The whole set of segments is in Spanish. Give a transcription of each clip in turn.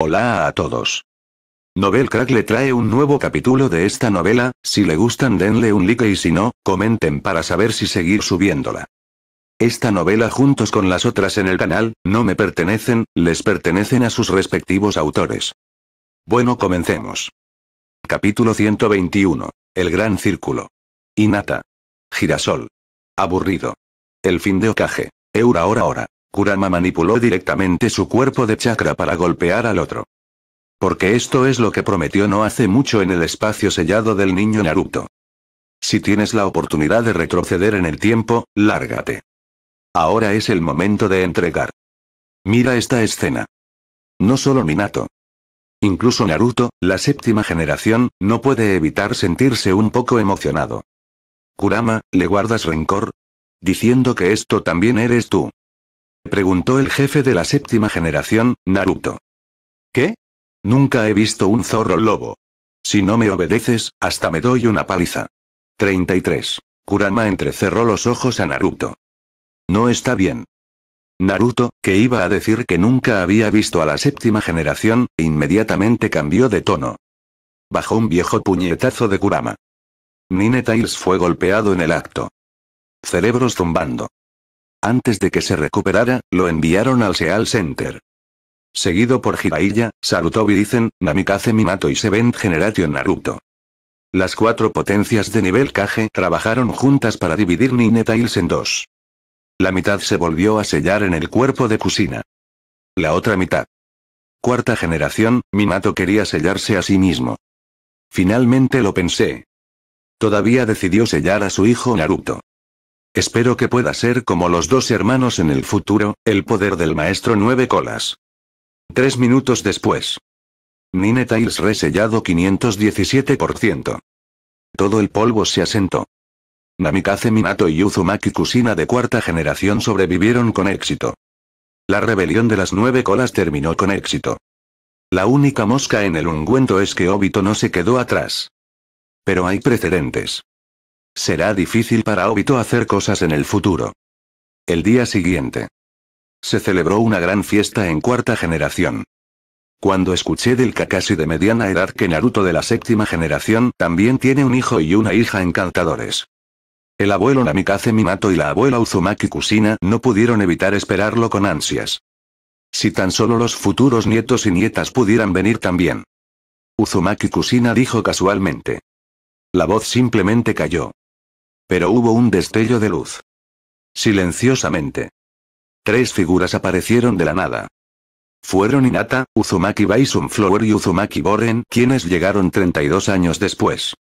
Hola a todos. Novel Crack le trae un nuevo capítulo de esta novela, si le gustan denle un like y si no, comenten para saber si seguir subiéndola. Esta novela juntos con las otras en el canal, no me pertenecen, les pertenecen a sus respectivos autores. Bueno comencemos. Capítulo 121. El gran círculo. Inata. Girasol. Aburrido. El fin de ocaje. Eura hora hora. Kurama manipuló directamente su cuerpo de chakra para golpear al otro. Porque esto es lo que prometió no hace mucho en el espacio sellado del niño Naruto. Si tienes la oportunidad de retroceder en el tiempo, lárgate. Ahora es el momento de entregar. Mira esta escena. No solo Minato. Incluso Naruto, la séptima generación, no puede evitar sentirse un poco emocionado. Kurama, ¿le guardas rencor? Diciendo que esto también eres tú preguntó el jefe de la séptima generación, Naruto. ¿Qué? Nunca he visto un zorro lobo. Si no me obedeces, hasta me doy una paliza. 33. Kurama entrecerró los ojos a Naruto. No está bien. Naruto, que iba a decir que nunca había visto a la séptima generación, inmediatamente cambió de tono. Bajó un viejo puñetazo de Kurama. Ninetails fue golpeado en el acto. Cerebros zumbando. Antes de que se recuperara, lo enviaron al Seal Center. Seguido por Jiraiya, Sarutobi dicen, Namikaze Minato y Seventh Generation Naruto. Las cuatro potencias de nivel Kage trabajaron juntas para dividir Ninetails en dos. La mitad se volvió a sellar en el cuerpo de Kusina. La otra mitad. Cuarta generación, Minato quería sellarse a sí mismo. Finalmente lo pensé. Todavía decidió sellar a su hijo Naruto. Espero que pueda ser como los dos hermanos en el futuro, el poder del maestro nueve colas. Tres minutos después. Nine Tiles resellado 517%. Todo el polvo se asentó. Namikaze Minato y Uzumaki Kusina de cuarta generación sobrevivieron con éxito. La rebelión de las nueve colas terminó con éxito. La única mosca en el ungüento es que Obito no se quedó atrás. Pero hay precedentes. Será difícil para Obito hacer cosas en el futuro. El día siguiente. Se celebró una gran fiesta en cuarta generación. Cuando escuché del Kakashi de mediana edad que Naruto de la séptima generación también tiene un hijo y una hija encantadores. El abuelo Namikaze Minato y la abuela Uzumaki Kusina no pudieron evitar esperarlo con ansias. Si tan solo los futuros nietos y nietas pudieran venir también. Uzumaki Kusina dijo casualmente. La voz simplemente cayó. Pero hubo un destello de luz. Silenciosamente. Tres figuras aparecieron de la nada. Fueron Inata, Uzumaki Bison Flower y Uzumaki Boren quienes llegaron 32 años después.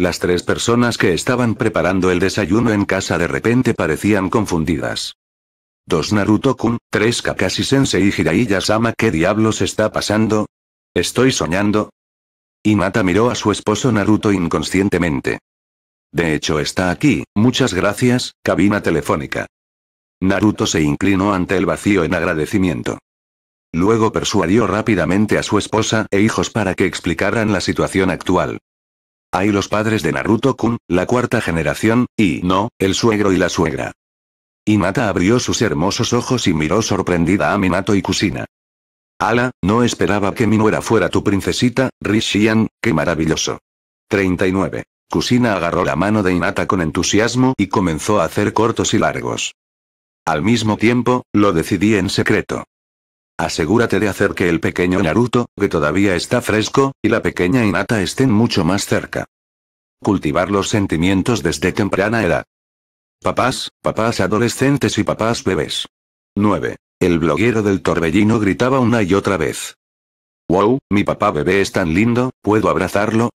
Las tres personas que estaban preparando el desayuno en casa de repente parecían confundidas. Dos Naruto-kun, tres Kakashi-sensei y Jiraiya-sama ¿qué diablos está pasando? ¿Estoy soñando? Inata miró a su esposo Naruto inconscientemente. De hecho está aquí, muchas gracias, cabina telefónica. Naruto se inclinó ante el vacío en agradecimiento. Luego persuadió rápidamente a su esposa e hijos para que explicaran la situación actual. Hay los padres de Naruto-kun, la cuarta generación, y no, el suegro y la suegra. Mata abrió sus hermosos ojos y miró sorprendida a Minato y Kusina. Ala, no esperaba que mi nuera fuera tu princesita, Rishian, qué maravilloso. 39. Kusina agarró la mano de Inata con entusiasmo y comenzó a hacer cortos y largos. Al mismo tiempo, lo decidí en secreto. Asegúrate de hacer que el pequeño Naruto, que todavía está fresco, y la pequeña Inata estén mucho más cerca. Cultivar los sentimientos desde temprana edad. Papás, papás adolescentes y papás bebés. 9. El bloguero del torbellino gritaba una y otra vez. Wow, mi papá bebé es tan lindo, ¿puedo abrazarlo?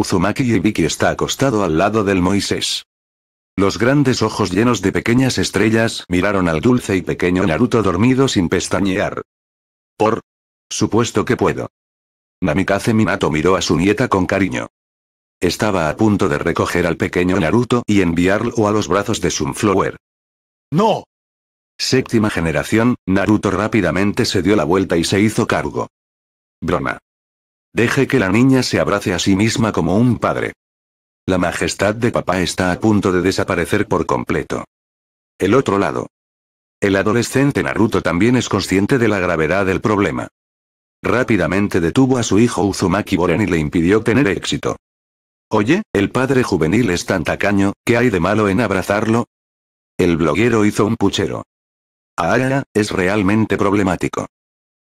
Uzumaki Ibiki está acostado al lado del Moisés. Los grandes ojos llenos de pequeñas estrellas miraron al dulce y pequeño Naruto dormido sin pestañear. Por supuesto que puedo. Namikaze Minato miró a su nieta con cariño. Estaba a punto de recoger al pequeño Naruto y enviarlo a los brazos de Sunflower. ¡No! Séptima generación, Naruto rápidamente se dio la vuelta y se hizo cargo. Brona. Deje que la niña se abrace a sí misma como un padre. La majestad de papá está a punto de desaparecer por completo. El otro lado. El adolescente Naruto también es consciente de la gravedad del problema. Rápidamente detuvo a su hijo Uzumaki Boren y le impidió tener éxito. Oye, el padre juvenil es tan tacaño, ¿qué hay de malo en abrazarlo? El bloguero hizo un puchero. Ah, es realmente problemático.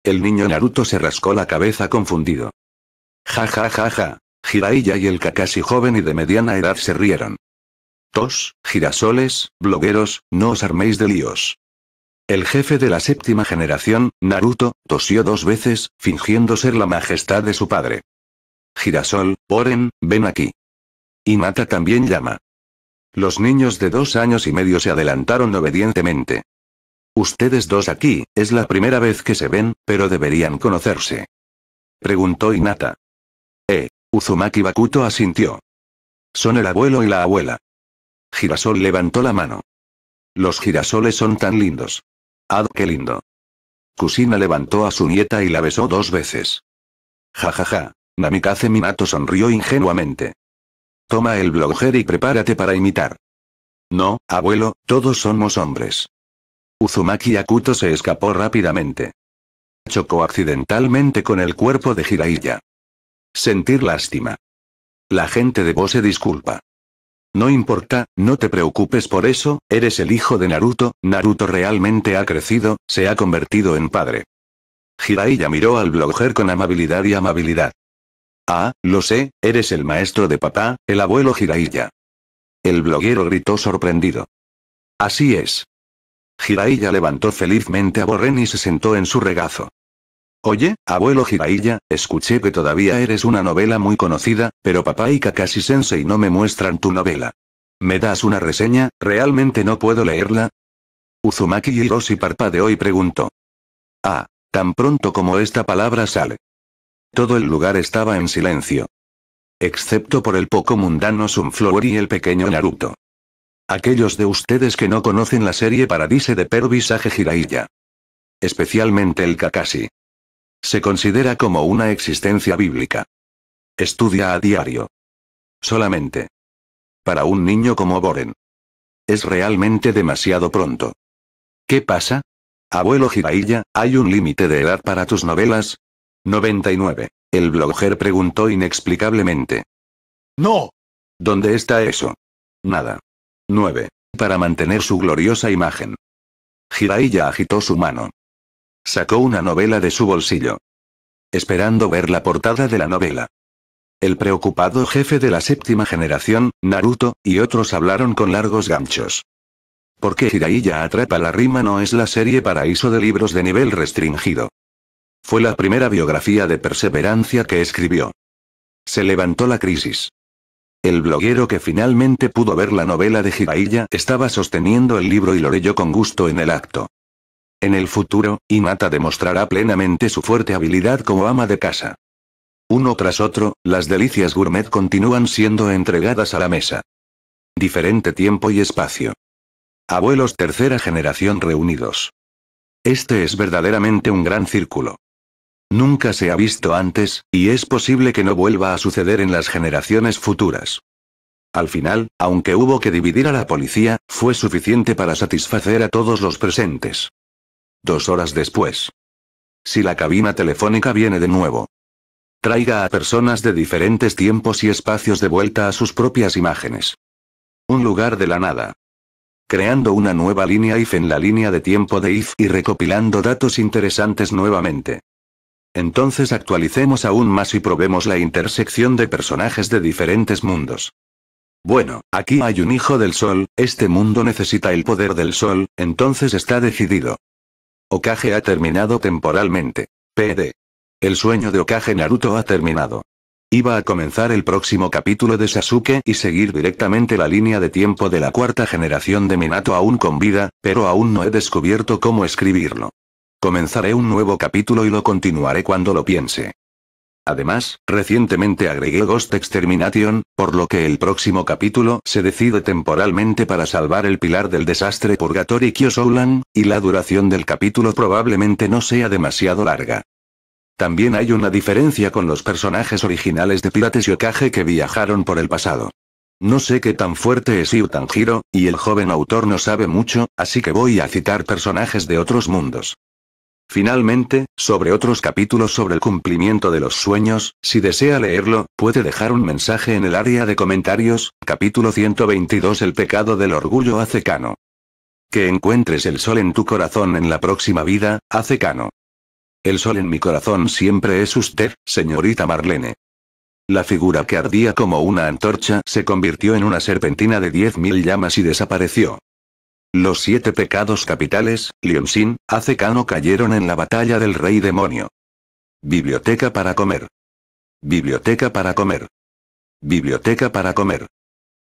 El niño Naruto se rascó la cabeza confundido. Ja ja ja ja. Jiraiya y el Kakashi joven y de mediana edad se rieron. Tos, girasoles, blogueros, no os arméis de líos. El jefe de la séptima generación, Naruto, tosió dos veces, fingiendo ser la majestad de su padre. Girasol, Oren, ven aquí. Y también llama. Los niños de dos años y medio se adelantaron obedientemente. Ustedes dos aquí, es la primera vez que se ven, pero deberían conocerse. Preguntó Inata. Eh. Uzumaki Bakuto asintió. Son el abuelo y la abuela. Girasol levantó la mano. Los girasoles son tan lindos. Ad, ah, qué lindo. Kusina levantó a su nieta y la besó dos veces. Jajaja. ja ja. Namikaze Minato sonrió ingenuamente. Toma el blogger y prepárate para imitar. No, abuelo, todos somos hombres. Uzumaki Akuto se escapó rápidamente. Chocó accidentalmente con el cuerpo de Jiraiya. Sentir lástima. La gente de vos se disculpa. No importa, no te preocupes por eso, eres el hijo de Naruto, Naruto realmente ha crecido, se ha convertido en padre. Jiraiya miró al blogger con amabilidad y amabilidad. Ah, lo sé, eres el maestro de papá, el abuelo Jiraiya. El bloguero gritó sorprendido. Así es. Jiraiya levantó felizmente a Borren y se sentó en su regazo. Oye, abuelo Jiraiya, escuché que todavía eres una novela muy conocida, pero papá y Kakashi Sensei no me muestran tu novela. ¿Me das una reseña? ¿Realmente no puedo leerla? Uzumaki Hiroshi parpadeó y preguntó. Ah, tan pronto como esta palabra sale. Todo el lugar estaba en silencio. Excepto por el poco mundano Sunflower y el pequeño Naruto. Aquellos de ustedes que no conocen la serie Paradise de Pervisaje Jiraiya. Especialmente el Kakashi. Se considera como una existencia bíblica. Estudia a diario. Solamente. Para un niño como Boren. Es realmente demasiado pronto. ¿Qué pasa? Abuelo Jiraiya, ¿hay un límite de edad para tus novelas? 99. El blogger preguntó inexplicablemente. No. ¿Dónde está eso? Nada. 9. Para mantener su gloriosa imagen. Jiraiya agitó su mano. Sacó una novela de su bolsillo. Esperando ver la portada de la novela. El preocupado jefe de la séptima generación, Naruto, y otros hablaron con largos ganchos. Porque Jiraiya atrapa la rima no es la serie paraíso de libros de nivel restringido. Fue la primera biografía de perseverancia que escribió. Se levantó la crisis. El bloguero que finalmente pudo ver la novela de Jiraiya estaba sosteniendo el libro y lo leyó con gusto en el acto. En el futuro, Inata demostrará plenamente su fuerte habilidad como ama de casa. Uno tras otro, las delicias gourmet continúan siendo entregadas a la mesa. Diferente tiempo y espacio. Abuelos tercera generación reunidos. Este es verdaderamente un gran círculo. Nunca se ha visto antes, y es posible que no vuelva a suceder en las generaciones futuras. Al final, aunque hubo que dividir a la policía, fue suficiente para satisfacer a todos los presentes. Dos horas después. Si la cabina telefónica viene de nuevo. Traiga a personas de diferentes tiempos y espacios de vuelta a sus propias imágenes. Un lugar de la nada. Creando una nueva línea IF en la línea de tiempo de IF y recopilando datos interesantes nuevamente. Entonces actualicemos aún más y probemos la intersección de personajes de diferentes mundos. Bueno, aquí hay un hijo del sol, este mundo necesita el poder del sol, entonces está decidido. Okage ha terminado temporalmente. PD. El sueño de Okage Naruto ha terminado. Iba a comenzar el próximo capítulo de Sasuke y seguir directamente la línea de tiempo de la cuarta generación de Minato aún con vida, pero aún no he descubierto cómo escribirlo. Comenzaré un nuevo capítulo y lo continuaré cuando lo piense. Además, recientemente agregué Ghost Extermination, por lo que el próximo capítulo se decide temporalmente para salvar el pilar del desastre Purgatory Kyosoulan, y la duración del capítulo probablemente no sea demasiado larga. También hay una diferencia con los personajes originales de Pirates y Okage que viajaron por el pasado. No sé qué tan fuerte es Yu y el joven autor no sabe mucho, así que voy a citar personajes de otros mundos. Finalmente, sobre otros capítulos sobre el cumplimiento de los sueños, si desea leerlo, puede dejar un mensaje en el área de comentarios, capítulo 122 El pecado del orgullo hace cano. Que encuentres el sol en tu corazón en la próxima vida, hace cano. El sol en mi corazón siempre es usted, señorita Marlene. La figura que ardía como una antorcha se convirtió en una serpentina de diez mil llamas y desapareció. Los siete pecados capitales, Lionsin, hace cayeron en la batalla del rey demonio. Biblioteca para comer. Biblioteca para comer. Biblioteca para comer.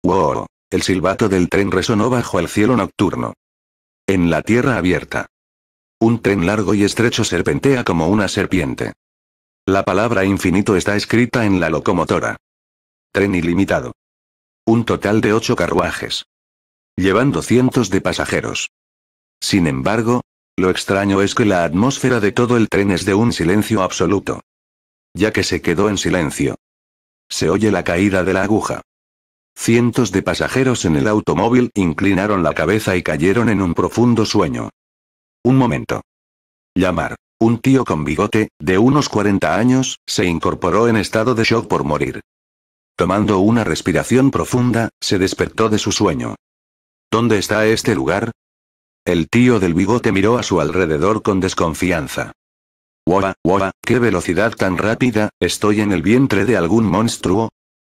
Wow. El silbato del tren resonó bajo el cielo nocturno. En la tierra abierta. Un tren largo y estrecho serpentea como una serpiente. La palabra infinito está escrita en la locomotora. Tren ilimitado. Un total de ocho carruajes llevando cientos de pasajeros. Sin embargo, lo extraño es que la atmósfera de todo el tren es de un silencio absoluto. Ya que se quedó en silencio. Se oye la caída de la aguja. Cientos de pasajeros en el automóvil inclinaron la cabeza y cayeron en un profundo sueño. Un momento. Llamar. Un tío con bigote, de unos 40 años, se incorporó en estado de shock por morir. Tomando una respiración profunda, se despertó de su sueño. ¿Dónde está este lugar? El tío del bigote miró a su alrededor con desconfianza. ¡Wow! ¡Wow! ¡Qué velocidad tan rápida! ¿Estoy en el vientre de algún monstruo?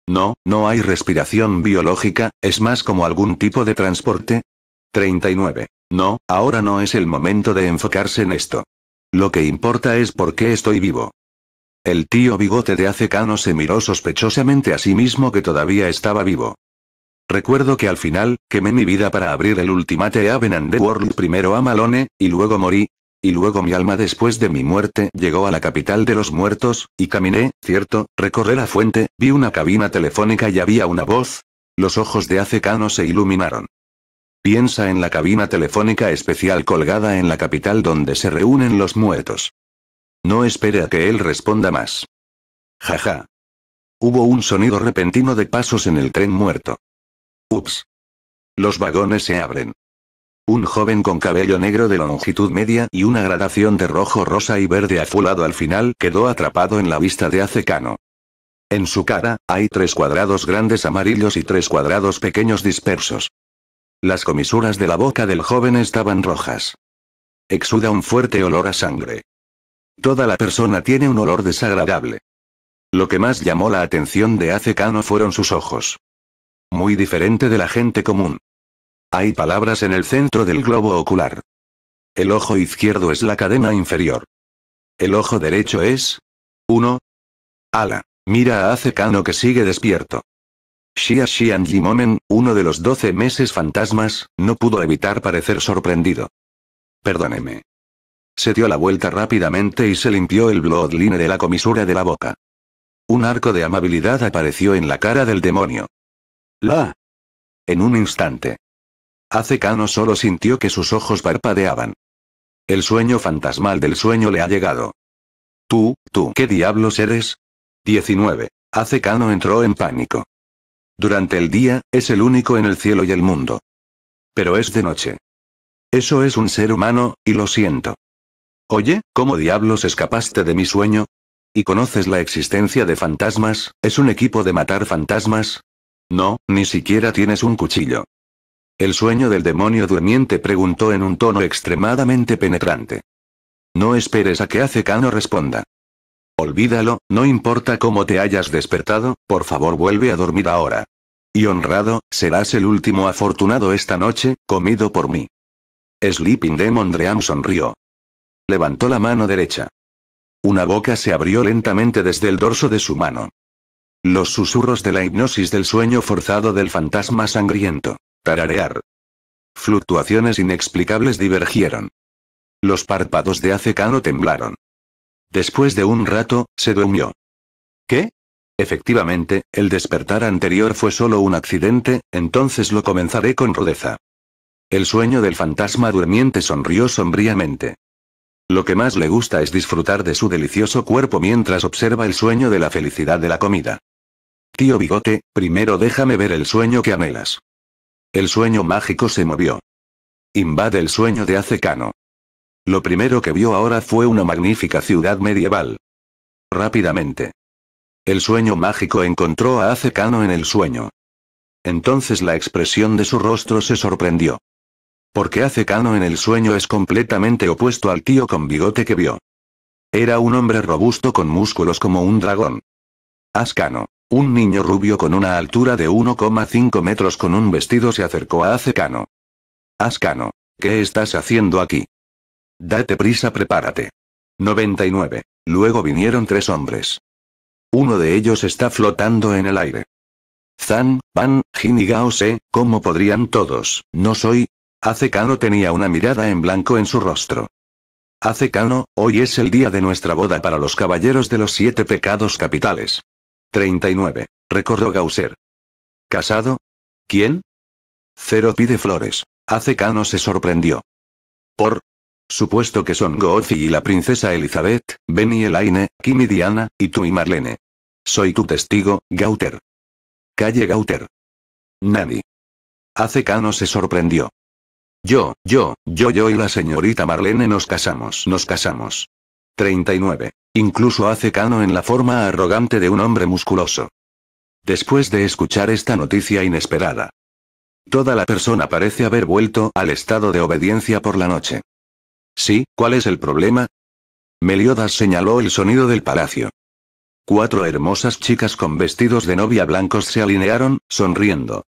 No, no hay respiración biológica, es más como algún tipo de transporte. 39. No, ahora no es el momento de enfocarse en esto. Lo que importa es por qué estoy vivo. El tío bigote de Acecano se miró sospechosamente a sí mismo que todavía estaba vivo. Recuerdo que al final, quemé mi vida para abrir el Ultimate a and the World primero a Malone, y luego morí. Y luego mi alma después de mi muerte llegó a la capital de los muertos, y caminé, cierto, recorré la fuente, vi una cabina telefónica y había una voz. Los ojos de Acecano se iluminaron. Piensa en la cabina telefónica especial colgada en la capital donde se reúnen los muertos. No espere a que él responda más. Jaja. Hubo un sonido repentino de pasos en el tren muerto. Ups. Los vagones se abren. Un joven con cabello negro de longitud media y una gradación de rojo rosa y verde azulado al final quedó atrapado en la vista de Acecano. En su cara, hay tres cuadrados grandes amarillos y tres cuadrados pequeños dispersos. Las comisuras de la boca del joven estaban rojas. Exuda un fuerte olor a sangre. Toda la persona tiene un olor desagradable. Lo que más llamó la atención de Acecano fueron sus ojos. Muy diferente de la gente común. Hay palabras en el centro del globo ocular. El ojo izquierdo es la cadena inferior. El ojo derecho es... ¿Uno? Ala. Mira a Cano que sigue despierto. Shia Xian Jimomen, uno de los doce meses fantasmas, no pudo evitar parecer sorprendido. Perdóneme. Se dio la vuelta rápidamente y se limpió el bloodline de la comisura de la boca. Un arco de amabilidad apareció en la cara del demonio. La. En un instante. Acecano solo sintió que sus ojos parpadeaban. El sueño fantasmal del sueño le ha llegado. Tú, tú, ¿qué diablos eres? 19. Acecano entró en pánico. Durante el día, es el único en el cielo y el mundo. Pero es de noche. Eso es un ser humano, y lo siento. Oye, ¿cómo diablos escapaste de mi sueño? ¿Y conoces la existencia de fantasmas? ¿Es un equipo de matar fantasmas? No, ni siquiera tienes un cuchillo. El sueño del demonio durmiente preguntó en un tono extremadamente penetrante. No esperes a que Acecano responda. Olvídalo, no importa cómo te hayas despertado, por favor vuelve a dormir ahora. Y honrado, serás el último afortunado esta noche, comido por mí. Sleeping Demon Dream sonrió. Levantó la mano derecha. Una boca se abrió lentamente desde el dorso de su mano. Los susurros de la hipnosis del sueño forzado del fantasma sangriento. Tararear. Fluctuaciones inexplicables divergieron. Los párpados de Acecano temblaron. Después de un rato, se durmió. ¿Qué? Efectivamente, el despertar anterior fue solo un accidente, entonces lo comenzaré con rudeza. El sueño del fantasma durmiente sonrió sombríamente. Lo que más le gusta es disfrutar de su delicioso cuerpo mientras observa el sueño de la felicidad de la comida. Tío Bigote, primero déjame ver el sueño que anhelas. El sueño mágico se movió. Invade el sueño de Acecano. Lo primero que vio ahora fue una magnífica ciudad medieval. Rápidamente. El sueño mágico encontró a Acecano en el sueño. Entonces la expresión de su rostro se sorprendió. Porque Acecano en el sueño es completamente opuesto al tío con bigote que vio. Era un hombre robusto con músculos como un dragón. Ascano. Un niño rubio con una altura de 1,5 metros con un vestido se acercó a Azcano. ¿qué estás haciendo aquí? Date prisa, prepárate. 99. Luego vinieron tres hombres. Uno de ellos está flotando en el aire. Zan, Pan, Jin y Gao Se, ¿cómo podrían todos? No soy. Acecano tenía una mirada en blanco en su rostro. Acecano, hoy es el día de nuestra boda para los caballeros de los siete pecados capitales. 39. Recordó Gauser. ¿Casado? ¿Quién? Cero pide flores. Hace Cano se sorprendió. Por supuesto que son Gozi y la princesa Elizabeth, Benny Elaine, Kim y Diana, y tú y Marlene. Soy tu testigo, Gauter. Calle Gauter. Nani. Hace Cano se sorprendió. Yo, yo, yo, yo y la señorita Marlene nos casamos, nos casamos. 39. Incluso hace cano en la forma arrogante de un hombre musculoso. Después de escuchar esta noticia inesperada. Toda la persona parece haber vuelto al estado de obediencia por la noche. Sí, ¿cuál es el problema? Meliodas señaló el sonido del palacio. Cuatro hermosas chicas con vestidos de novia blancos se alinearon, sonriendo.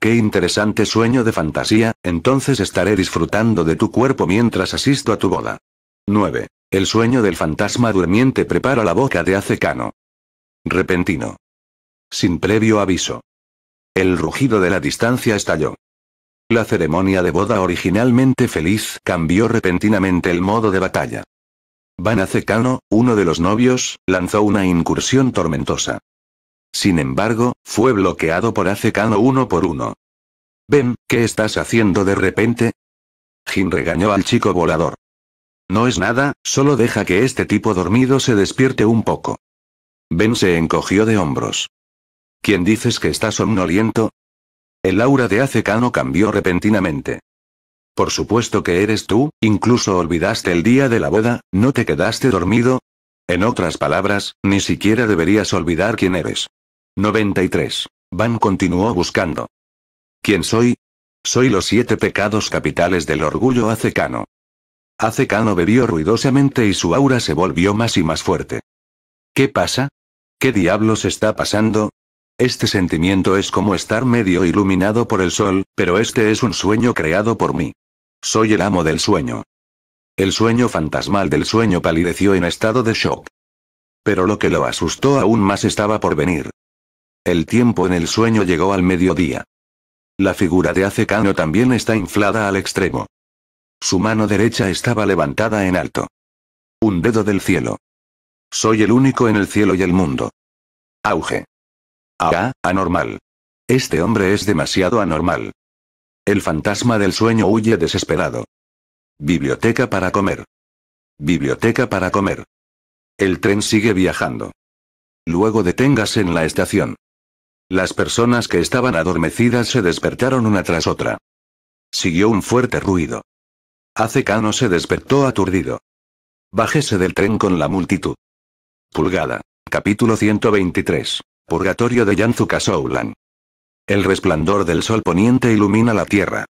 Qué interesante sueño de fantasía, entonces estaré disfrutando de tu cuerpo mientras asisto a tu boda. 9. El sueño del fantasma durmiente prepara la boca de Acecano. Repentino. Sin previo aviso. El rugido de la distancia estalló. La ceremonia de boda originalmente feliz cambió repentinamente el modo de batalla. Van Acecano, uno de los novios, lanzó una incursión tormentosa. Sin embargo, fue bloqueado por Acecano uno por uno. Ven, ¿qué estás haciendo de repente? Jin regañó al chico volador. No es nada, solo deja que este tipo dormido se despierte un poco. Ben se encogió de hombros. ¿Quién dices que está somnoliento? El aura de Acecano cambió repentinamente. Por supuesto que eres tú, incluso olvidaste el día de la boda, no te quedaste dormido. En otras palabras, ni siquiera deberías olvidar quién eres. 93. Van continuó buscando. ¿Quién soy? Soy los siete pecados capitales del orgullo acecano. Acecano bebió ruidosamente y su aura se volvió más y más fuerte. ¿Qué pasa? ¿Qué diablos está pasando? Este sentimiento es como estar medio iluminado por el sol, pero este es un sueño creado por mí. Soy el amo del sueño. El sueño fantasmal del sueño palideció en estado de shock. Pero lo que lo asustó aún más estaba por venir. El tiempo en el sueño llegó al mediodía. La figura de Acecano también está inflada al extremo. Su mano derecha estaba levantada en alto. Un dedo del cielo. Soy el único en el cielo y el mundo. Auge. Ah, anormal. Este hombre es demasiado anormal. El fantasma del sueño huye desesperado. Biblioteca para comer. Biblioteca para comer. El tren sigue viajando. Luego deténgase en la estación. Las personas que estaban adormecidas se despertaron una tras otra. Siguió un fuerte ruido. Acecano se despertó aturdido. Bájese del tren con la multitud. Pulgada. Capítulo 123. Purgatorio de Yanzuka Soulan. El resplandor del sol poniente ilumina la tierra.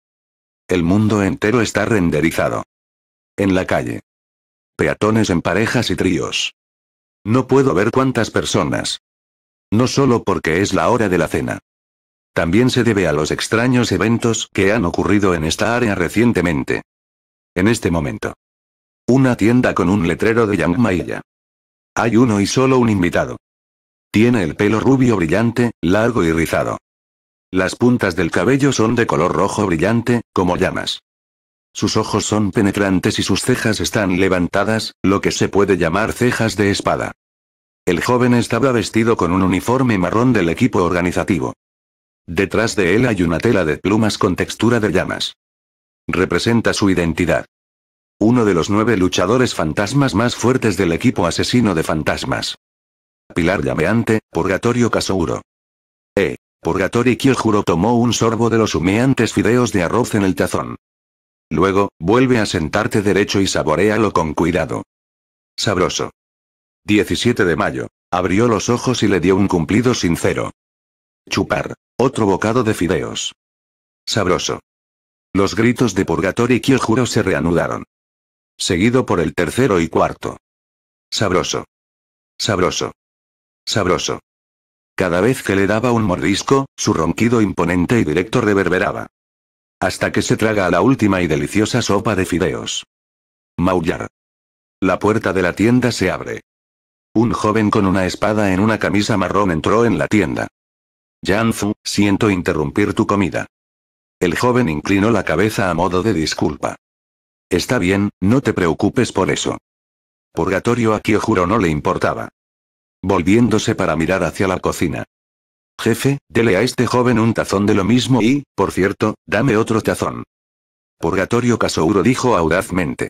El mundo entero está renderizado. En la calle. Peatones en parejas y tríos. No puedo ver cuántas personas. No solo porque es la hora de la cena. También se debe a los extraños eventos que han ocurrido en esta área recientemente. En este momento. Una tienda con un letrero de Yang Mailla. Hay uno y solo un invitado. Tiene el pelo rubio brillante, largo y rizado. Las puntas del cabello son de color rojo brillante, como llamas. Sus ojos son penetrantes y sus cejas están levantadas, lo que se puede llamar cejas de espada. El joven estaba vestido con un uniforme marrón del equipo organizativo. Detrás de él hay una tela de plumas con textura de llamas. Representa su identidad. Uno de los nueve luchadores fantasmas más fuertes del equipo asesino de fantasmas. Pilar llameante, Purgatorio Kasouro. E. Eh, Purgatorio Kyojuro tomó un sorbo de los humeantes fideos de arroz en el tazón. Luego, vuelve a sentarte derecho y saborealo con cuidado. Sabroso. 17 de mayo. Abrió los ojos y le dio un cumplido sincero. Chupar. Otro bocado de fideos. Sabroso. Los gritos de Purgatorio y Kyojuro se reanudaron. Seguido por el tercero y cuarto. Sabroso. Sabroso. Sabroso. Cada vez que le daba un mordisco, su ronquido imponente y directo reverberaba. Hasta que se traga la última y deliciosa sopa de fideos. Maullar. La puerta de la tienda se abre. Un joven con una espada en una camisa marrón entró en la tienda. Yanfu, siento interrumpir tu comida. El joven inclinó la cabeza a modo de disculpa. Está bien, no te preocupes por eso. Purgatorio a Kyojuro no le importaba. Volviéndose para mirar hacia la cocina. Jefe, dele a este joven un tazón de lo mismo y, por cierto, dame otro tazón. Purgatorio Kasouro dijo audazmente.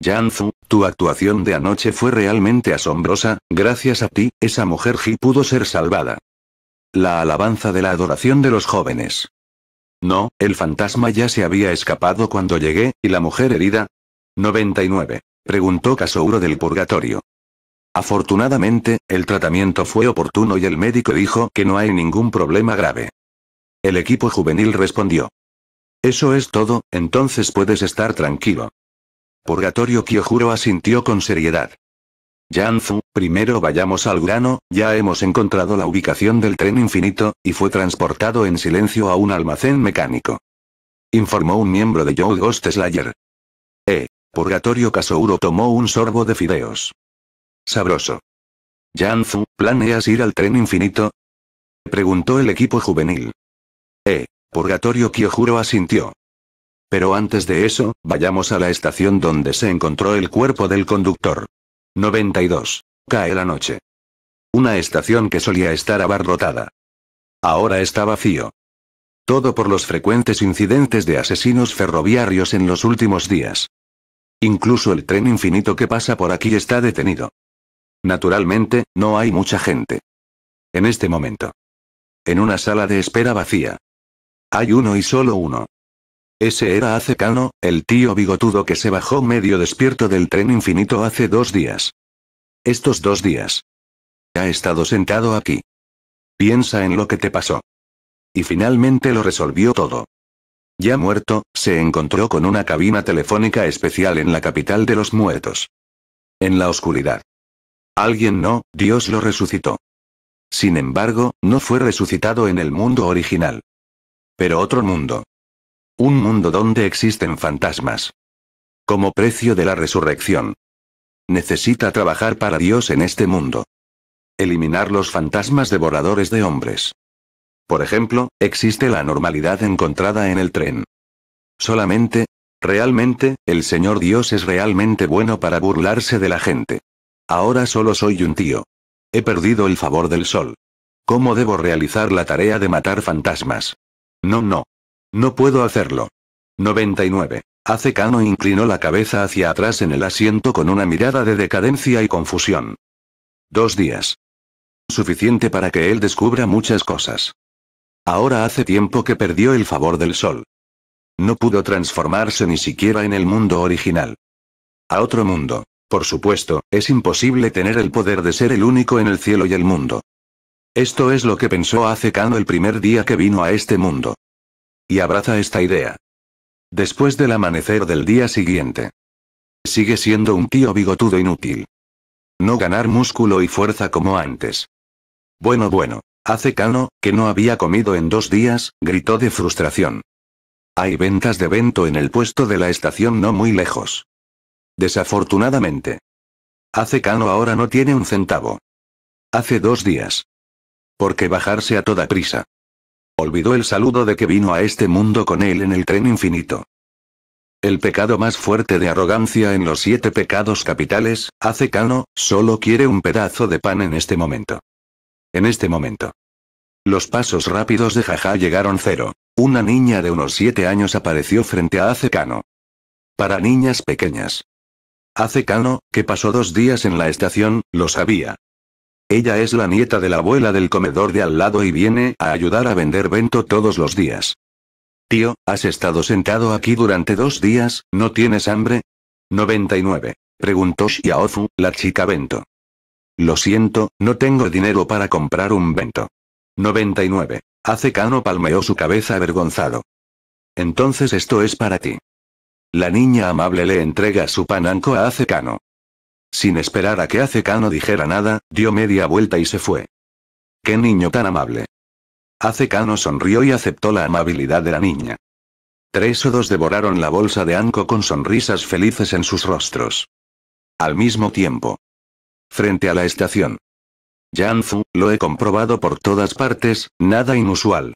Yanzu, tu actuación de anoche fue realmente asombrosa, gracias a ti, esa mujer Ji pudo ser salvada. La alabanza de la adoración de los jóvenes. No, el fantasma ya se había escapado cuando llegué, y la mujer herida. 99. Preguntó Kasouro del purgatorio. Afortunadamente, el tratamiento fue oportuno y el médico dijo que no hay ningún problema grave. El equipo juvenil respondió. Eso es todo, entonces puedes estar tranquilo. Purgatorio Kyojuro asintió con seriedad. Janzu, primero vayamos al grano, ya hemos encontrado la ubicación del tren infinito, y fue transportado en silencio a un almacén mecánico. Informó un miembro de Joe Ghost Slayer. Eh. Purgatorio Kasouro tomó un sorbo de fideos. Sabroso. Janzu, ¿planeas ir al tren infinito? Preguntó el equipo juvenil. Eh. Purgatorio Kyojuro asintió. Pero antes de eso, vayamos a la estación donde se encontró el cuerpo del conductor. 92. Cae la noche. Una estación que solía estar abarrotada. Ahora está vacío. Todo por los frecuentes incidentes de asesinos ferroviarios en los últimos días. Incluso el tren infinito que pasa por aquí está detenido. Naturalmente, no hay mucha gente. En este momento. En una sala de espera vacía. Hay uno y solo uno. Ese era Acecano, el tío bigotudo que se bajó medio despierto del tren infinito hace dos días. Estos dos días. Ha estado sentado aquí. Piensa en lo que te pasó. Y finalmente lo resolvió todo. Ya muerto, se encontró con una cabina telefónica especial en la capital de los muertos. En la oscuridad. Alguien no, Dios lo resucitó. Sin embargo, no fue resucitado en el mundo original. Pero otro mundo. Un mundo donde existen fantasmas. Como precio de la resurrección. Necesita trabajar para Dios en este mundo. Eliminar los fantasmas devoradores de hombres. Por ejemplo, existe la normalidad encontrada en el tren. Solamente, realmente, el Señor Dios es realmente bueno para burlarse de la gente. Ahora solo soy un tío. He perdido el favor del sol. ¿Cómo debo realizar la tarea de matar fantasmas? No, no. No puedo hacerlo. 99. Hace Cano inclinó la cabeza hacia atrás en el asiento con una mirada de decadencia y confusión. Dos días. Suficiente para que él descubra muchas cosas. Ahora hace tiempo que perdió el favor del sol. No pudo transformarse ni siquiera en el mundo original. A otro mundo. Por supuesto, es imposible tener el poder de ser el único en el cielo y el mundo. Esto es lo que pensó hace el primer día que vino a este mundo. Y abraza esta idea. Después del amanecer del día siguiente. Sigue siendo un tío bigotudo inútil. No ganar músculo y fuerza como antes. Bueno, bueno. Hace Cano, que no había comido en dos días, gritó de frustración. Hay ventas de vento en el puesto de la estación no muy lejos. Desafortunadamente. Hace Cano ahora no tiene un centavo. Hace dos días. Porque bajarse a toda prisa. Olvidó el saludo de que vino a este mundo con él en el tren infinito. El pecado más fuerte de arrogancia en los siete pecados capitales, hace solo quiere un pedazo de pan en este momento. En este momento. Los pasos rápidos de Jaja llegaron cero. Una niña de unos siete años apareció frente a Acecano. Para niñas pequeñas. Acecano, que pasó dos días en la estación, lo sabía, ella es la nieta de la abuela del comedor de al lado y viene a ayudar a vender bento todos los días. Tío, has estado sentado aquí durante dos días, ¿no tienes hambre? 99. Preguntó Xiaozu, la chica bento. Lo siento, no tengo dinero para comprar un bento. 99. Acecano palmeó su cabeza avergonzado. Entonces esto es para ti. La niña amable le entrega su pananco a Acecano. Sin esperar a que Azekano dijera nada, dio media vuelta y se fue. ¡Qué niño tan amable! Azekano sonrió y aceptó la amabilidad de la niña. Tres o dos devoraron la bolsa de Anko con sonrisas felices en sus rostros. Al mismo tiempo. Frente a la estación. Yanzu, lo he comprobado por todas partes, nada inusual.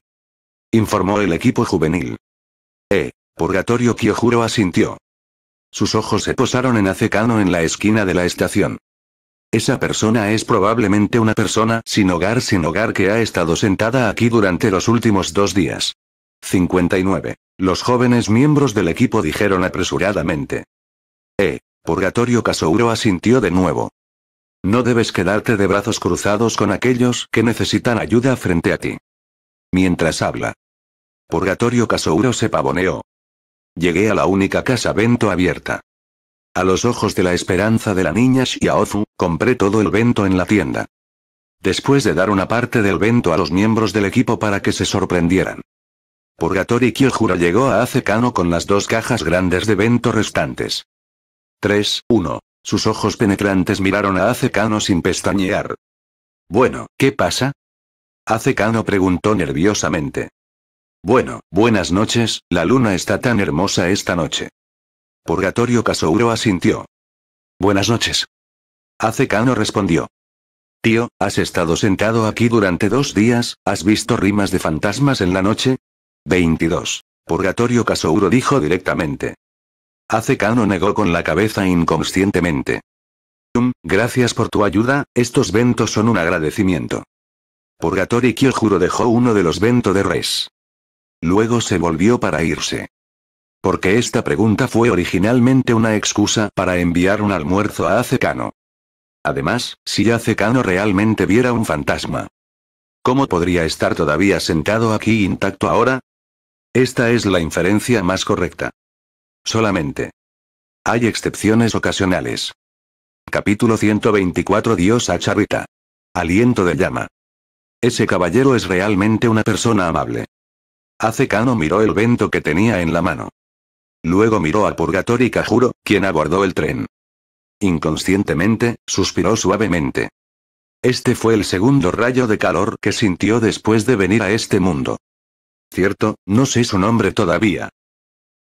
Informó el equipo juvenil. Eh. Purgatorio Kyojuro asintió. Sus ojos se posaron en Acecano en la esquina de la estación. Esa persona es probablemente una persona sin hogar sin hogar que ha estado sentada aquí durante los últimos dos días. 59. Los jóvenes miembros del equipo dijeron apresuradamente. Eh. Purgatorio Kasouro asintió de nuevo. No debes quedarte de brazos cruzados con aquellos que necesitan ayuda frente a ti. Mientras habla. Purgatorio Kasouro se pavoneó, Llegué a la única casa vento abierta. A los ojos de la esperanza de la niña Ozu, compré todo el vento en la tienda. Después de dar una parte del vento a los miembros del equipo para que se sorprendieran. Purgatory Kyojura llegó a Acecano con las dos cajas grandes de vento restantes. 3. 1. Sus ojos penetrantes miraron a Acecano sin pestañear. Bueno, ¿qué pasa? Acecano preguntó nerviosamente. Bueno, buenas noches, la luna está tan hermosa esta noche. Purgatorio Kasouro asintió. Buenas noches. Kano respondió. Tío, ¿has estado sentado aquí durante dos días? ¿Has visto rimas de fantasmas en la noche? 22. Purgatorio Kasouro dijo directamente. Kano negó con la cabeza inconscientemente. Um, gracias por tu ayuda, estos ventos son un agradecimiento. Purgatorio Kyojuro dejó uno de los ventos de res. Luego se volvió para irse. Porque esta pregunta fue originalmente una excusa para enviar un almuerzo a Acecano. Además, si Acecano realmente viera un fantasma. ¿Cómo podría estar todavía sentado aquí intacto ahora? Esta es la inferencia más correcta. Solamente. Hay excepciones ocasionales. Capítulo 124 Dios Charita. Aliento de llama. Ese caballero es realmente una persona amable. Acecano miró el vento que tenía en la mano. Luego miró a Purgator y Kajuro, quien abordó el tren. Inconscientemente, suspiró suavemente. Este fue el segundo rayo de calor que sintió después de venir a este mundo. Cierto, no sé su nombre todavía.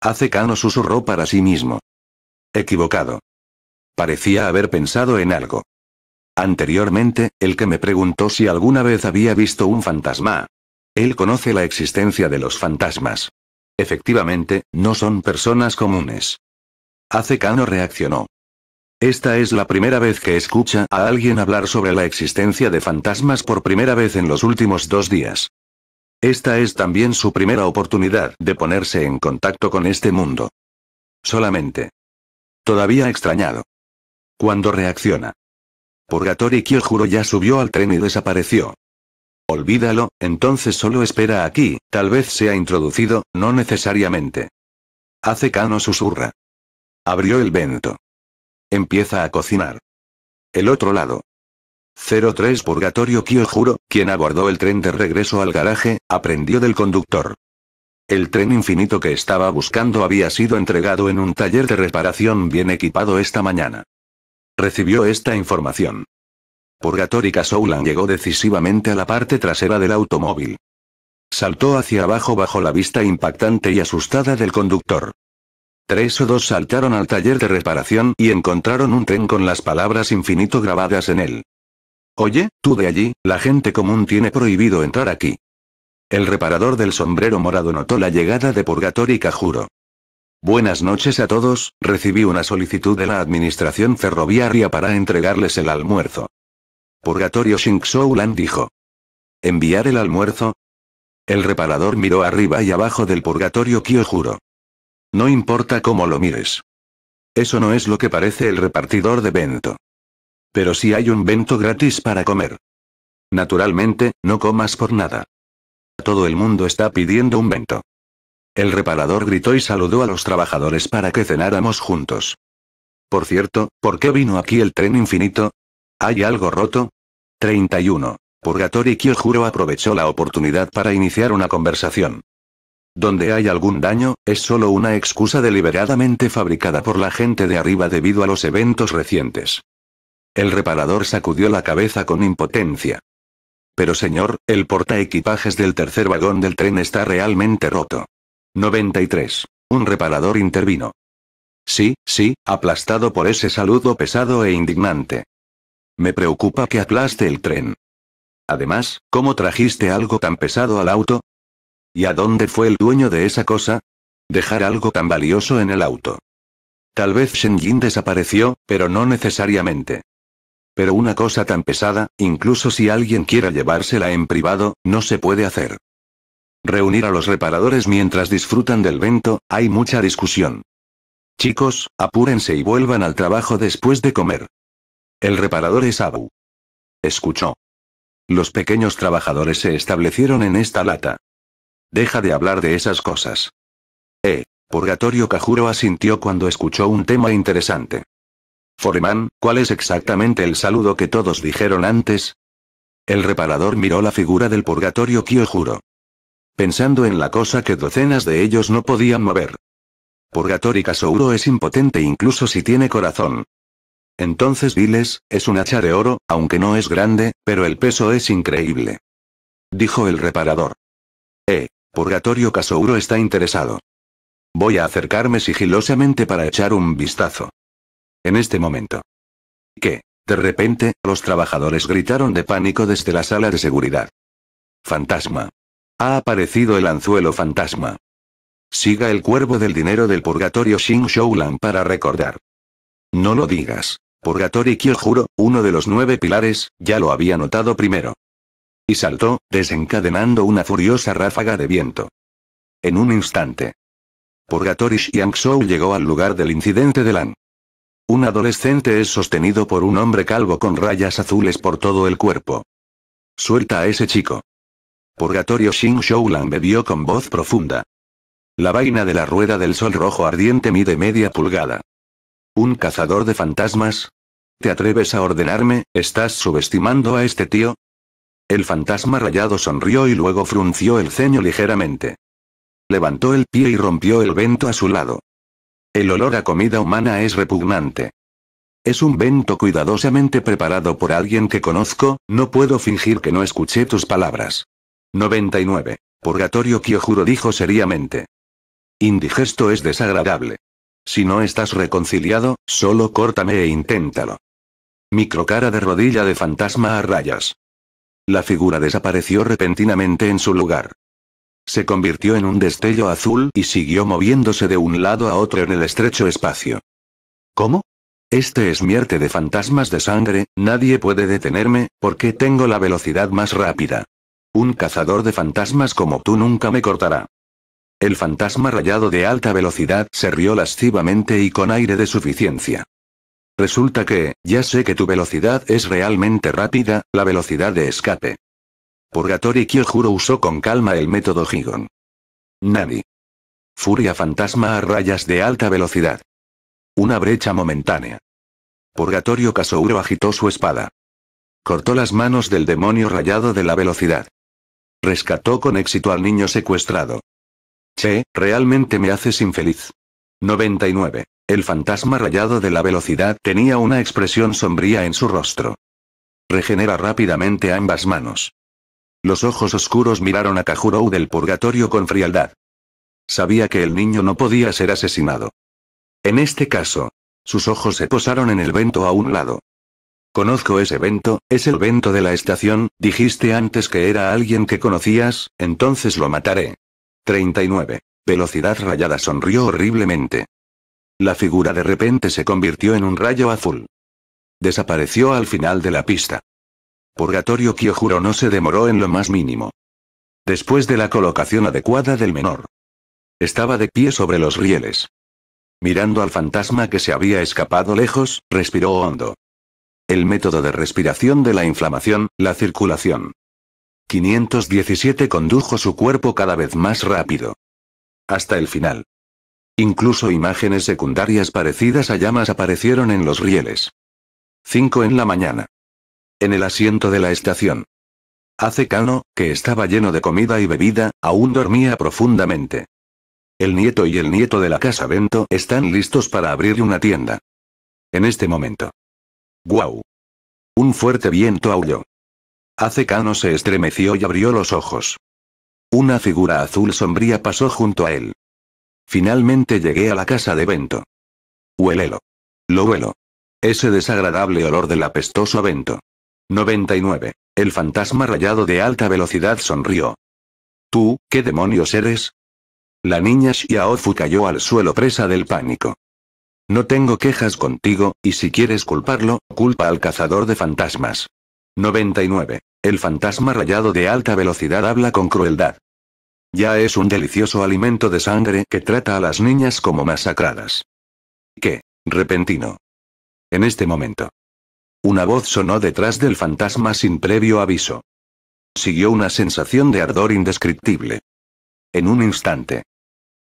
Acecano susurró para sí mismo. Equivocado. Parecía haber pensado en algo. Anteriormente, el que me preguntó si alguna vez había visto un fantasma, él conoce la existencia de los fantasmas. Efectivamente, no son personas comunes. Kano reaccionó. Esta es la primera vez que escucha a alguien hablar sobre la existencia de fantasmas por primera vez en los últimos dos días. Esta es también su primera oportunidad de ponerse en contacto con este mundo. Solamente. Todavía extrañado. Cuando reacciona. Purgatory Kyojuro ya subió al tren y desapareció. Olvídalo, entonces solo espera aquí, tal vez sea introducido, no necesariamente. Hace Cano susurra. Abrió el vento. Empieza a cocinar. El otro lado. 03 Purgatorio Kyojuro, quien abordó el tren de regreso al garaje, aprendió del conductor. El tren infinito que estaba buscando había sido entregado en un taller de reparación bien equipado esta mañana. Recibió esta información. Purgatórica Soulan llegó decisivamente a la parte trasera del automóvil. Saltó hacia abajo bajo la vista impactante y asustada del conductor. Tres o dos saltaron al taller de reparación y encontraron un tren con las palabras infinito grabadas en él. Oye, tú de allí, la gente común tiene prohibido entrar aquí. El reparador del sombrero morado notó la llegada de Purgatórica Juro. Buenas noches a todos, recibí una solicitud de la Administración Ferroviaria para entregarles el almuerzo. Purgatorio Shing dijo. ¿Enviar el almuerzo? El reparador miró arriba y abajo del purgatorio Kyojuro. No importa cómo lo mires. Eso no es lo que parece el repartidor de vento. Pero si hay un vento gratis para comer. Naturalmente, no comas por nada. Todo el mundo está pidiendo un vento. El reparador gritó y saludó a los trabajadores para que cenáramos juntos. Por cierto, ¿por qué vino aquí el tren infinito? ¿Hay algo roto? 31. Purgatory Kyojuro aprovechó la oportunidad para iniciar una conversación. Donde hay algún daño, es solo una excusa deliberadamente fabricada por la gente de arriba debido a los eventos recientes. El reparador sacudió la cabeza con impotencia. Pero señor, el portaequipajes del tercer vagón del tren está realmente roto. 93. Un reparador intervino. Sí, sí, aplastado por ese saludo pesado e indignante. Me preocupa que aplaste el tren. Además, ¿cómo trajiste algo tan pesado al auto? ¿Y a dónde fue el dueño de esa cosa? Dejar algo tan valioso en el auto. Tal vez Shenjin desapareció, pero no necesariamente. Pero una cosa tan pesada, incluso si alguien quiera llevársela en privado, no se puede hacer. Reunir a los reparadores mientras disfrutan del vento, hay mucha discusión. Chicos, apúrense y vuelvan al trabajo después de comer. El reparador es Abu. Escuchó. Los pequeños trabajadores se establecieron en esta lata. Deja de hablar de esas cosas. Eh. Purgatorio Kajuro asintió cuando escuchó un tema interesante. Foreman, ¿cuál es exactamente el saludo que todos dijeron antes? El reparador miró la figura del Purgatorio Kyojuro. Pensando en la cosa que docenas de ellos no podían mover. Purgatorio Kasouro es impotente incluso si tiene corazón. Entonces diles, es un hacha de oro, aunque no es grande, pero el peso es increíble. Dijo el reparador. Eh, Purgatorio Kasouro está interesado. Voy a acercarme sigilosamente para echar un vistazo. En este momento. ¿Qué? De repente, los trabajadores gritaron de pánico desde la sala de seguridad. Fantasma. Ha aparecido el anzuelo fantasma. Siga el cuervo del dinero del purgatorio Shin Shoulan para recordar. No lo digas. Purgatory Kyojuro, uno de los nueve pilares, ya lo había notado primero. Y saltó, desencadenando una furiosa ráfaga de viento. En un instante. Purgatory Xiangshou llegó al lugar del incidente de Lan. Un adolescente es sostenido por un hombre calvo con rayas azules por todo el cuerpo. Suelta a ese chico. Purgatorio Xing Lan bebió con voz profunda. La vaina de la rueda del sol rojo ardiente mide media pulgada. ¿Un cazador de fantasmas? ¿Te atreves a ordenarme? ¿Estás subestimando a este tío? El fantasma rayado sonrió y luego frunció el ceño ligeramente. Levantó el pie y rompió el vento a su lado. El olor a comida humana es repugnante. Es un vento cuidadosamente preparado por alguien que conozco, no puedo fingir que no escuché tus palabras. 99. Purgatorio Kyojuro dijo seriamente. Indigesto es desagradable. Si no estás reconciliado, solo córtame e inténtalo. cara de rodilla de fantasma a rayas. La figura desapareció repentinamente en su lugar. Se convirtió en un destello azul y siguió moviéndose de un lado a otro en el estrecho espacio. ¿Cómo? Este es esmierte de fantasmas de sangre, nadie puede detenerme, porque tengo la velocidad más rápida. Un cazador de fantasmas como tú nunca me cortará. El fantasma rayado de alta velocidad se rió lascivamente y con aire de suficiencia. Resulta que, ya sé que tu velocidad es realmente rápida, la velocidad de escape. Purgatorio Kyojuro usó con calma el método Gigon. Nani. Furia fantasma a rayas de alta velocidad. Una brecha momentánea. Purgatorio Kasouro agitó su espada. Cortó las manos del demonio rayado de la velocidad. Rescató con éxito al niño secuestrado realmente me haces infeliz. 99. El fantasma rayado de la velocidad tenía una expresión sombría en su rostro. Regenera rápidamente ambas manos. Los ojos oscuros miraron a Kajurou del purgatorio con frialdad. Sabía que el niño no podía ser asesinado. En este caso, sus ojos se posaron en el vento a un lado. Conozco ese vento, es el vento de la estación, dijiste antes que era alguien que conocías, entonces lo mataré. 39. Velocidad rayada sonrió horriblemente. La figura de repente se convirtió en un rayo azul. Desapareció al final de la pista. Purgatorio Kyojuro no se demoró en lo más mínimo. Después de la colocación adecuada del menor. Estaba de pie sobre los rieles. Mirando al fantasma que se había escapado lejos, respiró hondo. El método de respiración de la inflamación, la circulación. 517 condujo su cuerpo cada vez más rápido. Hasta el final. Incluso imágenes secundarias parecidas a llamas aparecieron en los rieles. 5 en la mañana. En el asiento de la estación. Hace que estaba lleno de comida y bebida, aún dormía profundamente. El nieto y el nieto de la casa Bento están listos para abrir una tienda. En este momento. ¡Guau! Un fuerte viento aulló. Acecano se estremeció y abrió los ojos. Una figura azul sombría pasó junto a él. Finalmente llegué a la casa de Bento. Huelelo. Lo huelo. Ese desagradable olor del apestoso Bento. 99. El fantasma rayado de alta velocidad sonrió. ¿Tú, qué demonios eres? La niña Xiaofu cayó al suelo presa del pánico. No tengo quejas contigo, y si quieres culparlo, culpa al cazador de fantasmas. 99. El fantasma rayado de alta velocidad habla con crueldad. Ya es un delicioso alimento de sangre que trata a las niñas como masacradas. ¿Qué? Repentino. En este momento. Una voz sonó detrás del fantasma sin previo aviso. Siguió una sensación de ardor indescriptible. En un instante.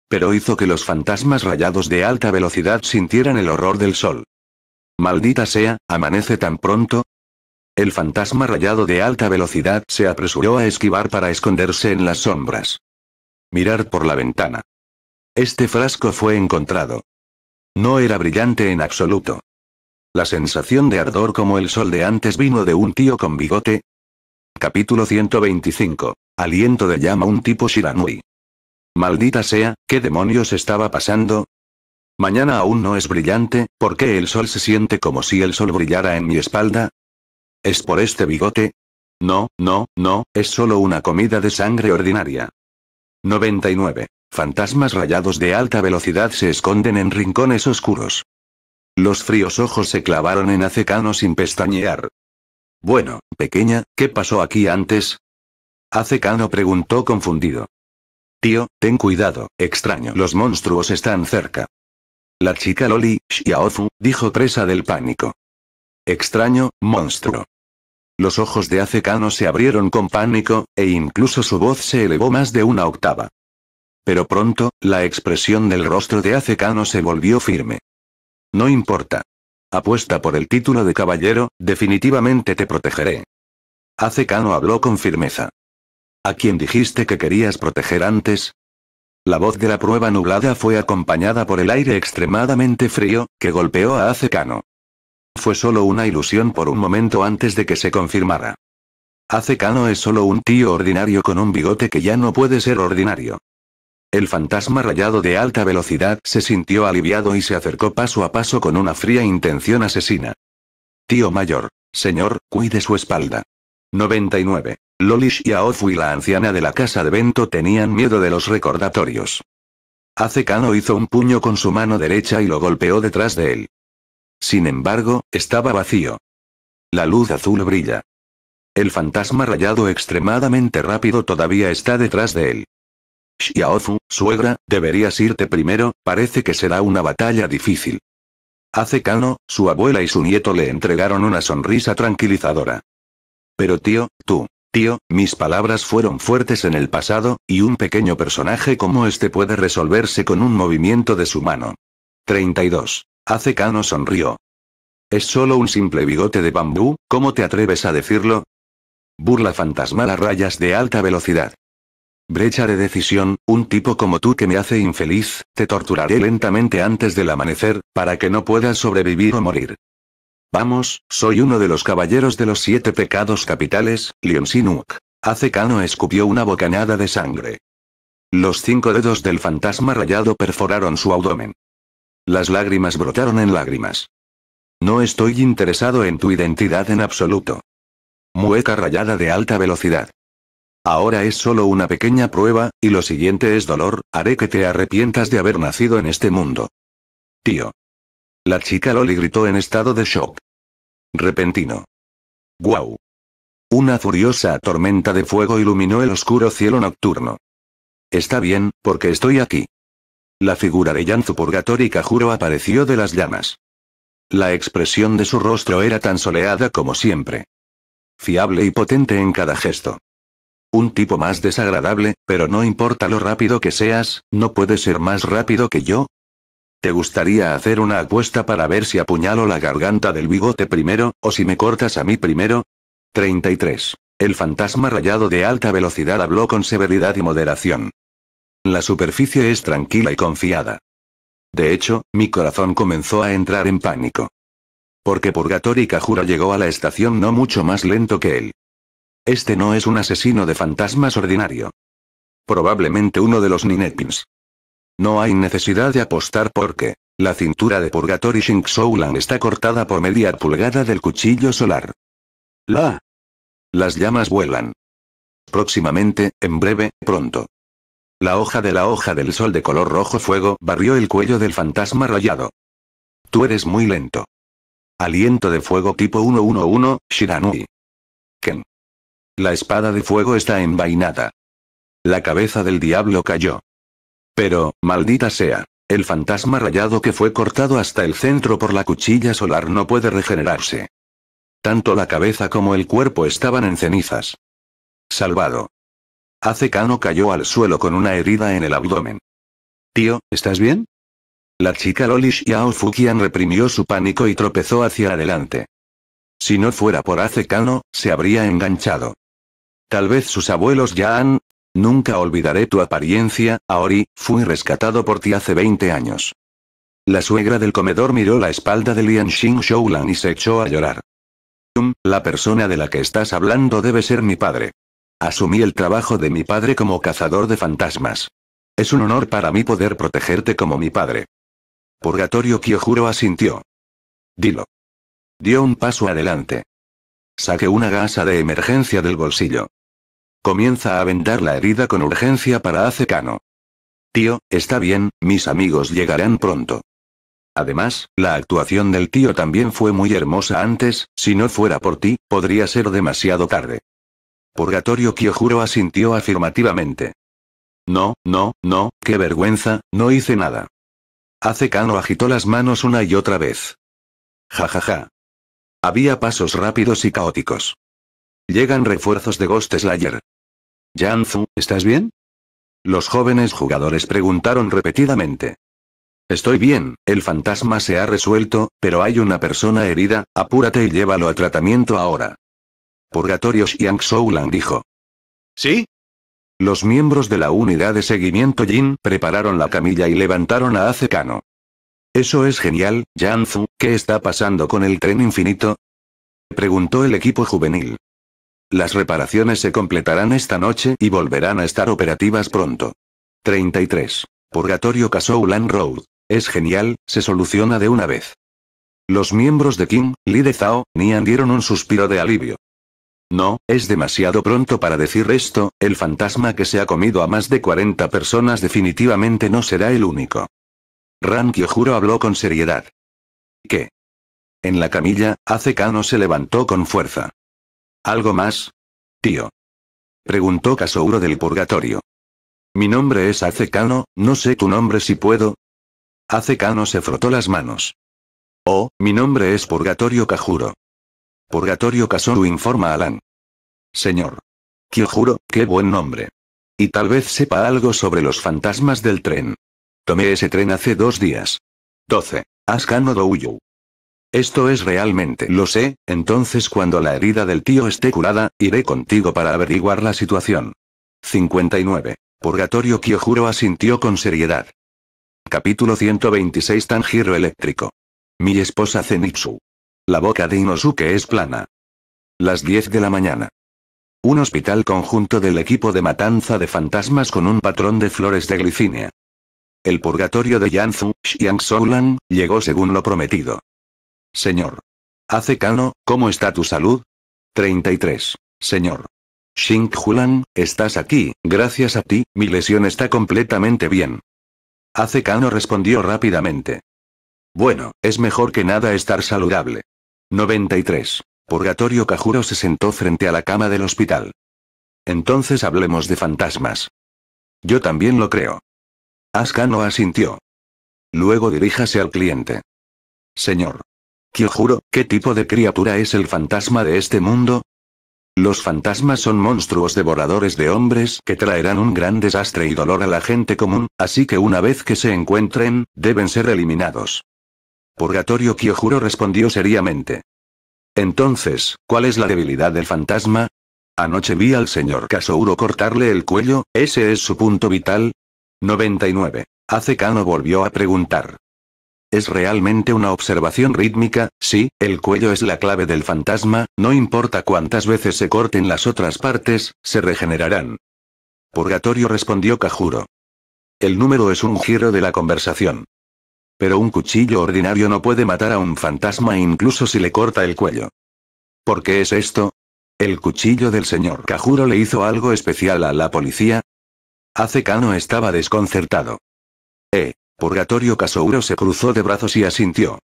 Pero hizo que los fantasmas rayados de alta velocidad sintieran el horror del sol. Maldita sea, amanece tan pronto, el fantasma rayado de alta velocidad se apresuró a esquivar para esconderse en las sombras. Mirar por la ventana. Este frasco fue encontrado. No era brillante en absoluto. La sensación de ardor como el sol de antes vino de un tío con bigote. Capítulo 125. Aliento de llama un tipo Shiranui. Maldita sea, ¿qué demonios estaba pasando? Mañana aún no es brillante, ¿por qué el sol se siente como si el sol brillara en mi espalda? ¿Es por este bigote? No, no, no, es solo una comida de sangre ordinaria. 99. Fantasmas rayados de alta velocidad se esconden en rincones oscuros. Los fríos ojos se clavaron en Acecano sin pestañear. Bueno, pequeña, ¿qué pasó aquí antes? Acecano preguntó confundido. Tío, ten cuidado, extraño, los monstruos están cerca. La chica Loli, Xiaofu, dijo presa del pánico. Extraño, monstruo. Los ojos de Acecano se abrieron con pánico, e incluso su voz se elevó más de una octava. Pero pronto, la expresión del rostro de Acecano se volvió firme. No importa. Apuesta por el título de caballero, definitivamente te protegeré. Acecano habló con firmeza. ¿A quién dijiste que querías proteger antes? La voz de la prueba nublada fue acompañada por el aire extremadamente frío, que golpeó a Acecano. Fue solo una ilusión por un momento antes de que se confirmara. Acecano es solo un tío ordinario con un bigote que ya no puede ser ordinario. El fantasma rayado de alta velocidad se sintió aliviado y se acercó paso a paso con una fría intención asesina. Tío mayor, señor, cuide su espalda. 99. Lolish y Aofu y la anciana de la casa de Bento tenían miedo de los recordatorios. Acecano hizo un puño con su mano derecha y lo golpeó detrás de él. Sin embargo, estaba vacío. La luz azul brilla. El fantasma rayado extremadamente rápido todavía está detrás de él. Xiaozu, suegra, deberías irte primero, parece que será una batalla difícil. Hace Kano, su abuela y su nieto le entregaron una sonrisa tranquilizadora. Pero tío, tú, tío, mis palabras fueron fuertes en el pasado, y un pequeño personaje como este puede resolverse con un movimiento de su mano. 32. Acecano sonrió. Es solo un simple bigote de bambú, ¿cómo te atreves a decirlo? Burla fantasmal rayas de alta velocidad. Brecha de decisión, un tipo como tú que me hace infeliz, te torturaré lentamente antes del amanecer, para que no puedas sobrevivir o morir. Vamos, soy uno de los caballeros de los siete pecados capitales, Leon Sinuk. Acecano escupió una bocanada de sangre. Los cinco dedos del fantasma rayado perforaron su abdomen. Las lágrimas brotaron en lágrimas. No estoy interesado en tu identidad en absoluto. Mueca rayada de alta velocidad. Ahora es solo una pequeña prueba, y lo siguiente es dolor, haré que te arrepientas de haber nacido en este mundo. Tío. La chica Loli gritó en estado de shock. Repentino. ¡Guau! Una furiosa tormenta de fuego iluminó el oscuro cielo nocturno. Está bien, porque estoy aquí. La figura de Yanzu Purgator y Kajuro apareció de las llamas. La expresión de su rostro era tan soleada como siempre. Fiable y potente en cada gesto. Un tipo más desagradable, pero no importa lo rápido que seas, no puedes ser más rápido que yo. ¿Te gustaría hacer una apuesta para ver si apuñalo la garganta del bigote primero, o si me cortas a mí primero? 33. El fantasma rayado de alta velocidad habló con severidad y moderación. La superficie es tranquila y confiada. De hecho, mi corazón comenzó a entrar en pánico. Porque Purgatory Kajura llegó a la estación no mucho más lento que él. Este no es un asesino de fantasmas ordinario. Probablemente uno de los Ninepins. No hay necesidad de apostar porque, la cintura de Purgatory Soulan está cortada por media pulgada del cuchillo solar. La. Las llamas vuelan. Próximamente, en breve, pronto. La hoja de la hoja del sol de color rojo fuego barrió el cuello del fantasma rayado. Tú eres muy lento. Aliento de fuego tipo 111, Shiranui. Ken. La espada de fuego está envainada. La cabeza del diablo cayó. Pero, maldita sea. El fantasma rayado que fue cortado hasta el centro por la cuchilla solar no puede regenerarse. Tanto la cabeza como el cuerpo estaban en cenizas. Salvado. Ace Kano cayó al suelo con una herida en el abdomen. Tío, ¿estás bien? La chica Lolish Yao Fukian reprimió su pánico y tropezó hacia adelante. Si no fuera por Kano, se habría enganchado. Tal vez sus abuelos ya han... Nunca olvidaré tu apariencia, Aori, fui rescatado por ti hace 20 años. La suegra del comedor miró la espalda de Lian Xing Shoulan y se echó a llorar. La persona de la que estás hablando debe ser mi padre. Asumí el trabajo de mi padre como cazador de fantasmas. Es un honor para mí poder protegerte como mi padre. Purgatorio Kyojuro asintió. Dilo. Dio un paso adelante. Saqué una gasa de emergencia del bolsillo. Comienza a vendar la herida con urgencia para Acecano. Tío, está bien, mis amigos llegarán pronto. Además, la actuación del tío también fue muy hermosa antes, si no fuera por ti, podría ser demasiado tarde. Purgatorio Kyojuro asintió afirmativamente. No, no, no, qué vergüenza, no hice nada. Hace Kano agitó las manos una y otra vez. Ja ja ja. Había pasos rápidos y caóticos. Llegan refuerzos de Ghost Slayer. Janzu, ¿estás bien? Los jóvenes jugadores preguntaron repetidamente. Estoy bien, el fantasma se ha resuelto, pero hay una persona herida, apúrate y llévalo a tratamiento ahora. Purgatorio Xiang Soulan dijo. ¿Sí? Los miembros de la unidad de seguimiento Jin prepararon la camilla y levantaron a Acecano. Eso es genial, Yanzu, ¿qué está pasando con el tren infinito? Preguntó el equipo juvenil. Las reparaciones se completarán esta noche y volverán a estar operativas pronto. 33. Purgatorio Casoulan Road. Es genial, se soluciona de una vez. Los miembros de Kim, Li de Zhao, Nian dieron un suspiro de alivio. No, es demasiado pronto para decir esto, el fantasma que se ha comido a más de 40 personas definitivamente no será el único. Ran Juro habló con seriedad. ¿Qué? En la camilla, Acecano se levantó con fuerza. ¿Algo más? Tío. Preguntó Kasouro del purgatorio. Mi nombre es Acecano, no sé tu nombre si puedo. Acecano se frotó las manos. Oh, mi nombre es Purgatorio Kajuro. Purgatorio Kasoru informa a Lan. Señor. Kyojuro, qué buen nombre. Y tal vez sepa algo sobre los fantasmas del tren. Tomé ese tren hace dos días. 12. Ascano Douyu. Esto es realmente. Lo sé, entonces cuando la herida del tío esté curada, iré contigo para averiguar la situación. 59. Purgatorio Kyojuro asintió con seriedad. Capítulo 126 Tanjiro eléctrico. Mi esposa Zenitsu. La boca de Inosuke es plana. Las 10 de la mañana. Un hospital conjunto del equipo de matanza de fantasmas con un patrón de flores de glicinia. El purgatorio de Yanzu, Xiang Soulan, llegó según lo prometido. Señor. Hace Kano, ¿cómo está tu salud? 33. Señor. Xing Hulan, estás aquí, gracias a ti, mi lesión está completamente bien. Hace Kano respondió rápidamente. Bueno, es mejor que nada estar saludable. 93. Purgatorio Cajuro se sentó frente a la cama del hospital. Entonces hablemos de fantasmas. Yo también lo creo. Asuka no asintió. Luego diríjase al cliente. Señor. Kyojuro, ¿qué tipo de criatura es el fantasma de este mundo? Los fantasmas son monstruos devoradores de hombres que traerán un gran desastre y dolor a la gente común, así que una vez que se encuentren, deben ser eliminados. Purgatorio Kyojuro respondió seriamente. Entonces, ¿cuál es la debilidad del fantasma? Anoche vi al señor Kasouro cortarle el cuello, ¿ese es su punto vital? 99. Hace Kano volvió a preguntar. Es realmente una observación rítmica, sí, el cuello es la clave del fantasma, no importa cuántas veces se corten las otras partes, se regenerarán. Purgatorio respondió Kajuro. El número es un giro de la conversación pero un cuchillo ordinario no puede matar a un fantasma incluso si le corta el cuello. ¿Por qué es esto? ¿El cuchillo del señor Cajuro le hizo algo especial a la policía? Acecano estaba desconcertado. Eh, Purgatorio Kasouro se cruzó de brazos y asintió.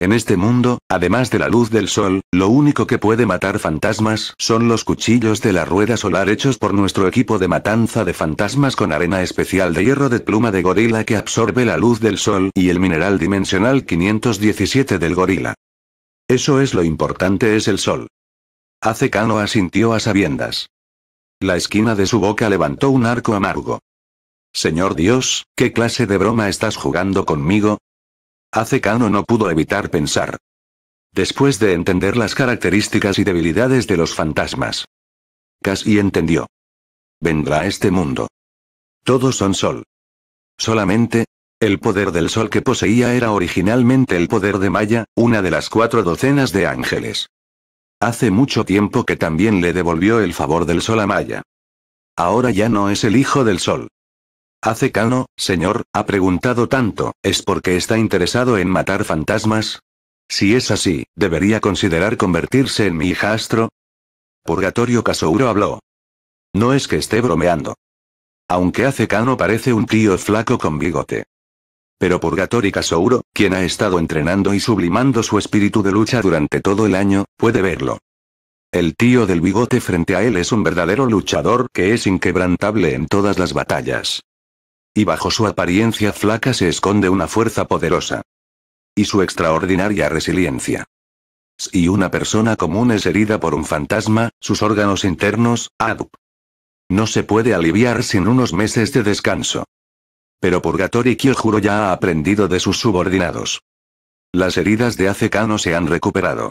En este mundo, además de la luz del sol, lo único que puede matar fantasmas son los cuchillos de la rueda solar hechos por nuestro equipo de matanza de fantasmas con arena especial de hierro de pluma de gorila que absorbe la luz del sol y el mineral dimensional 517 del gorila. Eso es lo importante es el sol. Hace Kano asintió a sabiendas. La esquina de su boca levantó un arco amargo. Señor Dios, ¿qué clase de broma estás jugando conmigo? Hace Kano no pudo evitar pensar. Después de entender las características y debilidades de los fantasmas. Casi entendió. Vendrá este mundo. Todos son sol. Solamente, el poder del sol que poseía era originalmente el poder de Maya, una de las cuatro docenas de ángeles. Hace mucho tiempo que también le devolvió el favor del sol a Maya. Ahora ya no es el hijo del sol. Hace señor, ha preguntado tanto, ¿es porque está interesado en matar fantasmas? Si es así, ¿debería considerar convertirse en mi hijastro? Purgatorio Casouro habló. No es que esté bromeando. Aunque hace parece un tío flaco con bigote. Pero Purgatorio Casouro, quien ha estado entrenando y sublimando su espíritu de lucha durante todo el año, puede verlo. El tío del bigote frente a él es un verdadero luchador que es inquebrantable en todas las batallas y bajo su apariencia flaca se esconde una fuerza poderosa. Y su extraordinaria resiliencia. Si una persona común es herida por un fantasma, sus órganos internos, adup. No se puede aliviar sin unos meses de descanso. Pero Purgatori Kyojuro ya ha aprendido de sus subordinados. Las heridas de no se han recuperado.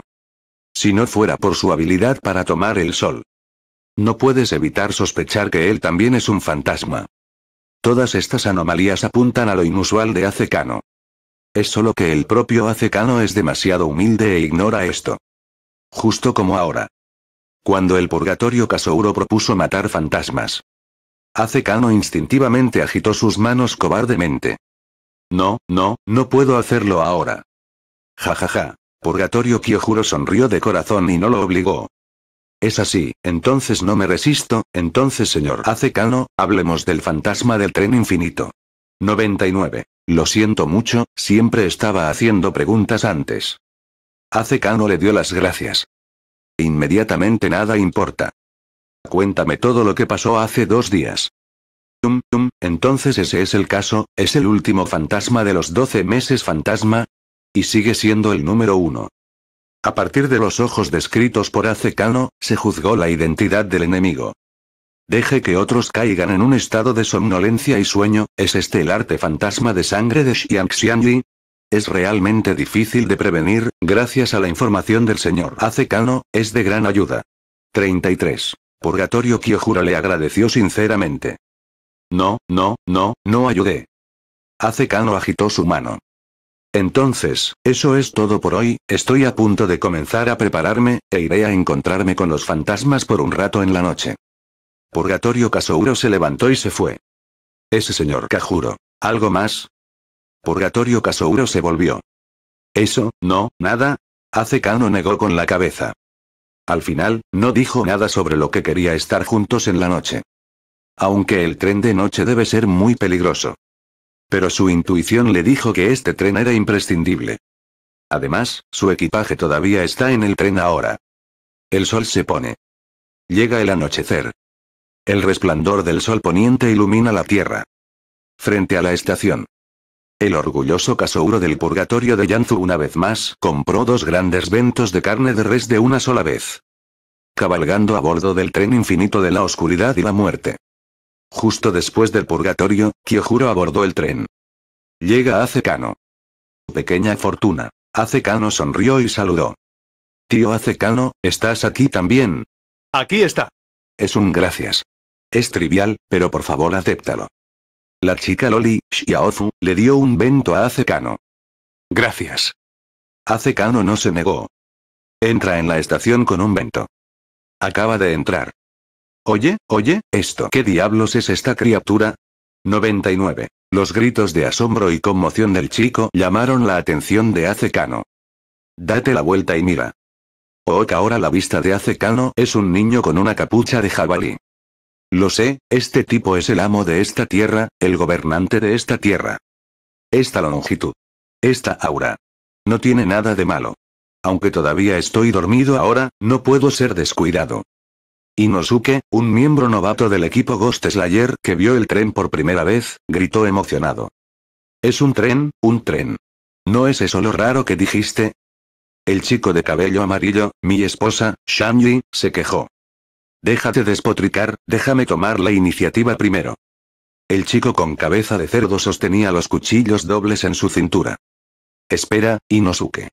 Si no fuera por su habilidad para tomar el sol. No puedes evitar sospechar que él también es un fantasma. Todas estas anomalías apuntan a lo inusual de Acecano. Es solo que el propio Acecano es demasiado humilde e ignora esto. Justo como ahora. Cuando el purgatorio Kasouro propuso matar fantasmas. Acecano instintivamente agitó sus manos cobardemente. No, no, no puedo hacerlo ahora. Ja ja ja. Purgatorio Kyojuro sonrió de corazón y no lo obligó. Es así, entonces no me resisto, entonces señor Acecano, hablemos del fantasma del tren infinito. 99. Lo siento mucho, siempre estaba haciendo preguntas antes. Acecano le dio las gracias. Inmediatamente nada importa. Cuéntame todo lo que pasó hace dos días. entonces ese es el caso, es el último fantasma de los 12 meses fantasma. Y sigue siendo el número uno. A partir de los ojos descritos por Acecano, se juzgó la identidad del enemigo. Deje que otros caigan en un estado de somnolencia y sueño, ¿es este el arte fantasma de sangre de Xiangxiangli? Es realmente difícil de prevenir, gracias a la información del señor Acecano, es de gran ayuda. 33. Purgatorio Kyojura le agradeció sinceramente. No, no, no, no ayudé. Acecano agitó su mano. Entonces, eso es todo por hoy, estoy a punto de comenzar a prepararme, e iré a encontrarme con los fantasmas por un rato en la noche. Purgatorio Kasouro se levantó y se fue. Ese señor Kajuro. ¿Algo más? Purgatorio Kasouro se volvió. Eso, no, nada. Hace Kano negó con la cabeza. Al final, no dijo nada sobre lo que quería estar juntos en la noche. Aunque el tren de noche debe ser muy peligroso. Pero su intuición le dijo que este tren era imprescindible. Además, su equipaje todavía está en el tren ahora. El sol se pone. Llega el anochecer. El resplandor del sol poniente ilumina la tierra. Frente a la estación. El orgulloso casouro del purgatorio de Yanzu una vez más compró dos grandes ventos de carne de res de una sola vez. Cabalgando a bordo del tren infinito de la oscuridad y la muerte. Justo después del purgatorio, Kyojuro abordó el tren. Llega Ace Pequeña fortuna. Ace sonrió y saludó. Tío Ace ¿estás aquí también? Aquí está. Es un gracias. Es trivial, pero por favor acéptalo. La chica Loli, Shiaozu, le dio un vento a Ace Gracias. Ace no se negó. Entra en la estación con un vento. Acaba de entrar. Oye, oye, esto, ¿qué diablos es esta criatura? 99. Los gritos de asombro y conmoción del chico llamaron la atención de Acecano. Date la vuelta y mira. Oh, ahora la vista de Acecano es un niño con una capucha de jabalí. Lo sé, este tipo es el amo de esta tierra, el gobernante de esta tierra. Esta longitud. Esta aura. No tiene nada de malo. Aunque todavía estoy dormido ahora, no puedo ser descuidado. Inosuke, un miembro novato del equipo Ghost Slayer que vio el tren por primera vez, gritó emocionado. Es un tren, un tren. ¿No es eso lo raro que dijiste? El chico de cabello amarillo, mi esposa, Shanji, se quejó. Déjate despotricar, déjame tomar la iniciativa primero. El chico con cabeza de cerdo sostenía los cuchillos dobles en su cintura. Espera, Inosuke.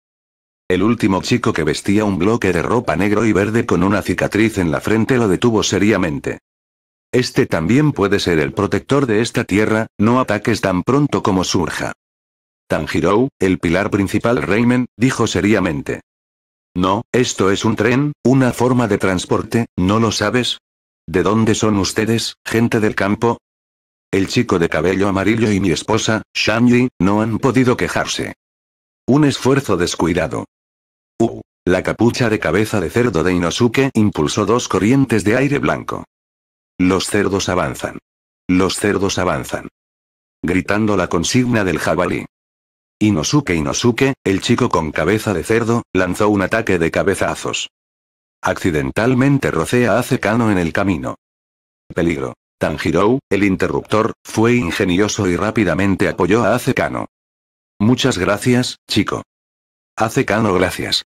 El último chico que vestía un bloque de ropa negro y verde con una cicatriz en la frente lo detuvo seriamente. Este también puede ser el protector de esta tierra, no ataques tan pronto como surja. Tanjiro, el pilar principal Reimen, dijo seriamente. No, esto es un tren, una forma de transporte, ¿no lo sabes? ¿De dónde son ustedes, gente del campo? El chico de cabello amarillo y mi esposa, Shanyi, no han podido quejarse. Un esfuerzo descuidado. La capucha de cabeza de cerdo de Inosuke impulsó dos corrientes de aire blanco. Los cerdos avanzan. Los cerdos avanzan. Gritando la consigna del jabalí. Inosuke Inosuke, el chico con cabeza de cerdo, lanzó un ataque de cabezazos. Accidentalmente rocea a Zekano en el camino. Peligro. Tanjiro, el interruptor, fue ingenioso y rápidamente apoyó a Acecano. Muchas gracias, chico. Acecano gracias.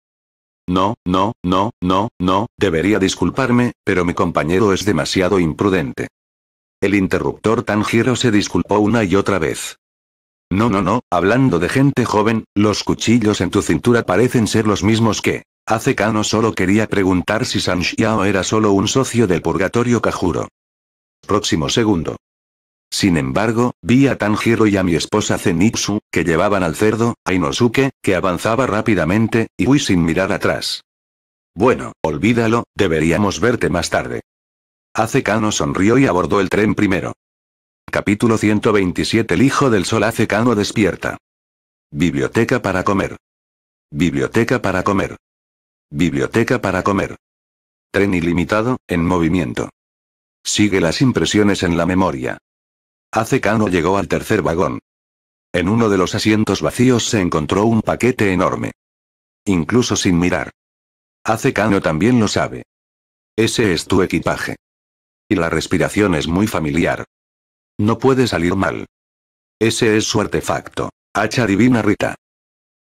No, no, no, no, no, debería disculparme, pero mi compañero es demasiado imprudente. El interruptor Tanjiro se disculpó una y otra vez. No, no, no, hablando de gente joven, los cuchillos en tu cintura parecen ser los mismos que. Hace Kano solo quería preguntar si San Xiao era solo un socio del purgatorio Kajuro. Próximo segundo. Sin embargo, vi a Tanjiro y a mi esposa Zenitsu, que llevaban al cerdo, a Inosuke, que avanzaba rápidamente, y fui sin mirar atrás. Bueno, olvídalo, deberíamos verte más tarde. Hace Kano sonrió y abordó el tren primero. Capítulo 127 El hijo del sol hace Kano despierta. Biblioteca para comer. Biblioteca para comer. Biblioteca para comer. Tren ilimitado, en movimiento. Sigue las impresiones en la memoria. Hace Kano llegó al tercer vagón. En uno de los asientos vacíos se encontró un paquete enorme. Incluso sin mirar. Hace Kano también lo sabe. Ese es tu equipaje. Y la respiración es muy familiar. No puede salir mal. Ese es su artefacto. Hacha divina Rita.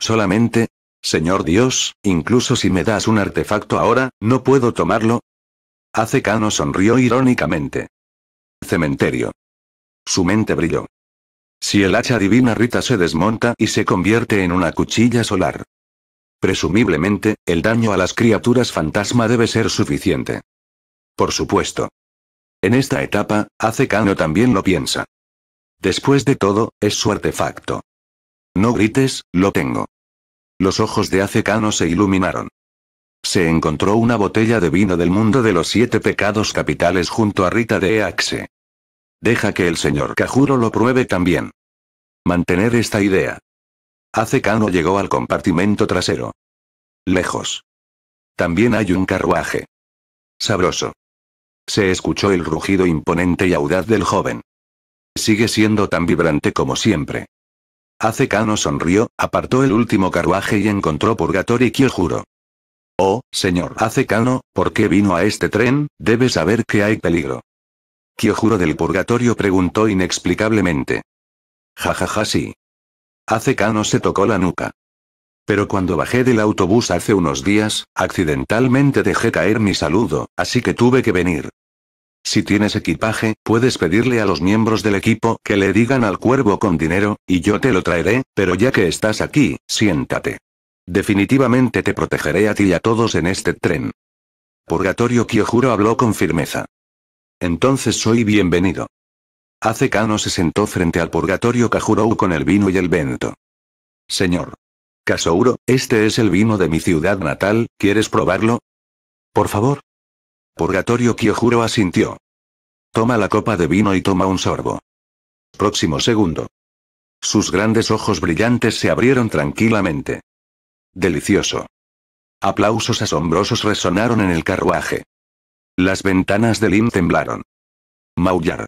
Solamente, Señor Dios, incluso si me das un artefacto ahora, ¿no puedo tomarlo? Kano sonrió irónicamente. Cementerio. Su mente brilló. Si el hacha divina Rita se desmonta y se convierte en una cuchilla solar. Presumiblemente, el daño a las criaturas fantasma debe ser suficiente. Por supuesto. En esta etapa, Acecano también lo piensa. Después de todo, es su artefacto. No grites, lo tengo. Los ojos de Acecano se iluminaron. Se encontró una botella de vino del mundo de los siete pecados capitales junto a Rita de Eaxe. Deja que el señor Kajuro lo pruebe también. Mantener esta idea. Hace Kano llegó al compartimento trasero. Lejos. También hay un carruaje. Sabroso. Se escuchó el rugido imponente y audaz del joven. Sigue siendo tan vibrante como siempre. Hace Kano sonrió, apartó el último carruaje y encontró purgatorio Kyojuro. Oh, señor Kano, ¿por qué vino a este tren? Debe saber que hay peligro. Kyojuro del purgatorio preguntó inexplicablemente. Ja ja, ja, sí. Hace no se tocó la nuca. Pero cuando bajé del autobús hace unos días, accidentalmente dejé caer mi saludo, así que tuve que venir. Si tienes equipaje, puedes pedirle a los miembros del equipo que le digan al cuervo con dinero, y yo te lo traeré, pero ya que estás aquí, siéntate. Definitivamente te protegeré a ti y a todos en este tren. Purgatorio Kyojuro habló con firmeza. Entonces soy bienvenido. Hace Kano se sentó frente al purgatorio Kajurou con el vino y el vento. Señor. Kasouro, este es el vino de mi ciudad natal, ¿quieres probarlo? Por favor. Purgatorio Kyojuro asintió. Toma la copa de vino y toma un sorbo. Próximo segundo. Sus grandes ojos brillantes se abrieron tranquilamente. Delicioso. Aplausos asombrosos resonaron en el carruaje. Las ventanas del Lin temblaron. La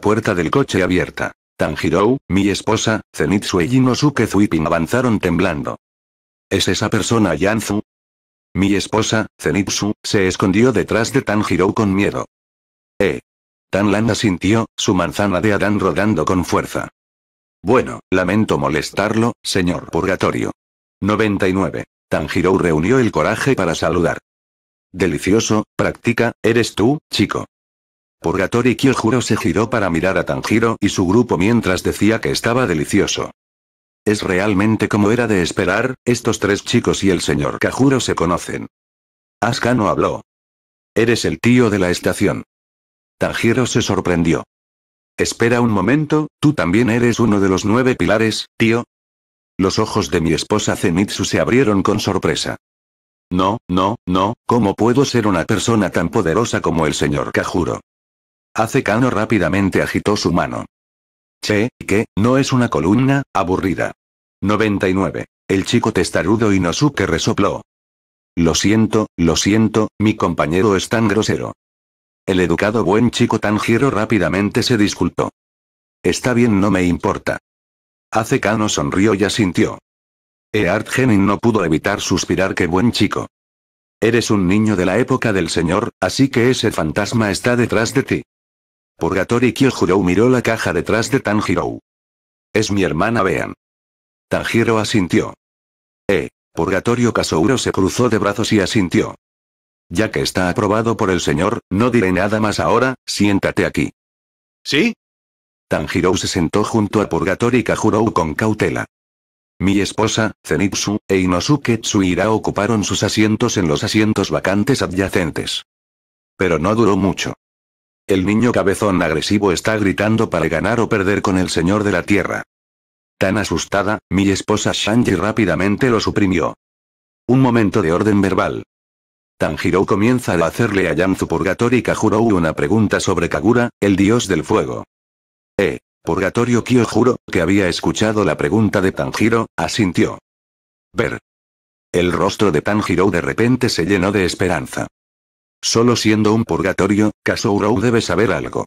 Puerta del coche abierta. Tanjiro, mi esposa, Zenitsu y Inosuke Zuipin avanzaron temblando. ¿Es esa persona Yanzu? Mi esposa, Zenitsu, se escondió detrás de Tanjiro con miedo. Eh. Tanlan sintió su manzana de Adán rodando con fuerza. Bueno, lamento molestarlo, señor Purgatorio. 99. Tanjiro reunió el coraje para saludar. Delicioso, práctica eres tú, chico. Purgatori Kyojuro se giró para mirar a Tanjiro y su grupo mientras decía que estaba delicioso. Es realmente como era de esperar, estos tres chicos y el señor Kajuro se conocen. no habló. Eres el tío de la estación. Tanjiro se sorprendió. Espera un momento, tú también eres uno de los nueve pilares, tío. Los ojos de mi esposa Zenitsu se abrieron con sorpresa. No, no, no, ¿cómo puedo ser una persona tan poderosa como el señor Kajuro? Acecano rápidamente agitó su mano. Che, que, no es una columna, aburrida. 99. El chico testarudo Inosuke resopló. Lo siento, lo siento, mi compañero es tan grosero. El educado buen chico Tanjiro rápidamente se disculpó. Está bien, no me importa. Acecano sonrió y asintió. Eart no pudo evitar suspirar qué buen chico. Eres un niño de la época del señor, así que ese fantasma está detrás de ti. Purgatorio Kyojuro miró la caja detrás de Tanjiro. Es mi hermana Bean. Tanjiro asintió. Eh. Purgatorio Kasouro se cruzó de brazos y asintió. Ya que está aprobado por el señor, no diré nada más ahora, siéntate aquí. ¿Sí? Tanjiro se sentó junto a Purgatorio Kajurou con cautela. Mi esposa, Zenitsu, e Inosuke Tsuira ocuparon sus asientos en los asientos vacantes adyacentes. Pero no duró mucho. El niño cabezón agresivo está gritando para ganar o perder con el señor de la tierra. Tan asustada, mi esposa Shanji rápidamente lo suprimió. Un momento de orden verbal. Tanjiro comienza a hacerle a Yanzu y Kajurou una pregunta sobre Kagura, el dios del fuego. Eh, Purgatorio Kyojuro, que había escuchado la pregunta de Tanjiro, asintió. Ver. El rostro de Tanjiro de repente se llenó de esperanza. Solo siendo un purgatorio, Kasourou debe saber algo.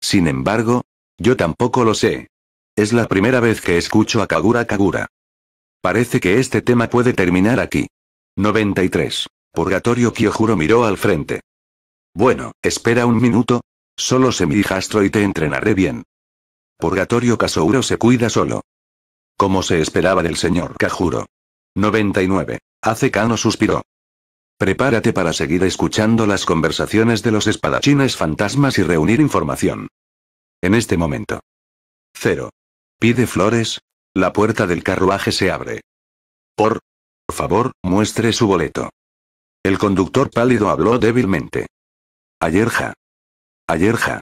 Sin embargo, yo tampoco lo sé. Es la primera vez que escucho a Kagura Kagura. Parece que este tema puede terminar aquí. 93. Purgatorio Kyojuro miró al frente. Bueno, espera un minuto. Solo hijastro y te entrenaré bien. Purgatorio Kasouro se cuida solo. Como se esperaba del señor Kajuro. 99. Hace Kano suspiró. Prepárate para seguir escuchando las conversaciones de los espadachines fantasmas y reunir información. En este momento. 0. Pide flores. La puerta del carruaje se abre. Por favor, muestre su boleto. El conductor pálido habló débilmente. Ayerja. Ayerja.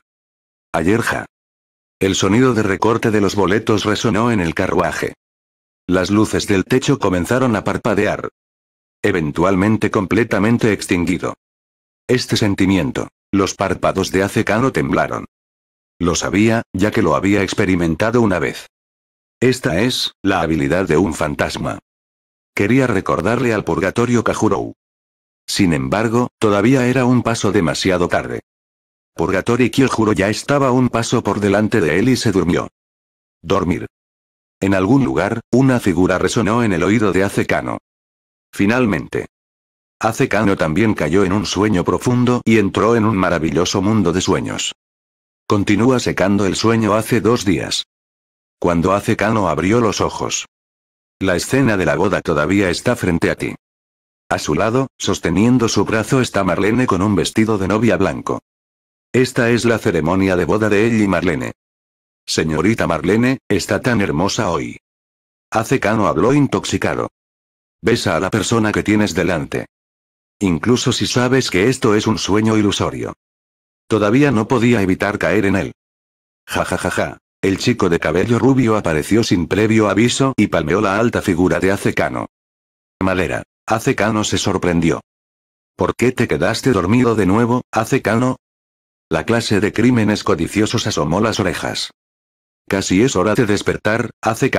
Ayerja. El sonido de recorte de los boletos resonó en el carruaje. Las luces del techo comenzaron a parpadear. Eventualmente completamente extinguido. Este sentimiento. Los párpados de Acecano temblaron. Lo sabía, ya que lo había experimentado una vez. Esta es, la habilidad de un fantasma. Quería recordarle al purgatorio Kajurou. Sin embargo, todavía era un paso demasiado tarde. Purgatory Kyojuro ya estaba un paso por delante de él y se durmió. Dormir. En algún lugar, una figura resonó en el oído de Acecano. Finalmente. Acecano también cayó en un sueño profundo y entró en un maravilloso mundo de sueños. Continúa secando el sueño hace dos días. Cuando Acecano abrió los ojos. La escena de la boda todavía está frente a ti. A su lado, sosteniendo su brazo está Marlene con un vestido de novia blanco. Esta es la ceremonia de boda de ella y Marlene. Señorita Marlene, está tan hermosa hoy. Acecano habló intoxicado. Besa a la persona que tienes delante. Incluso si sabes que esto es un sueño ilusorio. Todavía no podía evitar caer en él. Ja ja ja ja. El chico de cabello rubio apareció sin previo aviso y palmeó la alta figura de Acecano. Malera. Acecano se sorprendió. ¿Por qué te quedaste dormido de nuevo, Acecano? La clase de crímenes codiciosos asomó las orejas. Casi es hora de despertar, hace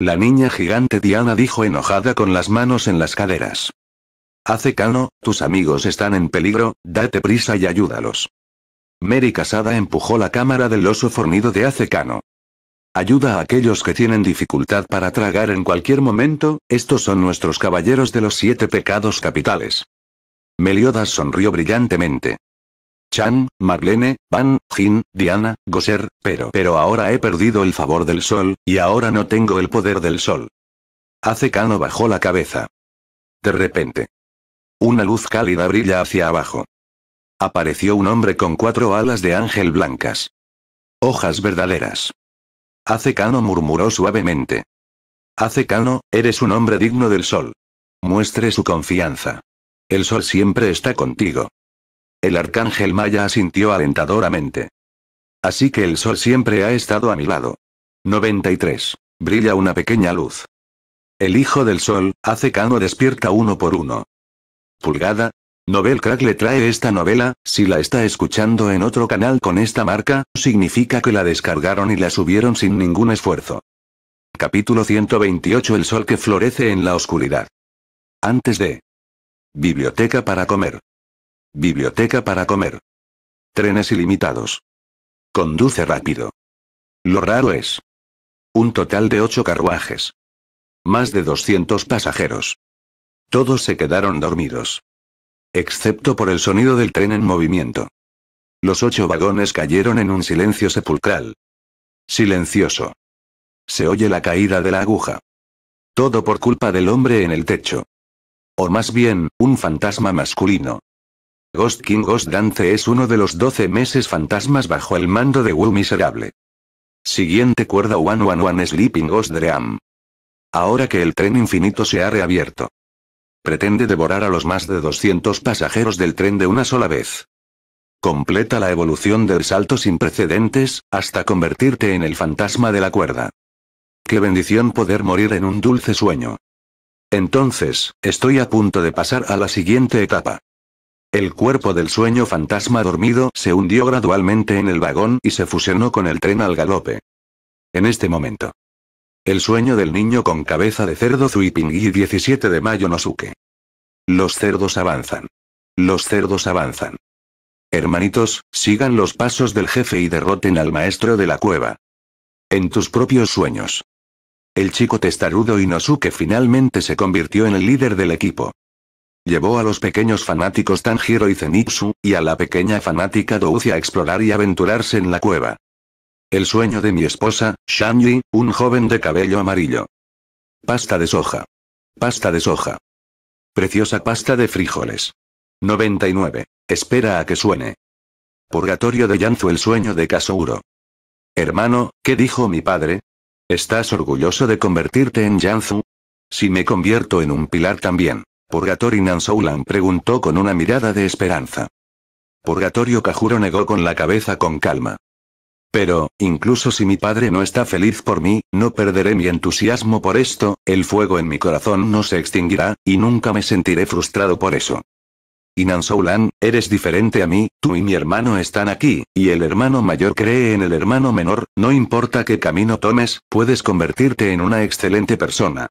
La niña gigante Diana dijo enojada con las manos en las caderas. Hace tus amigos están en peligro, date prisa y ayúdalos. Mary Casada empujó la cámara del oso fornido de Acecano. Ayuda a aquellos que tienen dificultad para tragar en cualquier momento, estos son nuestros caballeros de los siete pecados capitales. Meliodas sonrió brillantemente. Chan, Marlene, Van, Jin, Diana, Goser, pero... Pero ahora he perdido el favor del sol, y ahora no tengo el poder del sol. Hace bajó la cabeza. De repente. Una luz cálida brilla hacia abajo. Apareció un hombre con cuatro alas de ángel blancas. Hojas verdaderas. Hace murmuró suavemente. Hace eres un hombre digno del sol. Muestre su confianza. El sol siempre está contigo. El arcángel Maya asintió alentadoramente. Así que el sol siempre ha estado a mi lado. 93. Brilla una pequeña luz. El hijo del sol, hace Cano despierta uno por uno. Pulgada. Novel Crack le trae esta novela, si la está escuchando en otro canal con esta marca, significa que la descargaron y la subieron sin ningún esfuerzo. Capítulo 128 El sol que florece en la oscuridad. Antes de. Biblioteca para comer. Biblioteca para comer. Trenes ilimitados. Conduce rápido. Lo raro es. Un total de ocho carruajes. Más de 200 pasajeros. Todos se quedaron dormidos. Excepto por el sonido del tren en movimiento. Los ocho vagones cayeron en un silencio sepulcral. Silencioso. Se oye la caída de la aguja. Todo por culpa del hombre en el techo. O más bien, un fantasma masculino, Ghost King Ghost Dance es uno de los 12 meses fantasmas bajo el mando de Wu Miserable. Siguiente cuerda One One One Sleeping Ghost Dream. Ahora que el tren infinito se ha reabierto. Pretende devorar a los más de 200 pasajeros del tren de una sola vez. Completa la evolución del salto sin precedentes, hasta convertirte en el fantasma de la cuerda. Qué bendición poder morir en un dulce sueño. Entonces, estoy a punto de pasar a la siguiente etapa. El cuerpo del sueño fantasma dormido se hundió gradualmente en el vagón y se fusionó con el tren al galope. En este momento. El sueño del niño con cabeza de cerdo Zuipingui 17 de mayo Nosuke. Los cerdos avanzan. Los cerdos avanzan. Hermanitos, sigan los pasos del jefe y derroten al maestro de la cueva. En tus propios sueños. El chico testarudo Inosuke finalmente se convirtió en el líder del equipo. Llevó a los pequeños fanáticos Tanjiro y Zenitsu, y a la pequeña fanática Douzi a explorar y aventurarse en la cueva. El sueño de mi esposa, Shanli, un joven de cabello amarillo. Pasta de soja. Pasta de soja. Preciosa pasta de frijoles. 99. Espera a que suene. Purgatorio de Yanzu El sueño de Kasouro. Hermano, ¿qué dijo mi padre? ¿Estás orgulloso de convertirte en Yanzu? Si me convierto en un pilar también. Purgatorio Nansoulan preguntó con una mirada de esperanza. Purgatorio Kajuro negó con la cabeza con calma. Pero, incluso si mi padre no está feliz por mí, no perderé mi entusiasmo por esto, el fuego en mi corazón no se extinguirá, y nunca me sentiré frustrado por eso. Nan Soulan, eres diferente a mí, tú y mi hermano están aquí, y el hermano mayor cree en el hermano menor, no importa qué camino tomes, puedes convertirte en una excelente persona.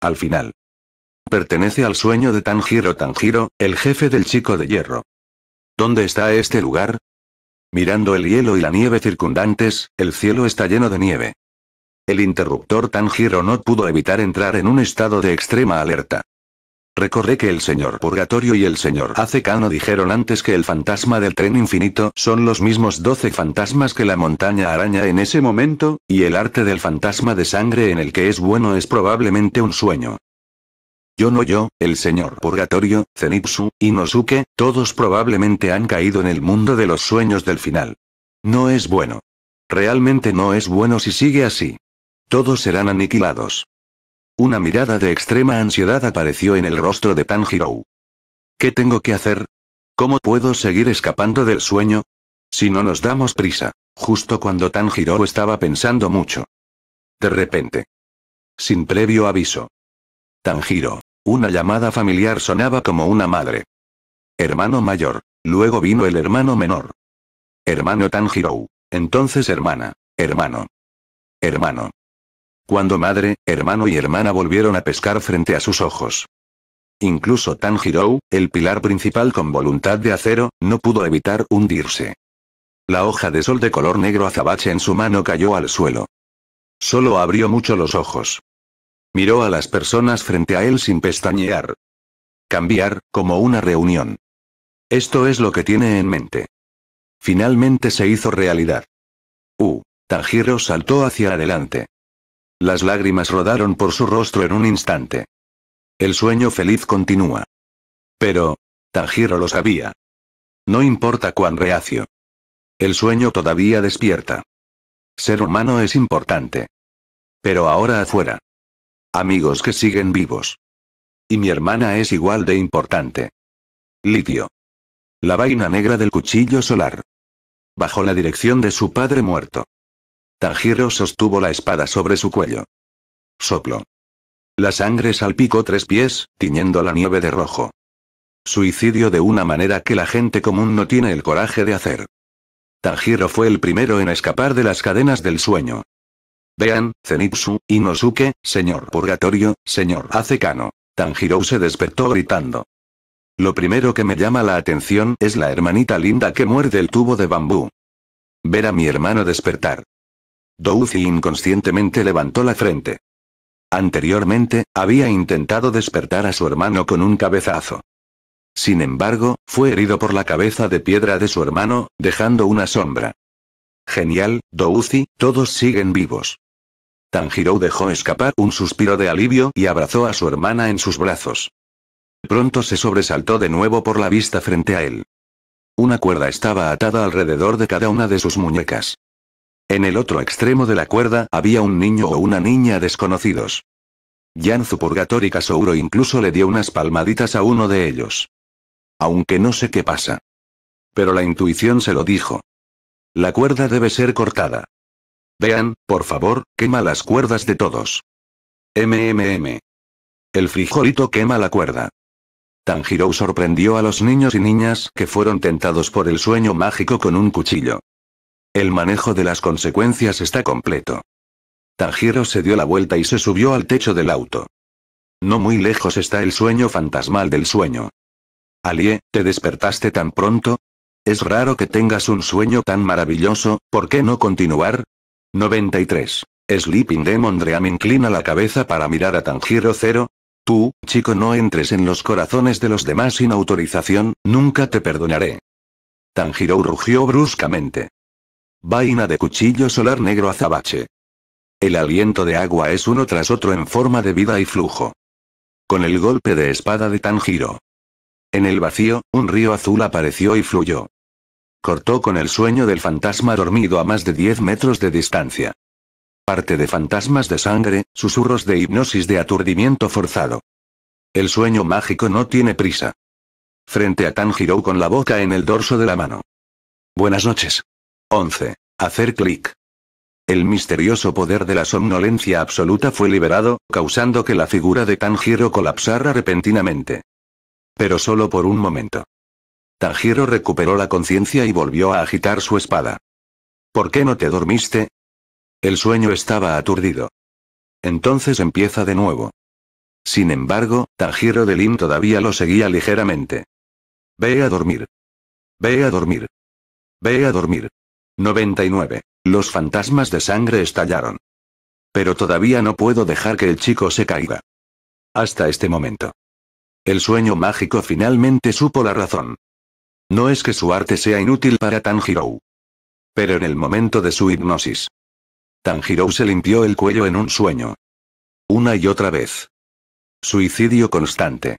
Al final pertenece al sueño de Tanjiro Tanjiro, el jefe del chico de hierro. ¿Dónde está este lugar? Mirando el hielo y la nieve circundantes, el cielo está lleno de nieve. El interruptor Tanjiro no pudo evitar entrar en un estado de extrema alerta. Recordé que el señor Purgatorio y el señor Acecano dijeron antes que el fantasma del tren infinito son los mismos doce fantasmas que la montaña araña en ese momento, y el arte del fantasma de sangre en el que es bueno es probablemente un sueño. Yo no yo, el señor Purgatorio, Zenitsu, Inosuke, todos probablemente han caído en el mundo de los sueños del final. No es bueno. Realmente no es bueno si sigue así. Todos serán aniquilados. Una mirada de extrema ansiedad apareció en el rostro de Tanjiro. ¿Qué tengo que hacer? ¿Cómo puedo seguir escapando del sueño? Si no nos damos prisa. Justo cuando Tanjiro estaba pensando mucho. De repente. Sin previo aviso. Tanjiro. Una llamada familiar sonaba como una madre. Hermano mayor. Luego vino el hermano menor. Hermano Tanjiro. Entonces hermana. Hermano. Hermano. Cuando madre, hermano y hermana volvieron a pescar frente a sus ojos. Incluso Tanjiro, el pilar principal con voluntad de acero, no pudo evitar hundirse. La hoja de sol de color negro azabache en su mano cayó al suelo. Solo abrió mucho los ojos. Miró a las personas frente a él sin pestañear. Cambiar, como una reunión. Esto es lo que tiene en mente. Finalmente se hizo realidad. Uh. Tanjiro saltó hacia adelante. Las lágrimas rodaron por su rostro en un instante. El sueño feliz continúa. Pero, Tajiro lo sabía. No importa cuán reacio. El sueño todavía despierta. Ser humano es importante. Pero ahora afuera. Amigos que siguen vivos. Y mi hermana es igual de importante. Litio. La vaina negra del cuchillo solar. Bajo la dirección de su padre muerto. Tanjiro sostuvo la espada sobre su cuello. Soplo. La sangre salpicó tres pies, tiñendo la nieve de rojo. Suicidio de una manera que la gente común no tiene el coraje de hacer. Tanjiro fue el primero en escapar de las cadenas del sueño. Vean, Zenitsu, Inosuke, señor Purgatorio, señor Acecano. Tanjiro se despertó gritando. Lo primero que me llama la atención es la hermanita linda que muerde el tubo de bambú. Ver a mi hermano despertar. Douzi inconscientemente levantó la frente. Anteriormente, había intentado despertar a su hermano con un cabezazo. Sin embargo, fue herido por la cabeza de piedra de su hermano, dejando una sombra. Genial, Douzi, todos siguen vivos. Tanjiro dejó escapar un suspiro de alivio y abrazó a su hermana en sus brazos. Pronto se sobresaltó de nuevo por la vista frente a él. Una cuerda estaba atada alrededor de cada una de sus muñecas. En el otro extremo de la cuerda había un niño o una niña desconocidos. Yanzu Zupurgator y Kasouro incluso le dio unas palmaditas a uno de ellos. Aunque no sé qué pasa. Pero la intuición se lo dijo. La cuerda debe ser cortada. «Vean, por favor, quema las cuerdas de todos. MMM. El frijolito quema la cuerda. Tanjiro sorprendió a los niños y niñas que fueron tentados por el sueño mágico con un cuchillo. El manejo de las consecuencias está completo. Tanjiro se dio la vuelta y se subió al techo del auto. No muy lejos está el sueño fantasmal del sueño. Alie, ¿te despertaste tan pronto? Es raro que tengas un sueño tan maravilloso, ¿por qué no continuar? 93. Sleeping Demon Dream inclina la cabeza para mirar a Tanjiro Cero. Tú, chico, no entres en los corazones de los demás sin autorización, nunca te perdonaré. Tanjiro rugió bruscamente. Vaina de cuchillo solar negro azabache. El aliento de agua es uno tras otro en forma de vida y flujo. Con el golpe de espada de Tanjiro. En el vacío, un río azul apareció y fluyó. Cortó con el sueño del fantasma dormido a más de 10 metros de distancia. Parte de fantasmas de sangre, susurros de hipnosis de aturdimiento forzado. El sueño mágico no tiene prisa. Frente a Tanjiro con la boca en el dorso de la mano. Buenas noches. 11. Hacer clic. El misterioso poder de la somnolencia absoluta fue liberado, causando que la figura de Tanjiro colapsara repentinamente. Pero solo por un momento. Tanjiro recuperó la conciencia y volvió a agitar su espada. ¿Por qué no te dormiste? El sueño estaba aturdido. Entonces empieza de nuevo. Sin embargo, Tanjiro de Lin todavía lo seguía ligeramente. Ve a dormir. Ve a dormir. Ve a dormir. 99. Los fantasmas de sangre estallaron. Pero todavía no puedo dejar que el chico se caiga. Hasta este momento. El sueño mágico finalmente supo la razón. No es que su arte sea inútil para Tanjiro. Pero en el momento de su hipnosis. Tanjiro se limpió el cuello en un sueño. Una y otra vez. Suicidio constante.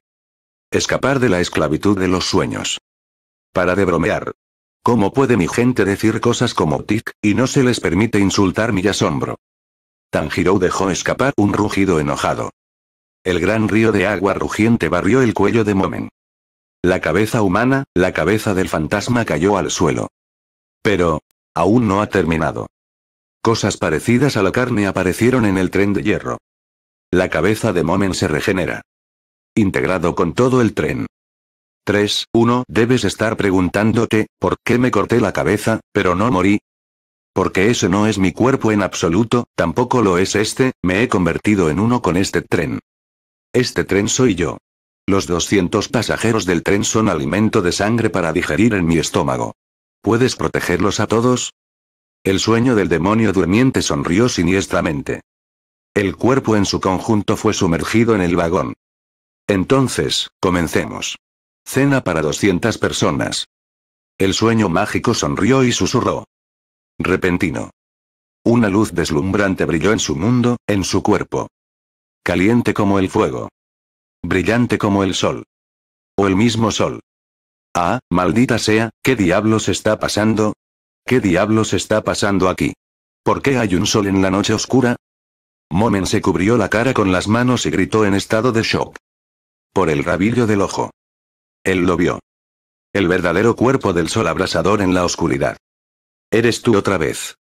Escapar de la esclavitud de los sueños. Para de bromear. ¿Cómo puede mi gente decir cosas como tic, y no se les permite insultar mi asombro? Tanjiro dejó escapar un rugido enojado. El gran río de agua rugiente barrió el cuello de Momen. La cabeza humana, la cabeza del fantasma cayó al suelo. Pero, aún no ha terminado. Cosas parecidas a la carne aparecieron en el tren de hierro. La cabeza de Momen se regenera. Integrado con todo el tren. 3.1. Debes estar preguntándote, ¿por qué me corté la cabeza, pero no morí? Porque ese no es mi cuerpo en absoluto, tampoco lo es este, me he convertido en uno con este tren. Este tren soy yo. Los 200 pasajeros del tren son alimento de sangre para digerir en mi estómago. ¿Puedes protegerlos a todos? El sueño del demonio durmiente sonrió siniestramente. El cuerpo en su conjunto fue sumergido en el vagón. Entonces, comencemos. Cena para 200 personas. El sueño mágico sonrió y susurró. Repentino. Una luz deslumbrante brilló en su mundo, en su cuerpo. Caliente como el fuego brillante como el sol. O el mismo sol. Ah, maldita sea, ¿qué diablos está pasando? ¿Qué diablos está pasando aquí? ¿Por qué hay un sol en la noche oscura? Momen se cubrió la cara con las manos y gritó en estado de shock. Por el rabillo del ojo. Él lo vio. El verdadero cuerpo del sol abrasador en la oscuridad. Eres tú otra vez.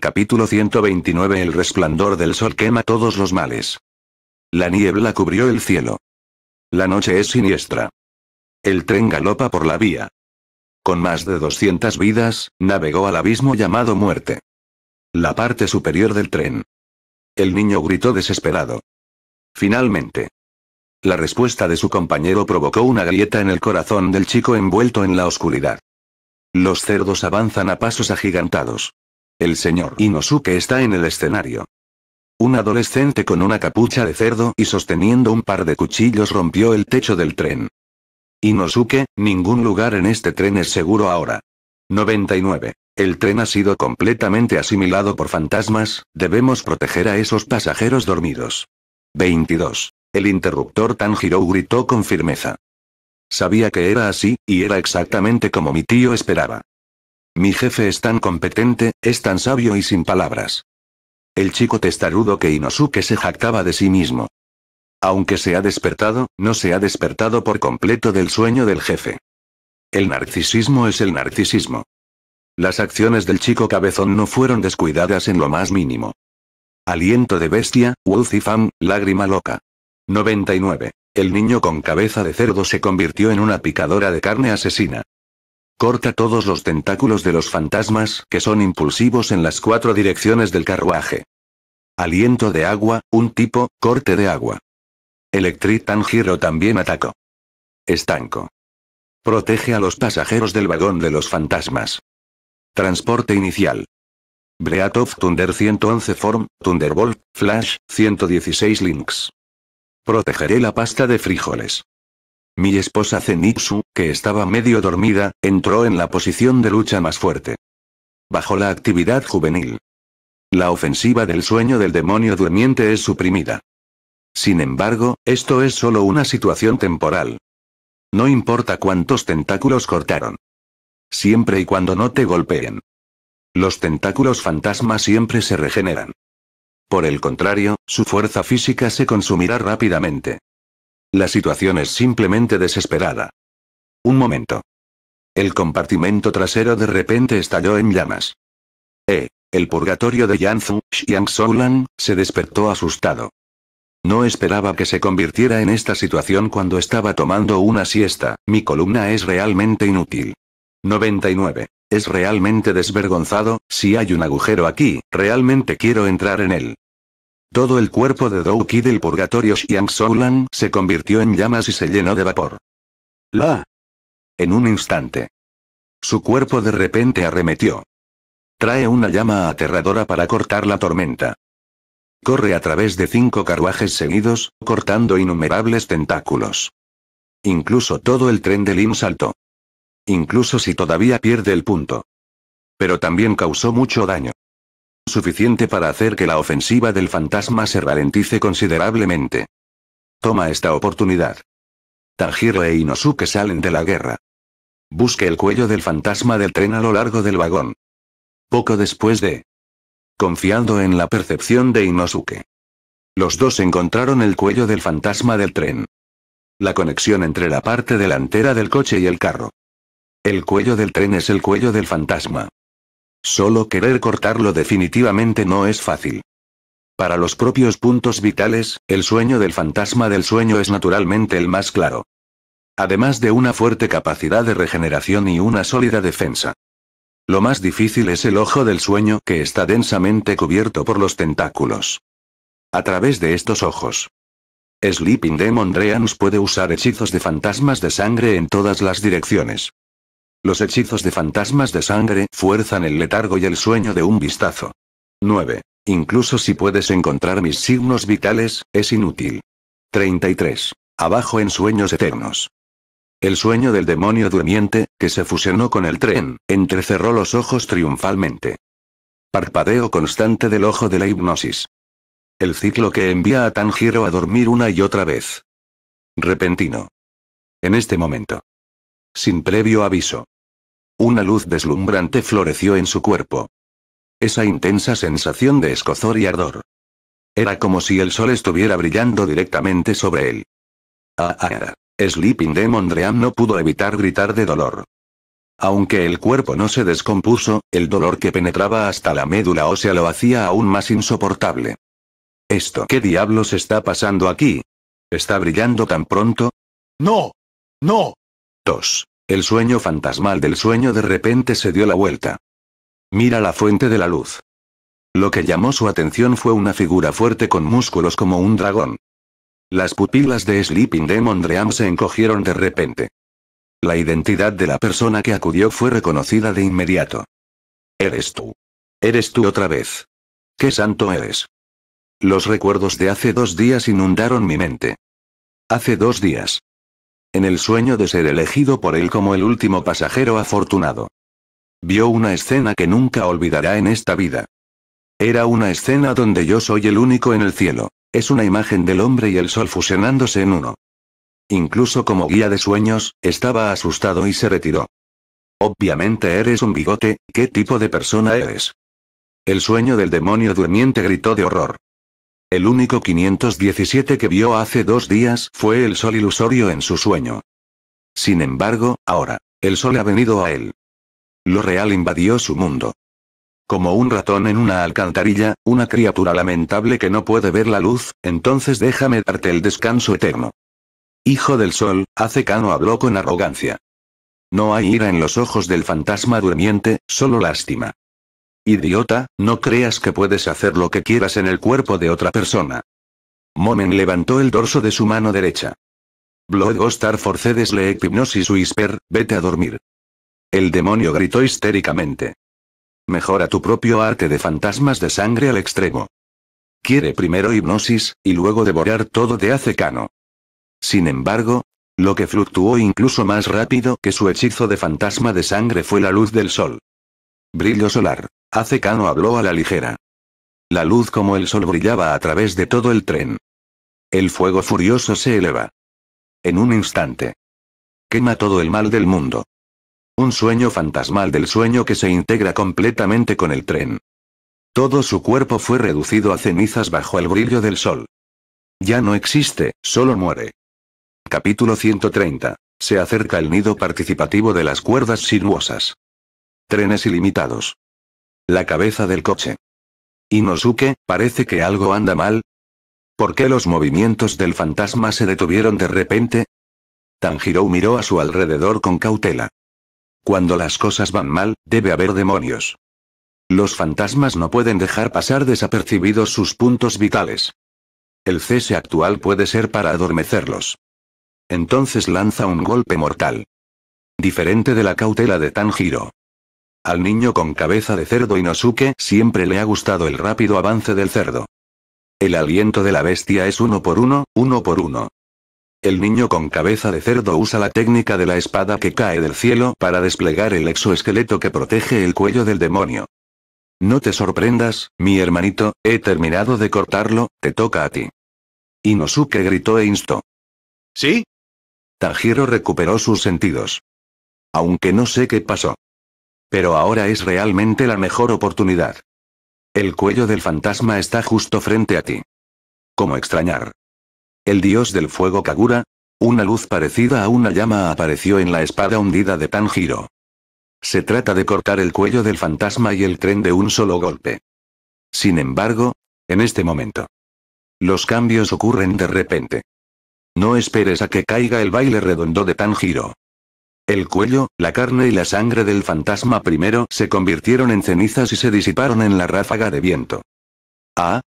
Capítulo 129 El resplandor del sol quema todos los males. La niebla cubrió el cielo. La noche es siniestra. El tren galopa por la vía. Con más de 200 vidas, navegó al abismo llamado muerte. La parte superior del tren. El niño gritó desesperado. Finalmente. La respuesta de su compañero provocó una grieta en el corazón del chico envuelto en la oscuridad. Los cerdos avanzan a pasos agigantados. El señor Inosuke está en el escenario. Un adolescente con una capucha de cerdo y sosteniendo un par de cuchillos rompió el techo del tren. Inosuke, ningún lugar en este tren es seguro ahora. 99. El tren ha sido completamente asimilado por fantasmas, debemos proteger a esos pasajeros dormidos. 22. El interruptor Tanjiro gritó con firmeza. Sabía que era así, y era exactamente como mi tío esperaba. Mi jefe es tan competente, es tan sabio y sin palabras. El chico testarudo que Inosuke se jactaba de sí mismo. Aunque se ha despertado, no se ha despertado por completo del sueño del jefe. El narcisismo es el narcisismo. Las acciones del chico cabezón no fueron descuidadas en lo más mínimo. Aliento de bestia, Wolf y Fam, lágrima loca. 99. El niño con cabeza de cerdo se convirtió en una picadora de carne asesina. Corta todos los tentáculos de los fantasmas, que son impulsivos en las cuatro direcciones del carruaje. Aliento de agua, un tipo, corte de agua. Electric Tangiro también atacó. Estanco. Protege a los pasajeros del vagón de los fantasmas. Transporte inicial. Breatov Thunder 111 Form, Thunderbolt, Flash, 116 Links. Protegeré la pasta de frijoles. Mi esposa Zenitsu, que estaba medio dormida, entró en la posición de lucha más fuerte. Bajo la actividad juvenil. La ofensiva del sueño del demonio durmiente es suprimida. Sin embargo, esto es solo una situación temporal. No importa cuántos tentáculos cortaron. Siempre y cuando no te golpeen. Los tentáculos fantasma siempre se regeneran. Por el contrario, su fuerza física se consumirá rápidamente. La situación es simplemente desesperada. Un momento. El compartimento trasero de repente estalló en llamas. Eh, el purgatorio de Yanzu, Xiang Soulan, se despertó asustado. No esperaba que se convirtiera en esta situación cuando estaba tomando una siesta, mi columna es realmente inútil. 99. Es realmente desvergonzado, si hay un agujero aquí, realmente quiero entrar en él. Todo el cuerpo de Douki del purgatorio Xiang Soulan se convirtió en llamas y se llenó de vapor. ¡La! En un instante. Su cuerpo de repente arremetió. Trae una llama aterradora para cortar la tormenta. Corre a través de cinco carruajes seguidos, cortando innumerables tentáculos. Incluso todo el tren de Lim saltó. Incluso si todavía pierde el punto. Pero también causó mucho daño suficiente para hacer que la ofensiva del fantasma se ralentice considerablemente. Toma esta oportunidad. Tanjiro e Inosuke salen de la guerra. Busque el cuello del fantasma del tren a lo largo del vagón. Poco después de... Confiando en la percepción de Inosuke. Los dos encontraron el cuello del fantasma del tren. La conexión entre la parte delantera del coche y el carro. El cuello del tren es el cuello del fantasma. Solo querer cortarlo definitivamente no es fácil. Para los propios puntos vitales, el sueño del fantasma del sueño es naturalmente el más claro. Además de una fuerte capacidad de regeneración y una sólida defensa. Lo más difícil es el ojo del sueño que está densamente cubierto por los tentáculos. A través de estos ojos. Sleeping Demon Dreams puede usar hechizos de fantasmas de sangre en todas las direcciones. Los hechizos de fantasmas de sangre fuerzan el letargo y el sueño de un vistazo. 9. Incluso si puedes encontrar mis signos vitales, es inútil. 33. Abajo en sueños eternos. El sueño del demonio durmiente, que se fusionó con el tren, entrecerró los ojos triunfalmente. Parpadeo constante del ojo de la hipnosis. El ciclo que envía a Tanjiro a dormir una y otra vez. Repentino. En este momento. Sin previo aviso. Una luz deslumbrante floreció en su cuerpo. Esa intensa sensación de escozor y ardor. Era como si el sol estuviera brillando directamente sobre él. Ah, ah, ah. Sleeping Demon Dream no pudo evitar gritar de dolor. Aunque el cuerpo no se descompuso, el dolor que penetraba hasta la médula ósea lo hacía aún más insoportable. ¿Esto qué diablos está pasando aquí? ¿Está brillando tan pronto? ¡No! ¡No! Tos. El sueño fantasmal del sueño de repente se dio la vuelta. Mira la fuente de la luz. Lo que llamó su atención fue una figura fuerte con músculos como un dragón. Las pupilas de Sleeping Demon Dream se encogieron de repente. La identidad de la persona que acudió fue reconocida de inmediato. Eres tú. Eres tú otra vez. ¿Qué santo eres? Los recuerdos de hace dos días inundaron mi mente. Hace dos días en el sueño de ser elegido por él como el último pasajero afortunado. Vio una escena que nunca olvidará en esta vida. Era una escena donde yo soy el único en el cielo. Es una imagen del hombre y el sol fusionándose en uno. Incluso como guía de sueños, estaba asustado y se retiró. Obviamente eres un bigote, ¿qué tipo de persona eres? El sueño del demonio durmiente gritó de horror. El único 517 que vio hace dos días fue el sol ilusorio en su sueño. Sin embargo, ahora, el sol ha venido a él. Lo real invadió su mundo. Como un ratón en una alcantarilla, una criatura lamentable que no puede ver la luz, entonces déjame darte el descanso eterno. Hijo del sol, hace cano habló con arrogancia. No hay ira en los ojos del fantasma durmiente, solo lástima. Idiota, no creas que puedes hacer lo que quieras en el cuerpo de otra persona. Momen levantó el dorso de su mano derecha. Blood Gostar forcedes le hipnosis whisper, vete a dormir. El demonio gritó histéricamente. Mejora tu propio arte de fantasmas de sangre al extremo. Quiere primero hipnosis, y luego devorar todo de acecano. Sin embargo, lo que fluctuó incluso más rápido que su hechizo de fantasma de sangre fue la luz del sol. Brillo solar. Hace Kano habló a la ligera. La luz como el sol brillaba a través de todo el tren. El fuego furioso se eleva. En un instante. Quema todo el mal del mundo. Un sueño fantasmal del sueño que se integra completamente con el tren. Todo su cuerpo fue reducido a cenizas bajo el brillo del sol. Ya no existe, solo muere. Capítulo 130. Se acerca el nido participativo de las cuerdas sinuosas. Trenes ilimitados la cabeza del coche. Inosuke, parece que algo anda mal. ¿Por qué los movimientos del fantasma se detuvieron de repente? Tanjiro miró a su alrededor con cautela. Cuando las cosas van mal, debe haber demonios. Los fantasmas no pueden dejar pasar desapercibidos sus puntos vitales. El cese actual puede ser para adormecerlos. Entonces lanza un golpe mortal. Diferente de la cautela de Tanjiro. Al niño con cabeza de cerdo Inosuke siempre le ha gustado el rápido avance del cerdo. El aliento de la bestia es uno por uno, uno por uno. El niño con cabeza de cerdo usa la técnica de la espada que cae del cielo para desplegar el exoesqueleto que protege el cuello del demonio. No te sorprendas, mi hermanito, he terminado de cortarlo, te toca a ti. Inosuke gritó e instó. ¿Sí? Tanjiro recuperó sus sentidos. Aunque no sé qué pasó. Pero ahora es realmente la mejor oportunidad. El cuello del fantasma está justo frente a ti. ¿Cómo extrañar? El dios del fuego Kagura. Una luz parecida a una llama apareció en la espada hundida de Tanjiro. Se trata de cortar el cuello del fantasma y el tren de un solo golpe. Sin embargo, en este momento. Los cambios ocurren de repente. No esperes a que caiga el baile redondo de Tanjiro. El cuello, la carne y la sangre del fantasma primero se convirtieron en cenizas y se disiparon en la ráfaga de viento. Ah.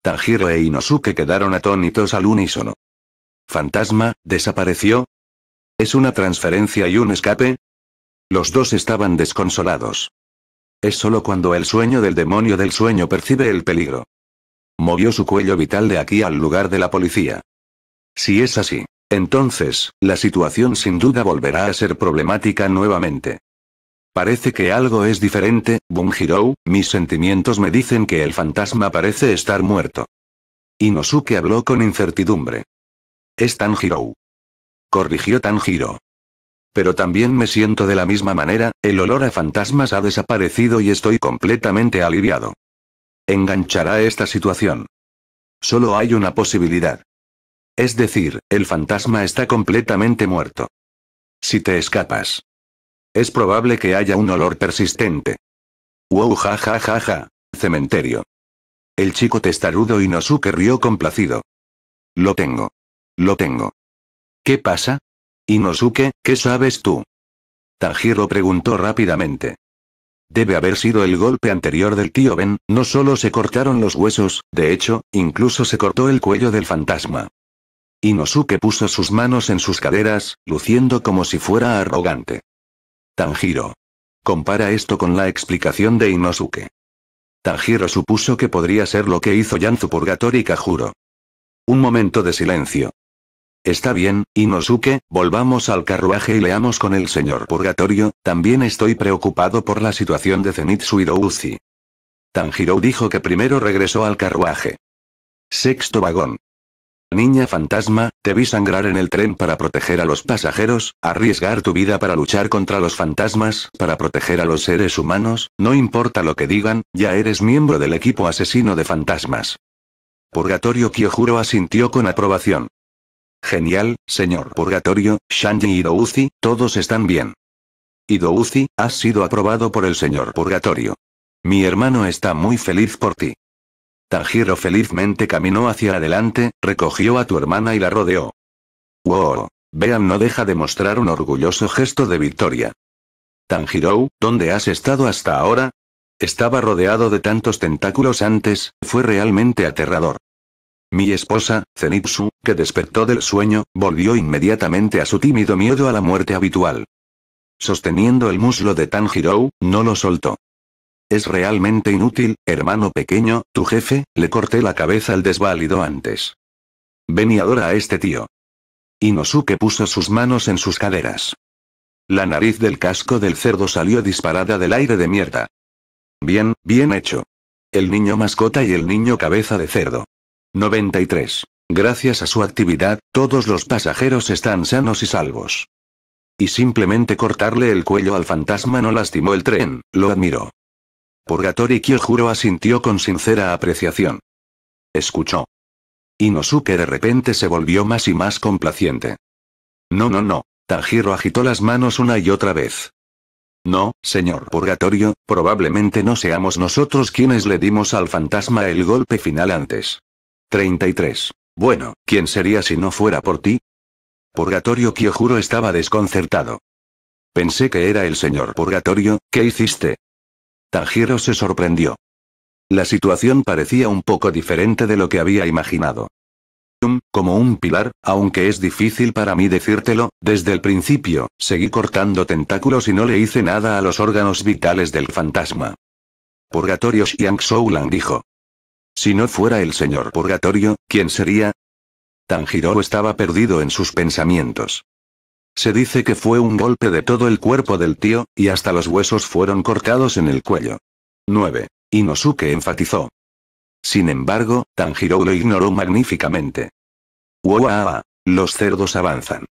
Tanjiro e Inosuke quedaron atónitos al unísono. ¿Fantasma, desapareció? ¿Es una transferencia y un escape? Los dos estaban desconsolados. Es solo cuando el sueño del demonio del sueño percibe el peligro. Movió su cuello vital de aquí al lugar de la policía. Si es así, entonces, la situación sin duda volverá a ser problemática nuevamente. Parece que algo es diferente, Bunjiro, mis sentimientos me dicen que el fantasma parece estar muerto. Inosuke habló con incertidumbre. Es Tanjiro. Corrigió Tanjiro. Pero también me siento de la misma manera, el olor a fantasmas ha desaparecido y estoy completamente aliviado. Enganchará esta situación. Solo hay una posibilidad. Es decir, el fantasma está completamente muerto. Si te escapas. Es probable que haya un olor persistente. Wow ja ja ja ja. Cementerio. El chico testarudo Inosuke rió complacido. Lo tengo. Lo tengo. ¿Qué pasa? Inosuke, ¿qué sabes tú? Tajiro preguntó rápidamente. Debe haber sido el golpe anterior del tío Ben, no solo se cortaron los huesos, de hecho, incluso se cortó el cuello del fantasma. Inosuke puso sus manos en sus caderas, luciendo como si fuera arrogante. Tanjiro. Compara esto con la explicación de Inosuke. Tanjiro supuso que podría ser lo que hizo Yanzu y Kajuro. Un momento de silencio. Está bien, Inosuke, volvamos al carruaje y leamos con el señor Purgatorio, también estoy preocupado por la situación de Zenitsu Hirouzi. Tanjiro dijo que primero regresó al carruaje. Sexto vagón. Niña fantasma, te vi sangrar en el tren para proteger a los pasajeros, arriesgar tu vida para luchar contra los fantasmas, para proteger a los seres humanos, no importa lo que digan, ya eres miembro del equipo asesino de fantasmas. Purgatorio Kyojuro asintió con aprobación. Genial, señor Purgatorio, Shanji y Douzi, todos están bien. Y Douzi, has sido aprobado por el señor Purgatorio. Mi hermano está muy feliz por ti. Tanjiro felizmente caminó hacia adelante, recogió a tu hermana y la rodeó. ¡Wow! Vean no deja de mostrar un orgulloso gesto de victoria. Tanjiro, ¿dónde has estado hasta ahora? Estaba rodeado de tantos tentáculos antes, fue realmente aterrador. Mi esposa, Zenitsu, que despertó del sueño, volvió inmediatamente a su tímido miedo a la muerte habitual. Sosteniendo el muslo de Tanjiro, no lo soltó. Es realmente inútil, hermano pequeño, tu jefe, le corté la cabeza al desválido antes. Ven y a este tío. Inosuke puso sus manos en sus caderas. La nariz del casco del cerdo salió disparada del aire de mierda. Bien, bien hecho. El niño mascota y el niño cabeza de cerdo. 93. Gracias a su actividad, todos los pasajeros están sanos y salvos. Y simplemente cortarle el cuello al fantasma no lastimó el tren, lo admiro. Purgatorio Kyojuro asintió con sincera apreciación. Escuchó. Inosuke de repente se volvió más y más complaciente. No, no, no. Tanjiro agitó las manos una y otra vez. No, señor Purgatorio, probablemente no seamos nosotros quienes le dimos al fantasma el golpe final antes. 33. Bueno, ¿quién sería si no fuera por ti? Purgatorio Kyojuro estaba desconcertado. Pensé que era el señor Purgatorio, ¿qué hiciste? Tanjiro se sorprendió. La situación parecía un poco diferente de lo que había imaginado. Como un pilar, aunque es difícil para mí decírtelo, desde el principio, seguí cortando tentáculos y no le hice nada a los órganos vitales del fantasma. Purgatorio Xiang Soulan dijo. Si no fuera el señor Purgatorio, ¿quién sería? Tanjiro estaba perdido en sus pensamientos. Se dice que fue un golpe de todo el cuerpo del tío, y hasta los huesos fueron cortados en el cuello. 9. Inosuke enfatizó. Sin embargo, Tanjiro lo ignoró magníficamente. ¡Wow! Los cerdos avanzan.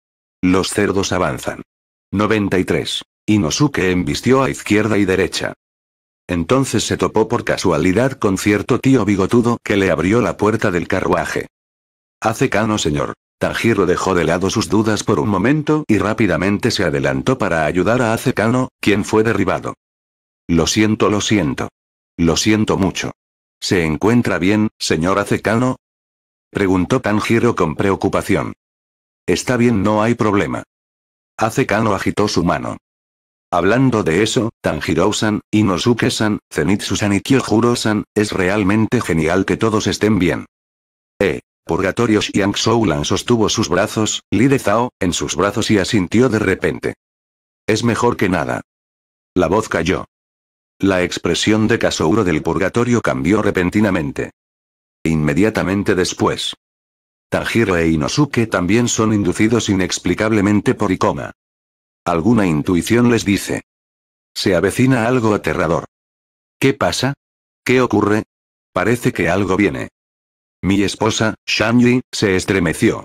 Los cerdos avanzan. 93. Inosuke embistió a izquierda y derecha. Entonces se topó por casualidad con cierto tío bigotudo que le abrió la puerta del carruaje. Hace cano, señor. Tanjiro dejó de lado sus dudas por un momento y rápidamente se adelantó para ayudar a Acecano, quien fue derribado. Lo siento, lo siento. Lo siento mucho. ¿Se encuentra bien, señor Acecano? Preguntó Tanjiro con preocupación. Está bien, no hay problema. Acecano agitó su mano. Hablando de eso, Tanjiro-san, Inosuke-san, Zenitsu-san y Kyojuro-san, es realmente genial que todos estén bien. Eh. Purgatorio Xiang Shoulan sostuvo sus brazos, Li de Zhao, en sus brazos y asintió de repente. Es mejor que nada. La voz cayó. La expresión de Kasouro del purgatorio cambió repentinamente. Inmediatamente después. Tanjiro e Inosuke también son inducidos inexplicablemente por Ikoma. Alguna intuición les dice. Se avecina algo aterrador. ¿Qué pasa? ¿Qué ocurre? Parece que algo viene. Mi esposa, Shang-Yi, se estremeció.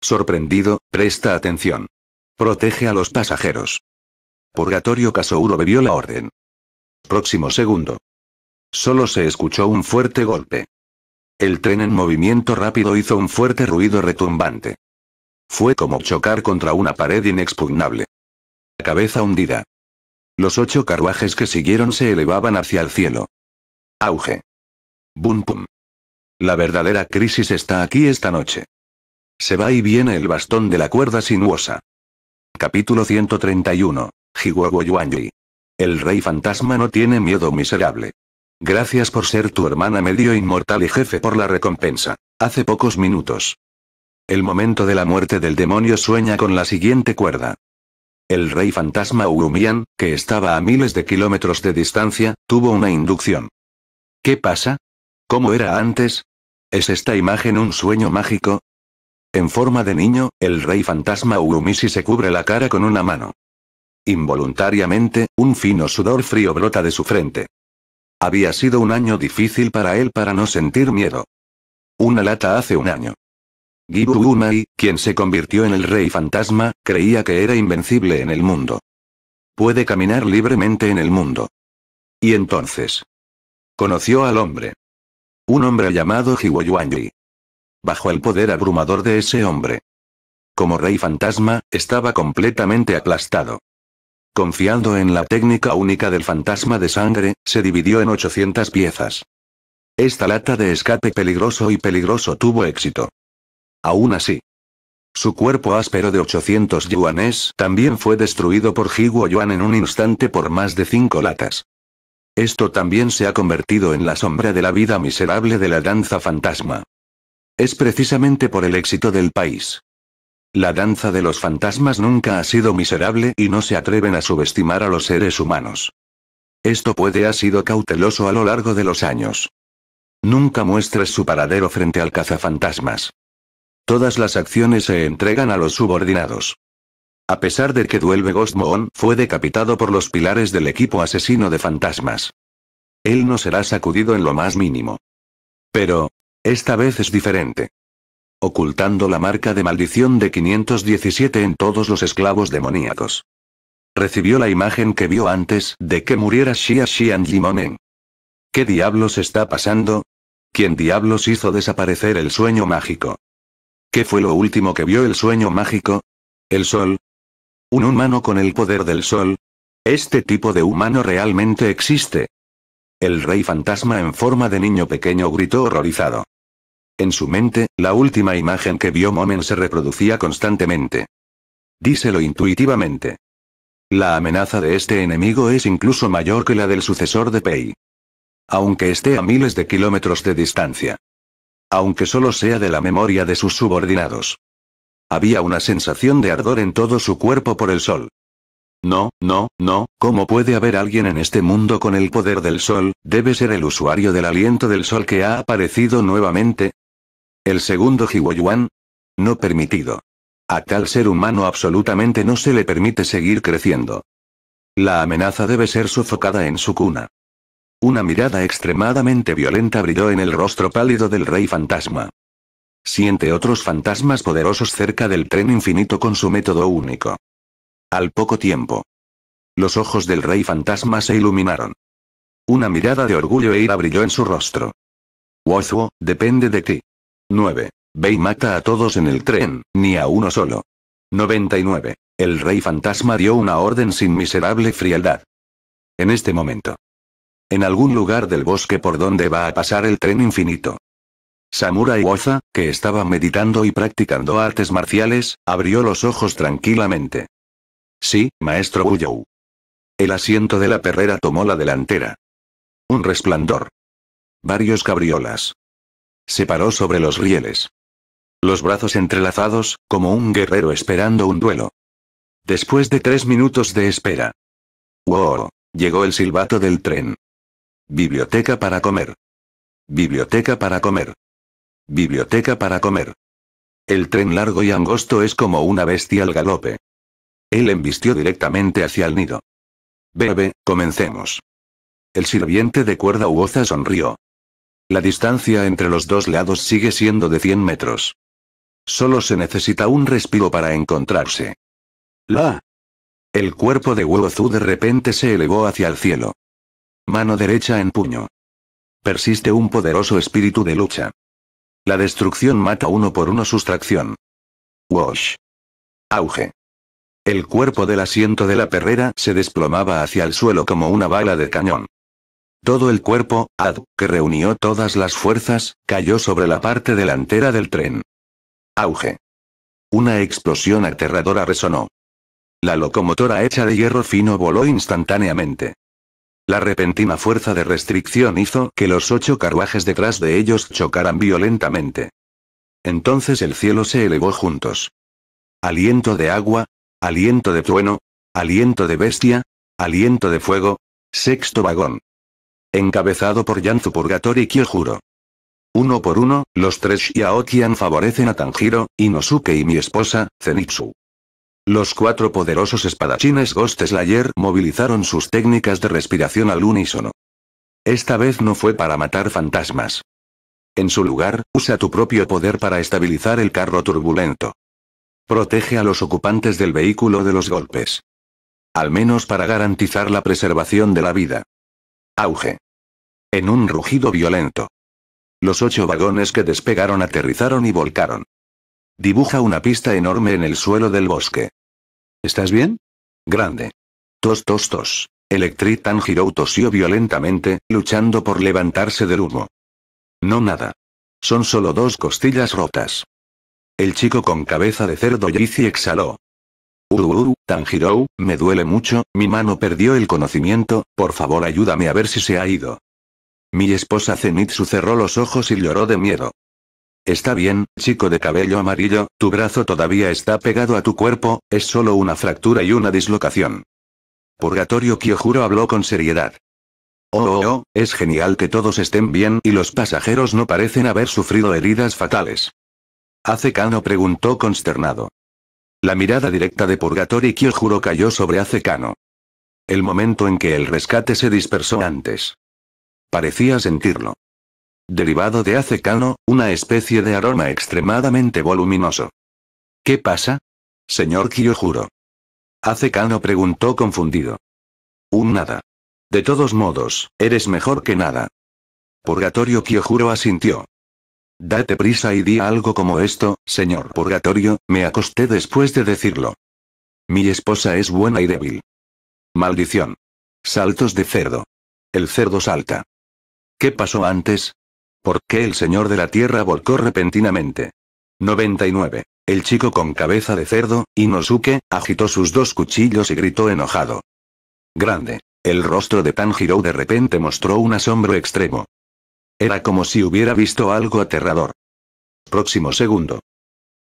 Sorprendido, presta atención. Protege a los pasajeros. Purgatorio Kasouro bebió la orden. Próximo segundo. Solo se escuchó un fuerte golpe. El tren en movimiento rápido hizo un fuerte ruido retumbante. Fue como chocar contra una pared inexpugnable. cabeza hundida. Los ocho carruajes que siguieron se elevaban hacia el cielo. Auge. Bum pum. La verdadera crisis está aquí esta noche. Se va y viene el bastón de la cuerda sinuosa. Capítulo 131. Yuanji. El rey fantasma no tiene miedo miserable. Gracias por ser tu hermana medio inmortal y jefe por la recompensa. Hace pocos minutos. El momento de la muerte del demonio sueña con la siguiente cuerda. El rey fantasma Urumian, que estaba a miles de kilómetros de distancia, tuvo una inducción. ¿Qué pasa? ¿Cómo era antes? ¿Es esta imagen un sueño mágico? En forma de niño, el rey fantasma Urumisi se cubre la cara con una mano. Involuntariamente, un fino sudor frío brota de su frente. Había sido un año difícil para él para no sentir miedo. Una lata hace un año. Gibu quien se convirtió en el rey fantasma, creía que era invencible en el mundo. Puede caminar libremente en el mundo. Y entonces. Conoció al hombre. Un hombre llamado Jiwoyuanji. Bajo el poder abrumador de ese hombre. Como rey fantasma, estaba completamente aplastado. Confiando en la técnica única del fantasma de sangre, se dividió en 800 piezas. Esta lata de escape peligroso y peligroso tuvo éxito. Aún así, su cuerpo áspero de 800 yuanes también fue destruido por Jiwoyuan en un instante por más de cinco latas. Esto también se ha convertido en la sombra de la vida miserable de la danza fantasma. Es precisamente por el éxito del país. La danza de los fantasmas nunca ha sido miserable y no se atreven a subestimar a los seres humanos. Esto puede ha sido cauteloso a lo largo de los años. Nunca muestres su paradero frente al cazafantasmas. Todas las acciones se entregan a los subordinados. A pesar de que Duelve Moon fue decapitado por los pilares del equipo asesino de fantasmas. Él no será sacudido en lo más mínimo. Pero, esta vez es diferente. Ocultando la marca de maldición de 517 en todos los esclavos demoníacos. Recibió la imagen que vio antes de que muriera Xia Xian Limonen. ¿Qué diablos está pasando? ¿Quién diablos hizo desaparecer el sueño mágico? ¿Qué fue lo último que vio el sueño mágico? El sol, ¿Un humano con el poder del sol? ¿Este tipo de humano realmente existe? El rey fantasma en forma de niño pequeño gritó horrorizado. En su mente, la última imagen que vio Momen se reproducía constantemente. Díselo intuitivamente. La amenaza de este enemigo es incluso mayor que la del sucesor de Pei. Aunque esté a miles de kilómetros de distancia. Aunque solo sea de la memoria de sus subordinados. Había una sensación de ardor en todo su cuerpo por el sol. No, no, no, ¿cómo puede haber alguien en este mundo con el poder del sol? Debe ser el usuario del aliento del sol que ha aparecido nuevamente. El segundo Hiwoyuan. No permitido. A tal ser humano absolutamente no se le permite seguir creciendo. La amenaza debe ser sofocada en su cuna. Una mirada extremadamente violenta brilló en el rostro pálido del rey fantasma siente otros fantasmas poderosos cerca del tren infinito con su método único. Al poco tiempo. Los ojos del rey fantasma se iluminaron. Una mirada de orgullo e ira brilló en su rostro. Wozuo, depende de ti. 9. Ve y mata a todos en el tren, ni a uno solo. 99. El rey fantasma dio una orden sin miserable frialdad. En este momento. En algún lugar del bosque por donde va a pasar el tren infinito, Samurai Waza, que estaba meditando y practicando artes marciales, abrió los ojos tranquilamente. Sí, maestro Buyou. El asiento de la perrera tomó la delantera. Un resplandor. Varios cabriolas. Se paró sobre los rieles. Los brazos entrelazados, como un guerrero esperando un duelo. Después de tres minutos de espera. ¡Wow! Llegó el silbato del tren. Biblioteca para comer. Biblioteca para comer. Biblioteca para comer. El tren largo y angosto es como una bestia al galope. Él embistió directamente hacia el nido. Bebe, comencemos. El sirviente de cuerda ugoza sonrió. La distancia entre los dos lados sigue siendo de 100 metros. Solo se necesita un respiro para encontrarse. La. El cuerpo de Wozu de repente se elevó hacia el cielo. Mano derecha en puño. Persiste un poderoso espíritu de lucha. La destrucción mata uno por uno sustracción. Wash. Auge. El cuerpo del asiento de la perrera se desplomaba hacia el suelo como una bala de cañón. Todo el cuerpo, Ad, que reunió todas las fuerzas, cayó sobre la parte delantera del tren. Auge. Una explosión aterradora resonó. La locomotora hecha de hierro fino voló instantáneamente. La repentina fuerza de restricción hizo que los ocho carruajes detrás de ellos chocaran violentamente. Entonces el cielo se elevó juntos. Aliento de agua, aliento de trueno, aliento de bestia, aliento de fuego, sexto vagón. Encabezado por Yanzu y Kyojuro. Uno por uno, los tres Xiaotian favorecen a Tanjiro, Inosuke y mi esposa, Zenitsu. Los cuatro poderosos espadachines Ghost Slayer movilizaron sus técnicas de respiración al unísono. Esta vez no fue para matar fantasmas. En su lugar, usa tu propio poder para estabilizar el carro turbulento. Protege a los ocupantes del vehículo de los golpes. Al menos para garantizar la preservación de la vida. Auge. En un rugido violento. Los ocho vagones que despegaron aterrizaron y volcaron. Dibuja una pista enorme en el suelo del bosque. ¿Estás bien? Grande. Tos tos tos. Electric Tanjiro tosió violentamente, luchando por levantarse del humo. No nada. Son solo dos costillas rotas. El chico con cabeza de cerdo y exhaló. Uru, uh, uh, uh, Tanjiro, me duele mucho, mi mano perdió el conocimiento, por favor ayúdame a ver si se ha ido. Mi esposa Zenitsu cerró los ojos y lloró de miedo. Está bien, chico de cabello amarillo, tu brazo todavía está pegado a tu cuerpo, es solo una fractura y una dislocación. Purgatorio Kyojuro habló con seriedad. Oh, oh, oh, es genial que todos estén bien y los pasajeros no parecen haber sufrido heridas fatales. Acecano preguntó consternado. La mirada directa de Purgatorio Kyojuro cayó sobre Acecano. El momento en que el rescate se dispersó antes. Parecía sentirlo derivado de acecano, una especie de aroma extremadamente voluminoso. ¿Qué pasa? Señor juro. Acecano preguntó confundido. Un nada. De todos modos, eres mejor que nada. Purgatorio Kyojuro asintió. Date prisa y di algo como esto, señor Purgatorio, me acosté después de decirlo. Mi esposa es buena y débil. Maldición. Saltos de cerdo. El cerdo salta. ¿Qué pasó antes? ¿Por qué el señor de la tierra volcó repentinamente? 99. El chico con cabeza de cerdo, Inosuke, agitó sus dos cuchillos y gritó enojado. Grande. El rostro de Tanjiro de repente mostró un asombro extremo. Era como si hubiera visto algo aterrador. Próximo segundo.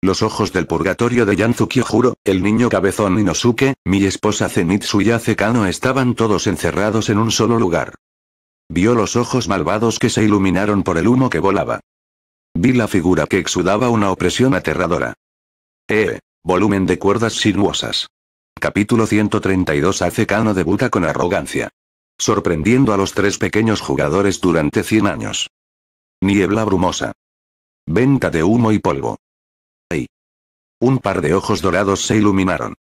Los ojos del purgatorio de Yanzuki Juro, el niño cabezón Inosuke, mi esposa Zenitsu y estaban todos encerrados en un solo lugar. Vio los ojos malvados que se iluminaron por el humo que volaba. Vi la figura que exudaba una opresión aterradora. Eh. Volumen de cuerdas sinuosas. Capítulo 132 hace Cano debuta con arrogancia. Sorprendiendo a los tres pequeños jugadores durante 100 años. Niebla brumosa. Venta de humo y polvo. ¡Ey! Un par de ojos dorados se iluminaron.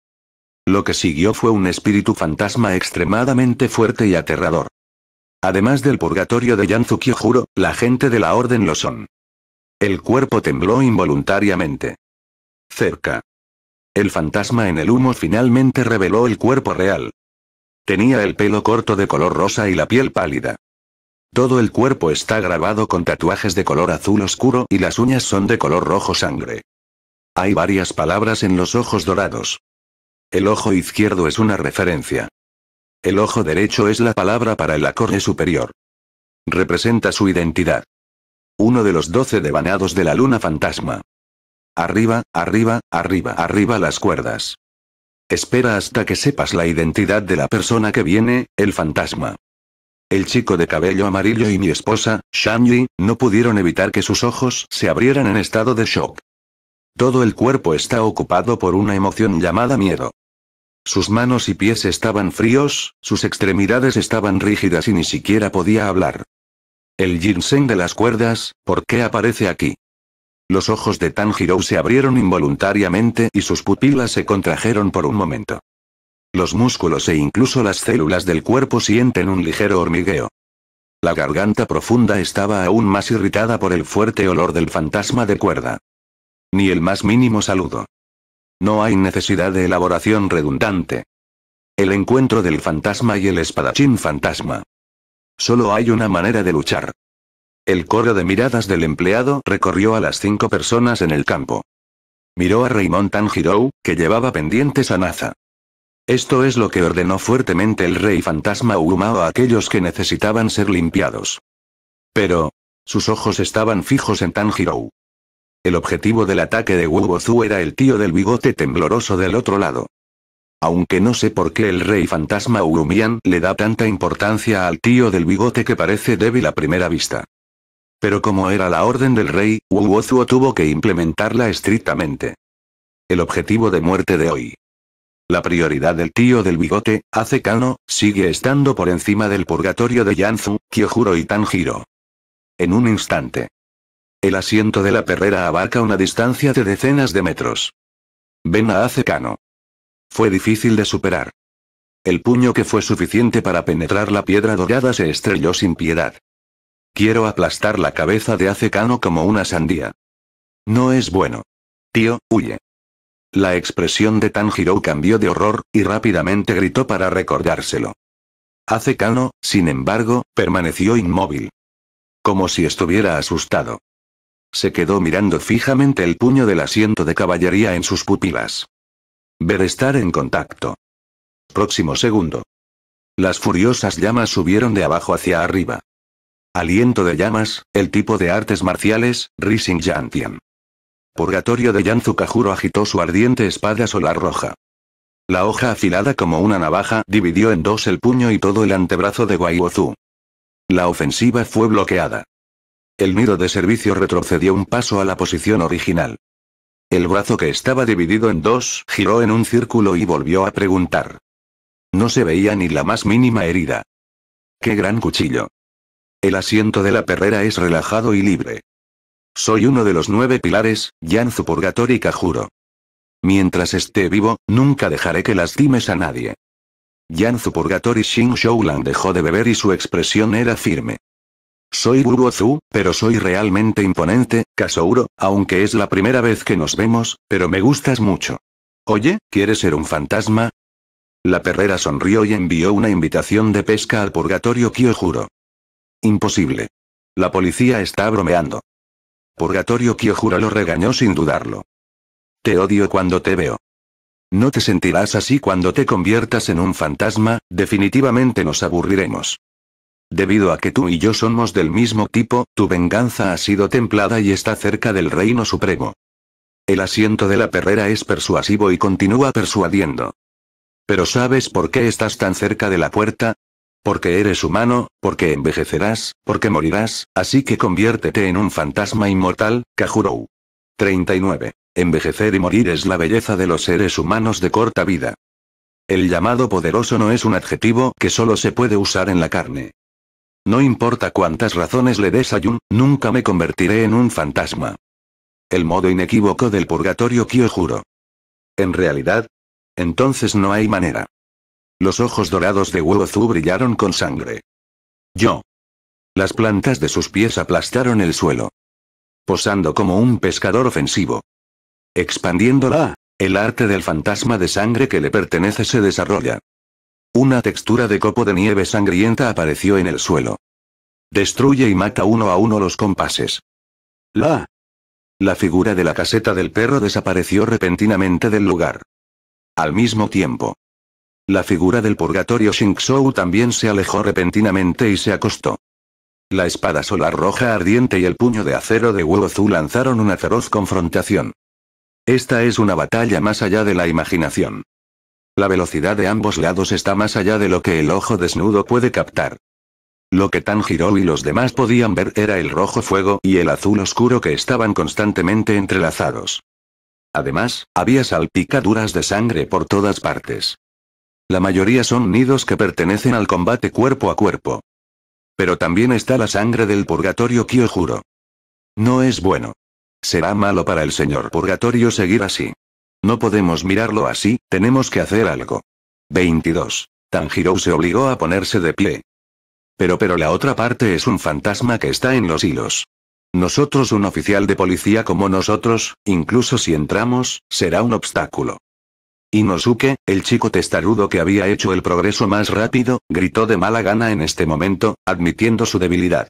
Lo que siguió fue un espíritu fantasma extremadamente fuerte y aterrador. Además del purgatorio de Yanzu Juro, la gente de la orden lo son. El cuerpo tembló involuntariamente. Cerca. El fantasma en el humo finalmente reveló el cuerpo real. Tenía el pelo corto de color rosa y la piel pálida. Todo el cuerpo está grabado con tatuajes de color azul oscuro y las uñas son de color rojo sangre. Hay varias palabras en los ojos dorados. El ojo izquierdo es una referencia. El ojo derecho es la palabra para el acorde superior. Representa su identidad. Uno de los doce devanados de la luna fantasma. Arriba, arriba, arriba, arriba las cuerdas. Espera hasta que sepas la identidad de la persona que viene, el fantasma. El chico de cabello amarillo y mi esposa, Shanyi, no pudieron evitar que sus ojos se abrieran en estado de shock. Todo el cuerpo está ocupado por una emoción llamada miedo. Sus manos y pies estaban fríos, sus extremidades estaban rígidas y ni siquiera podía hablar. El ginseng de las cuerdas, ¿por qué aparece aquí? Los ojos de Tanjiro se abrieron involuntariamente y sus pupilas se contrajeron por un momento. Los músculos e incluso las células del cuerpo sienten un ligero hormigueo. La garganta profunda estaba aún más irritada por el fuerte olor del fantasma de cuerda. Ni el más mínimo saludo. No hay necesidad de elaboración redundante. El encuentro del fantasma y el espadachín fantasma. Solo hay una manera de luchar. El coro de miradas del empleado recorrió a las cinco personas en el campo. Miró a Raymond Tanjirou, que llevaba pendientes a Naza. Esto es lo que ordenó fuertemente el rey fantasma Uumao a aquellos que necesitaban ser limpiados. Pero... Sus ojos estaban fijos en Tanjirou. El objetivo del ataque de Wubozu era el tío del bigote tembloroso del otro lado. Aunque no sé por qué el rey fantasma Urumian le da tanta importancia al tío del bigote que parece débil a primera vista. Pero como era la orden del rey, Wubozu tuvo que implementarla estrictamente. El objetivo de muerte de hoy. La prioridad del tío del bigote, hace Kano, sigue estando por encima del purgatorio de Yanzu, Kyojuro y Tanjiro. En un instante. El asiento de la perrera abarca una distancia de decenas de metros. Ven a Acecano. Fue difícil de superar. El puño que fue suficiente para penetrar la piedra dorada se estrelló sin piedad. Quiero aplastar la cabeza de Acecano como una sandía. No es bueno. Tío, huye. La expresión de Tanjiro cambió de horror, y rápidamente gritó para recordárselo. Acecano, sin embargo, permaneció inmóvil. Como si estuviera asustado. Se quedó mirando fijamente el puño del asiento de caballería en sus pupilas. Ver estar en contacto. Próximo segundo. Las furiosas llamas subieron de abajo hacia arriba. Aliento de llamas, el tipo de artes marciales, Rising Yantian. Purgatorio de Kajuro agitó su ardiente espada solar roja. La hoja afilada como una navaja dividió en dos el puño y todo el antebrazo de Guaiwozu. La ofensiva fue bloqueada. El nido de servicio retrocedió un paso a la posición original. El brazo que estaba dividido en dos giró en un círculo y volvió a preguntar. No se veía ni la más mínima herida. ¡Qué gran cuchillo! El asiento de la perrera es relajado y libre. Soy uno de los nueve pilares, Yanzu Purgatori Kajuro. Mientras esté vivo, nunca dejaré que lastimes a nadie. Yanzu Purgatori Shin Shoulan dejó de beber y su expresión era firme. Soy Bugozu, pero soy realmente imponente, Kasouro, aunque es la primera vez que nos vemos, pero me gustas mucho. Oye, ¿quieres ser un fantasma? La perrera sonrió y envió una invitación de pesca al purgatorio Kyojuro. Imposible. La policía está bromeando. Purgatorio Kyojuro lo regañó sin dudarlo. Te odio cuando te veo. No te sentirás así cuando te conviertas en un fantasma, definitivamente nos aburriremos. Debido a que tú y yo somos del mismo tipo, tu venganza ha sido templada y está cerca del reino supremo. El asiento de la perrera es persuasivo y continúa persuadiendo. Pero ¿sabes por qué estás tan cerca de la puerta? Porque eres humano, porque envejecerás, porque morirás, así que conviértete en un fantasma inmortal, Kajurou. 39. Envejecer y morir es la belleza de los seres humanos de corta vida. El llamado poderoso no es un adjetivo que solo se puede usar en la carne. No importa cuántas razones le des a nunca me convertiré en un fantasma. El modo inequívoco del purgatorio Kyo juro. En realidad, entonces no hay manera. Los ojos dorados de Wozu brillaron con sangre. Yo. Las plantas de sus pies aplastaron el suelo. Posando como un pescador ofensivo. Expandiéndola, el arte del fantasma de sangre que le pertenece se desarrolla. Una textura de copo de nieve sangrienta apareció en el suelo. Destruye y mata uno a uno los compases. La. La figura de la caseta del perro desapareció repentinamente del lugar. Al mismo tiempo. La figura del purgatorio Xingzhou también se alejó repentinamente y se acostó. La espada solar roja ardiente y el puño de acero de azul lanzaron una feroz confrontación. Esta es una batalla más allá de la imaginación. La velocidad de ambos lados está más allá de lo que el ojo desnudo puede captar. Lo que Tanjiro y los demás podían ver era el rojo fuego y el azul oscuro que estaban constantemente entrelazados. Además, había salpicaduras de sangre por todas partes. La mayoría son nidos que pertenecen al combate cuerpo a cuerpo. Pero también está la sangre del purgatorio Kyojuro. No es bueno. Será malo para el señor purgatorio seguir así. No podemos mirarlo así, tenemos que hacer algo. 22. Tanjiro se obligó a ponerse de pie. Pero pero la otra parte es un fantasma que está en los hilos. Nosotros un oficial de policía como nosotros, incluso si entramos, será un obstáculo. Inosuke, el chico testarudo que había hecho el progreso más rápido, gritó de mala gana en este momento, admitiendo su debilidad.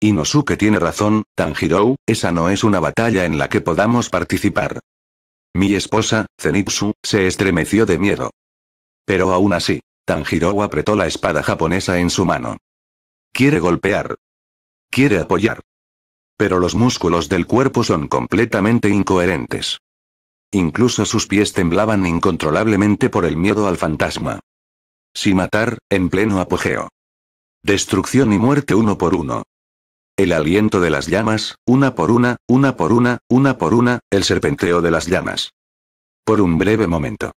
Inosuke tiene razón, Tanjiro, esa no es una batalla en la que podamos participar. Mi esposa, Zenitsu, se estremeció de miedo. Pero aún así, Tanjiro apretó la espada japonesa en su mano. Quiere golpear. Quiere apoyar. Pero los músculos del cuerpo son completamente incoherentes. Incluso sus pies temblaban incontrolablemente por el miedo al fantasma. Si matar, en pleno apogeo. Destrucción y muerte uno por uno, el aliento de las llamas, una por una, una por una, una por una, el serpenteo de las llamas. Por un breve momento.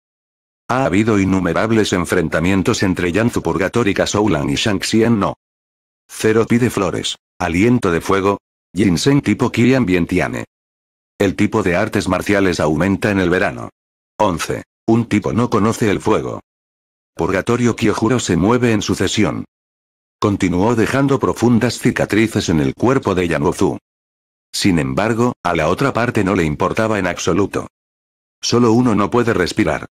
Ha habido innumerables enfrentamientos entre Yanzu Purgator y Kasoulan y Shangxian no. Cero pide flores. Aliento de fuego. Ginseng tipo Kiyan Bientiane. El tipo de artes marciales aumenta en el verano. 11. Un tipo no conoce el fuego. Purgatorio Kyojuro se mueve en sucesión continuó dejando profundas cicatrices en el cuerpo de Yanozu. Sin embargo, a la otra parte no le importaba en absoluto. Solo uno no puede respirar.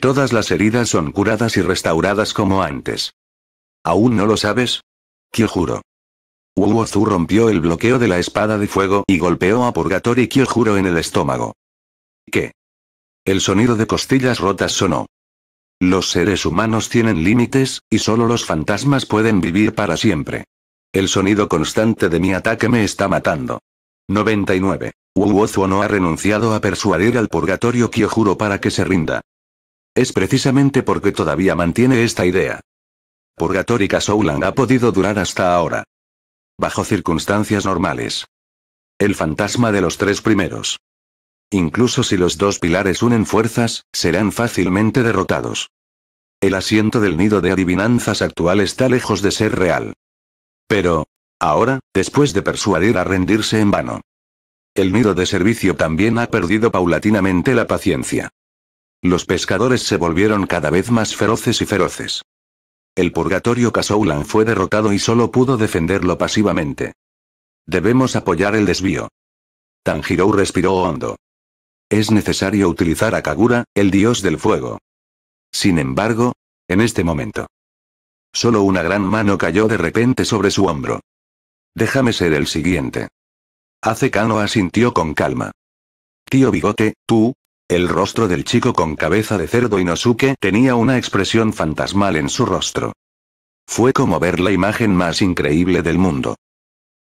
Todas las heridas son curadas y restauradas como antes. ¿Aún no lo sabes? Kyojuro. Uozu rompió el bloqueo de la espada de fuego y golpeó a Purgatory Kyojuro en el estómago. ¿Qué? El sonido de costillas rotas sonó. Los seres humanos tienen límites, y solo los fantasmas pueden vivir para siempre. El sonido constante de mi ataque me está matando. 99. no ha renunciado a persuadir al purgatorio Kyojuro para que se rinda. Es precisamente porque todavía mantiene esta idea. Purgatoria Kasoulan ha podido durar hasta ahora. Bajo circunstancias normales. El fantasma de los tres primeros. Incluso si los dos pilares unen fuerzas, serán fácilmente derrotados. El asiento del nido de adivinanzas actual está lejos de ser real. Pero, ahora, después de persuadir a rendirse en vano, el nido de servicio también ha perdido paulatinamente la paciencia. Los pescadores se volvieron cada vez más feroces y feroces. El purgatorio Casoulan fue derrotado y solo pudo defenderlo pasivamente. Debemos apoyar el desvío. Tanjiro respiró hondo es necesario utilizar a Kagura, el dios del fuego. Sin embargo, en este momento. Solo una gran mano cayó de repente sobre su hombro. Déjame ser el siguiente. Hace Kano asintió con calma. Tío Bigote, tú. El rostro del chico con cabeza de cerdo y nosuke tenía una expresión fantasmal en su rostro. Fue como ver la imagen más increíble del mundo.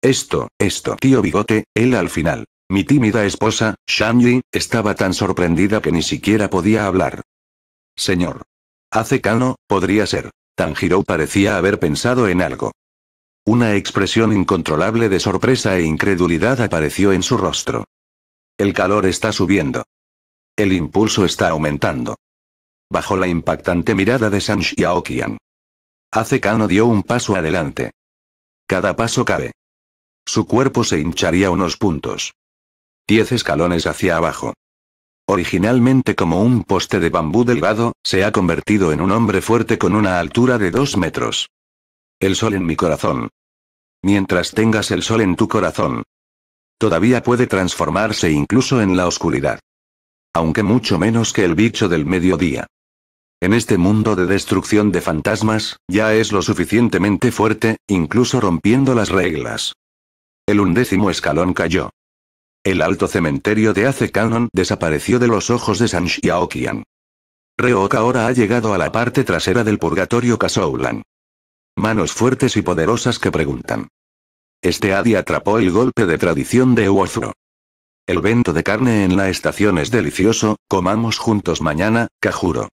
Esto, esto, tío Bigote, él al final. Mi tímida esposa, Shang-Yi, estaba tan sorprendida que ni siquiera podía hablar. Señor. Hace cano, podría ser. Tanjiro parecía haber pensado en algo. Una expresión incontrolable de sorpresa e incredulidad apareció en su rostro. El calor está subiendo. El impulso está aumentando. Bajo la impactante mirada de San Hace Kano dio un paso adelante. Cada paso cabe. Su cuerpo se hincharía unos puntos. Diez escalones hacia abajo. Originalmente como un poste de bambú delgado, se ha convertido en un hombre fuerte con una altura de dos metros. El sol en mi corazón. Mientras tengas el sol en tu corazón. Todavía puede transformarse incluso en la oscuridad. Aunque mucho menos que el bicho del mediodía. En este mundo de destrucción de fantasmas, ya es lo suficientemente fuerte, incluso rompiendo las reglas. El undécimo escalón cayó. El alto cementerio de Ace desapareció de los ojos de San Xiaoqian. Reoka ahora ha llegado a la parte trasera del purgatorio Kasoulan. Manos fuertes y poderosas que preguntan. Este Adi atrapó el golpe de tradición de Uozuro. El vento de carne en la estación es delicioso, comamos juntos mañana, Kajuro.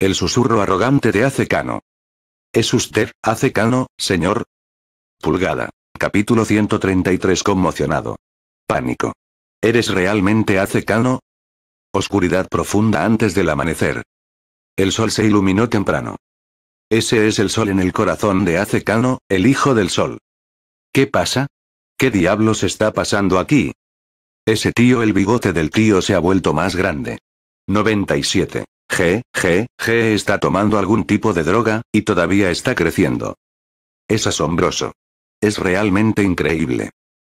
El susurro arrogante de Acecano. ¿Es usted, Acecano, señor? Pulgada. Capítulo 133 conmocionado pánico. ¿Eres realmente Acecano? Oscuridad profunda antes del amanecer. El sol se iluminó temprano. Ese es el sol en el corazón de Acecano, el hijo del sol. ¿Qué pasa? ¿Qué diablos está pasando aquí? Ese tío, el bigote del tío se ha vuelto más grande. 97. G, G, G está tomando algún tipo de droga, y todavía está creciendo. Es asombroso. Es realmente increíble.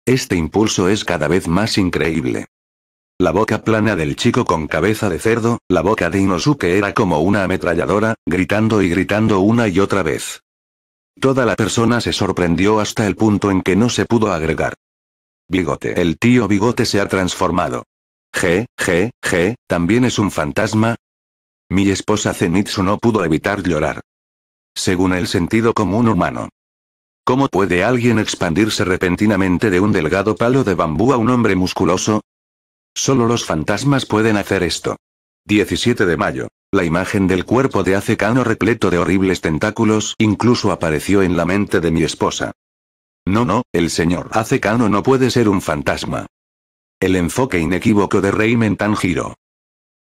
Este impulso es cada vez más increíble. La boca plana del chico con cabeza de cerdo, la boca de Inosuke era como una ametralladora, gritando y gritando una y otra vez. Toda la persona se sorprendió hasta el punto en que no se pudo agregar. Bigote. El tío Bigote se ha transformado. G, G, G, ¿también es un fantasma? Mi esposa Zenitsu no pudo evitar llorar. Según el sentido común humano, ¿Cómo puede alguien expandirse repentinamente de un delgado palo de bambú a un hombre musculoso? Solo los fantasmas pueden hacer esto. 17 de mayo. La imagen del cuerpo de Acecano repleto de horribles tentáculos incluso apareció en la mente de mi esposa. No, no, el señor Acecano no puede ser un fantasma. El enfoque inequívoco de Reymen tan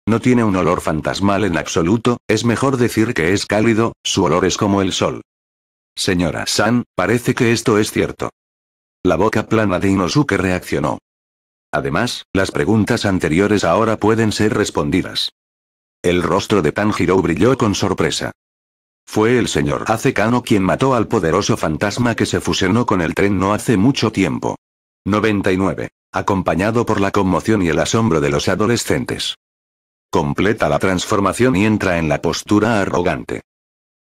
No tiene un olor fantasmal en absoluto, es mejor decir que es cálido, su olor es como el sol. Señora San, parece que esto es cierto. La boca plana de Inosuke reaccionó. Además, las preguntas anteriores ahora pueden ser respondidas. El rostro de Tanjiro brilló con sorpresa. Fue el señor Acecano quien mató al poderoso fantasma que se fusionó con el tren no hace mucho tiempo. 99. Acompañado por la conmoción y el asombro de los adolescentes. Completa la transformación y entra en la postura arrogante.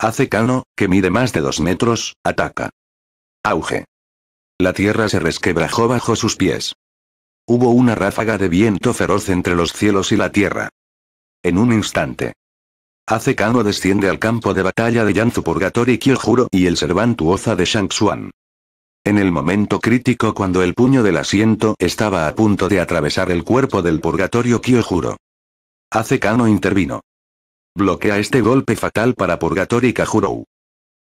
Hace Kano, que mide más de dos metros, ataca. Auge. La tierra se resquebrajó bajo sus pies. Hubo una ráfaga de viento feroz entre los cielos y la tierra. En un instante. Hace Kano desciende al campo de batalla de Yanzu Purgatorio Kyojuro y el Servantuoza de Shang En el momento crítico cuando el puño del asiento estaba a punto de atravesar el cuerpo del Purgatorio Kyojuro. Hace Kano intervino. Bloquea este golpe fatal para y Kajurou.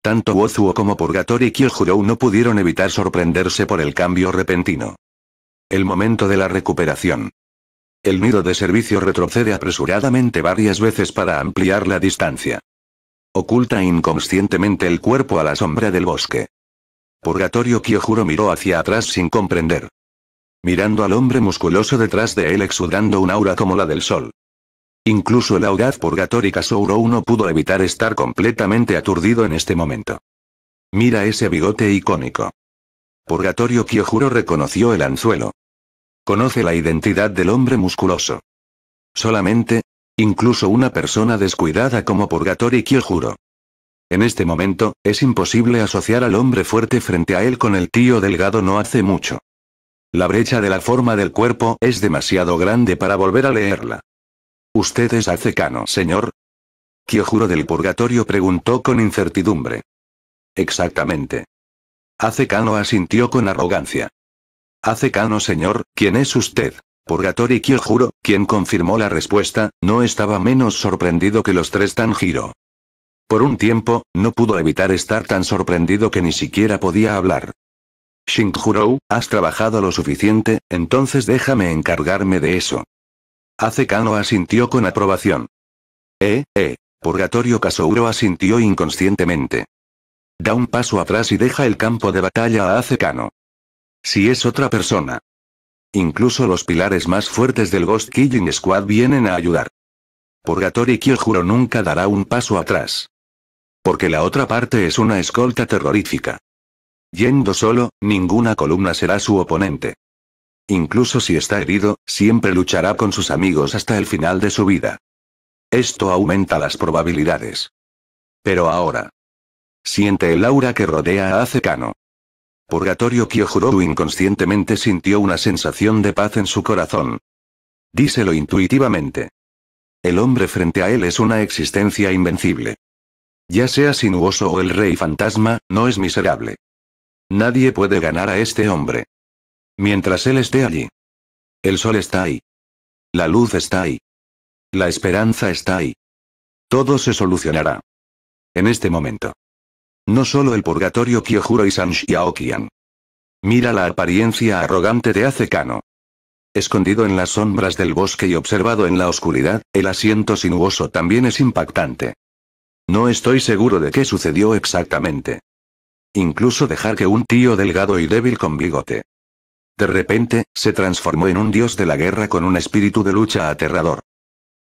Tanto Wozuo como y Kyojurou no pudieron evitar sorprenderse por el cambio repentino. El momento de la recuperación. El nido de servicio retrocede apresuradamente varias veces para ampliar la distancia. Oculta inconscientemente el cuerpo a la sombra del bosque. Purgatorio Kyojuro miró hacia atrás sin comprender. Mirando al hombre musculoso detrás de él exudando un aura como la del sol. Incluso el audaz Purgatorio Souro no pudo evitar estar completamente aturdido en este momento. Mira ese bigote icónico. Purgatorio Kyojuro reconoció el anzuelo. Conoce la identidad del hombre musculoso. Solamente, incluso una persona descuidada como Purgatorio Kyojuro. En este momento, es imposible asociar al hombre fuerte frente a él con el tío delgado no hace mucho. La brecha de la forma del cuerpo es demasiado grande para volver a leerla. ¿Usted es Acecano, señor? Kyojuro del Purgatorio preguntó con incertidumbre. Exactamente. Acecano asintió con arrogancia. Acecano, señor, ¿quién es usted? Purgatorio Kyojuro, quien confirmó la respuesta, no estaba menos sorprendido que los tres Tanjiro. Por un tiempo, no pudo evitar estar tan sorprendido que ni siquiera podía hablar. Shinjuro, has trabajado lo suficiente, entonces déjame encargarme de eso. Acecano asintió con aprobación. Eh, eh. Purgatorio Kasouro asintió inconscientemente. Da un paso atrás y deja el campo de batalla a Acecano. Si es otra persona. Incluso los pilares más fuertes del Ghost Killing Squad vienen a ayudar. Purgatorio Kyojuro nunca dará un paso atrás. Porque la otra parte es una escolta terrorífica. Yendo solo, ninguna columna será su oponente. Incluso si está herido, siempre luchará con sus amigos hasta el final de su vida. Esto aumenta las probabilidades. Pero ahora. Siente el aura que rodea a Acecano. Purgatorio Kyojuru inconscientemente sintió una sensación de paz en su corazón. Díselo intuitivamente. El hombre frente a él es una existencia invencible. Ya sea sinuoso o el rey fantasma, no es miserable. Nadie puede ganar a este hombre. Mientras él esté allí. El sol está ahí. La luz está ahí. La esperanza está ahí. Todo se solucionará. En este momento. No solo el purgatorio Kyojuro y Sanji Mira la apariencia arrogante de Acecano. Escondido en las sombras del bosque y observado en la oscuridad, el asiento sinuoso también es impactante. No estoy seguro de qué sucedió exactamente. Incluso dejar que un tío delgado y débil con bigote de repente, se transformó en un dios de la guerra con un espíritu de lucha aterrador.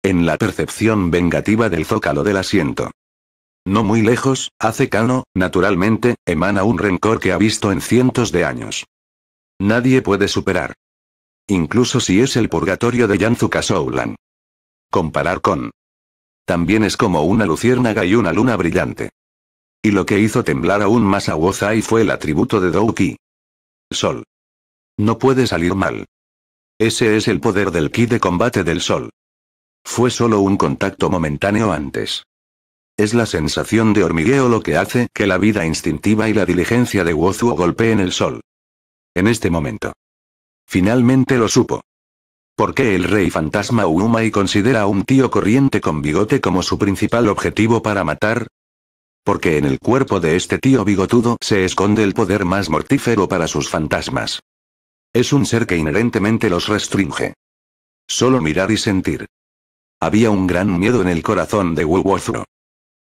En la percepción vengativa del zócalo del asiento. No muy lejos, hace cano, naturalmente, emana un rencor que ha visto en cientos de años. Nadie puede superar. Incluso si es el purgatorio de Yanzuka Soulan. Comparar con. También es como una luciérnaga y una luna brillante. Y lo que hizo temblar aún más a Wozai fue el atributo de Douki. Sol. No puede salir mal. Ese es el poder del ki de combate del sol. Fue solo un contacto momentáneo antes. Es la sensación de hormigueo lo que hace que la vida instintiva y la diligencia de Wozuo golpeen el sol. En este momento. Finalmente lo supo. ¿Por qué el rey fantasma y considera a un tío corriente con bigote como su principal objetivo para matar? Porque en el cuerpo de este tío bigotudo se esconde el poder más mortífero para sus fantasmas. Es un ser que inherentemente los restringe. Solo mirar y sentir. Había un gran miedo en el corazón de zhu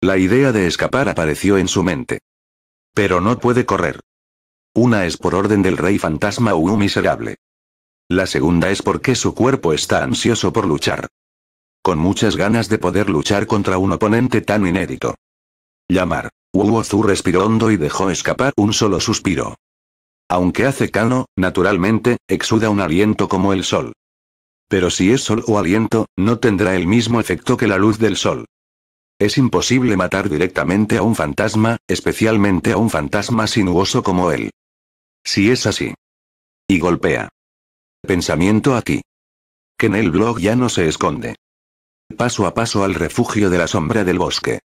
La idea de escapar apareció en su mente. Pero no puede correr. Una es por orden del rey fantasma Wu miserable. La segunda es porque su cuerpo está ansioso por luchar. Con muchas ganas de poder luchar contra un oponente tan inédito. Llamar. zhu respiró hondo y dejó escapar un solo suspiro. Aunque hace cano, naturalmente, exuda un aliento como el sol. Pero si es sol o aliento, no tendrá el mismo efecto que la luz del sol. Es imposible matar directamente a un fantasma, especialmente a un fantasma sinuoso como él. Si es así. Y golpea. Pensamiento aquí. Que en el blog ya no se esconde. Paso a paso al refugio de la sombra del bosque.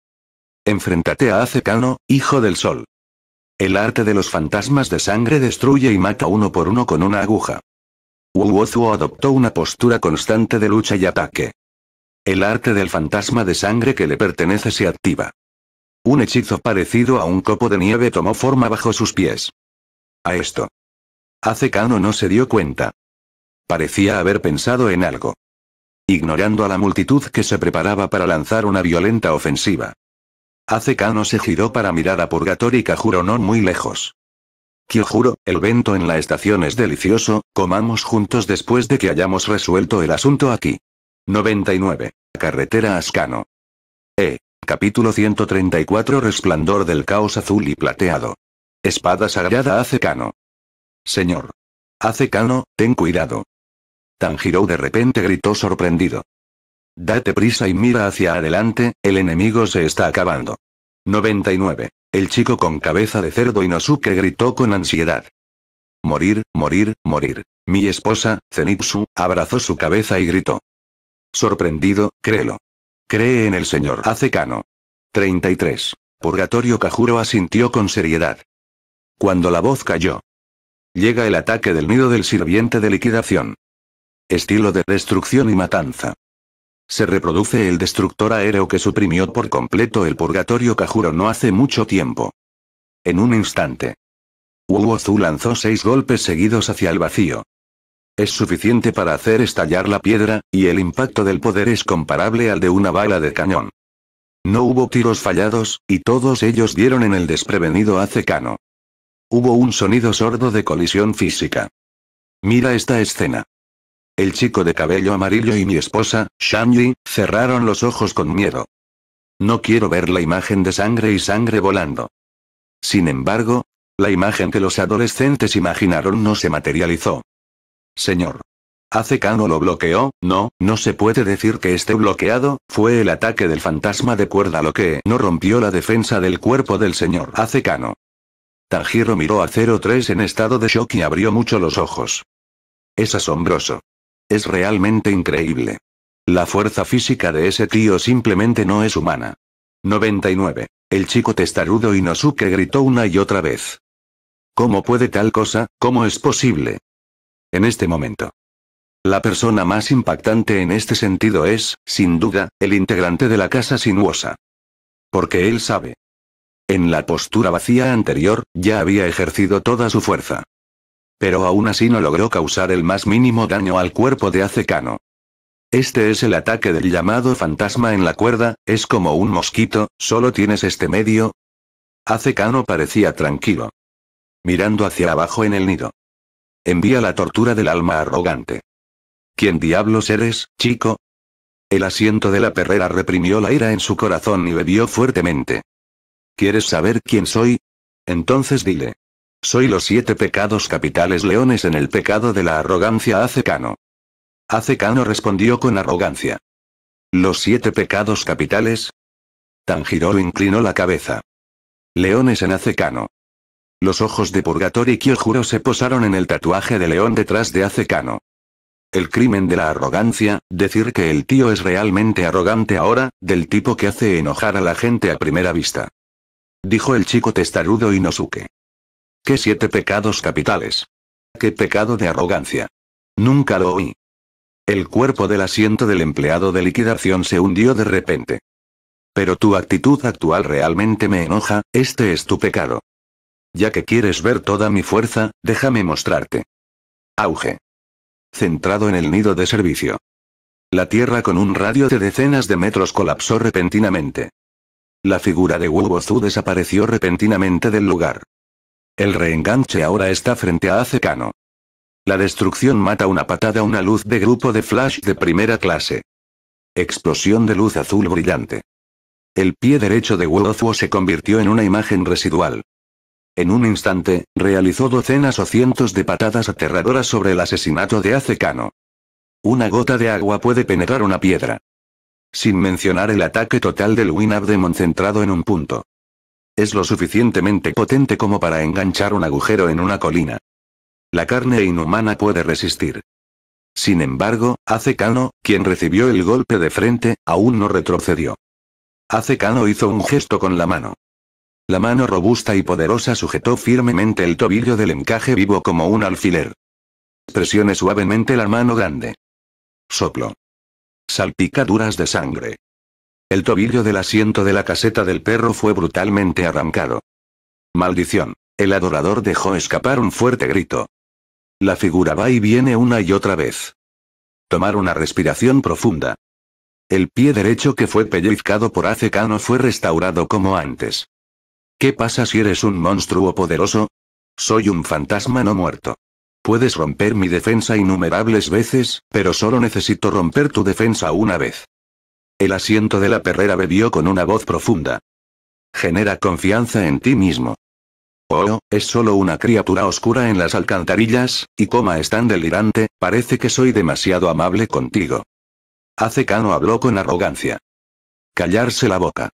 Enfréntate a Acecano, hijo del sol. El arte de los fantasmas de sangre destruye y mata uno por uno con una aguja. Uozuo adoptó una postura constante de lucha y ataque. El arte del fantasma de sangre que le pertenece se activa. Un hechizo parecido a un copo de nieve tomó forma bajo sus pies. A esto. Hace Kano no se dio cuenta. Parecía haber pensado en algo. Ignorando a la multitud que se preparaba para lanzar una violenta ofensiva. Acecano se giró para mirar a Purgatory Kajuro no muy lejos. juro el vento en la estación es delicioso, comamos juntos después de que hayamos resuelto el asunto aquí. 99. Carretera Ascano. E. Capítulo 134 Resplandor del caos azul y plateado. Espada sagrada Acecano. Señor. Acecano, ten cuidado. Tanjiro de repente gritó sorprendido. Date prisa y mira hacia adelante, el enemigo se está acabando. 99. El chico con cabeza de cerdo Inosuke gritó con ansiedad. Morir, morir, morir. Mi esposa, Zenitsu, abrazó su cabeza y gritó. Sorprendido, créelo. Cree en el señor Acecano. 33. Purgatorio Kajuro asintió con seriedad. Cuando la voz cayó. Llega el ataque del nido del sirviente de liquidación. Estilo de destrucción y matanza. Se reproduce el destructor aéreo que suprimió por completo el purgatorio Kajuro no hace mucho tiempo. En un instante. Uozu lanzó seis golpes seguidos hacia el vacío. Es suficiente para hacer estallar la piedra, y el impacto del poder es comparable al de una bala de cañón. No hubo tiros fallados, y todos ellos dieron en el desprevenido acecano. Hubo un sonido sordo de colisión física. Mira esta escena el chico de cabello amarillo y mi esposa, Shanyi, cerraron los ojos con miedo. No quiero ver la imagen de sangre y sangre volando. Sin embargo, la imagen que los adolescentes imaginaron no se materializó. Señor. Acecano lo bloqueó, no, no se puede decir que esté bloqueado, fue el ataque del fantasma de cuerda lo que no rompió la defensa del cuerpo del señor Kano. Tanjiro miró a 03 en estado de shock y abrió mucho los ojos. Es asombroso. Es realmente increíble. La fuerza física de ese tío simplemente no es humana. 99. El chico testarudo Inosuke gritó una y otra vez. ¿Cómo puede tal cosa? ¿Cómo es posible? En este momento. La persona más impactante en este sentido es, sin duda, el integrante de la casa sinuosa. Porque él sabe. En la postura vacía anterior, ya había ejercido toda su fuerza. Pero aún así no logró causar el más mínimo daño al cuerpo de Acecano. Este es el ataque del llamado fantasma en la cuerda, es como un mosquito, solo tienes este medio. Acecano parecía tranquilo. Mirando hacia abajo en el nido. Envía la tortura del alma arrogante. ¿Quién diablos eres, chico? El asiento de la perrera reprimió la ira en su corazón y bebió fuertemente. ¿Quieres saber quién soy? Entonces dile. Soy los siete pecados capitales leones en el pecado de la arrogancia Acecano. Acecano respondió con arrogancia. ¿Los siete pecados capitales? Tanjiro inclinó la cabeza. Leones en Acecano. Los ojos de Purgatory y Kyojuro se posaron en el tatuaje de león detrás de Acecano. El crimen de la arrogancia, decir que el tío es realmente arrogante ahora, del tipo que hace enojar a la gente a primera vista. Dijo el chico testarudo y Inosuke. ¿Qué siete pecados capitales? ¿Qué pecado de arrogancia? Nunca lo oí. El cuerpo del asiento del empleado de liquidación se hundió de repente. Pero tu actitud actual realmente me enoja, este es tu pecado. Ya que quieres ver toda mi fuerza, déjame mostrarte. Auge. Centrado en el nido de servicio. La Tierra con un radio de decenas de metros colapsó repentinamente. La figura de Wubozu desapareció repentinamente del lugar. El reenganche ahora está frente a Acecano. La destrucción mata una patada una luz de grupo de flash de primera clase. Explosión de luz azul brillante. El pie derecho de Wozozuo se convirtió en una imagen residual. En un instante, realizó docenas o cientos de patadas aterradoras sobre el asesinato de Acecano. Una gota de agua puede penetrar una piedra. Sin mencionar el ataque total del Abdemon centrado en un punto. Es lo suficientemente potente como para enganchar un agujero en una colina. La carne inhumana puede resistir. Sin embargo, Acecano, quien recibió el golpe de frente, aún no retrocedió. Acecano hizo un gesto con la mano. La mano robusta y poderosa sujetó firmemente el tobillo del encaje vivo como un alfiler. Presione suavemente la mano grande. Soplo. Salpicaduras de sangre. El tobillo del asiento de la caseta del perro fue brutalmente arrancado. Maldición. El adorador dejó escapar un fuerte grito. La figura va y viene una y otra vez. Tomar una respiración profunda. El pie derecho que fue pellizcado por Acecano fue restaurado como antes. ¿Qué pasa si eres un monstruo poderoso? Soy un fantasma no muerto. Puedes romper mi defensa innumerables veces, pero solo necesito romper tu defensa una vez. El asiento de la perrera bebió con una voz profunda. Genera confianza en ti mismo. Oh, es solo una criatura oscura en las alcantarillas, y coma es tan delirante, parece que soy demasiado amable contigo. Acecano habló con arrogancia. Callarse la boca.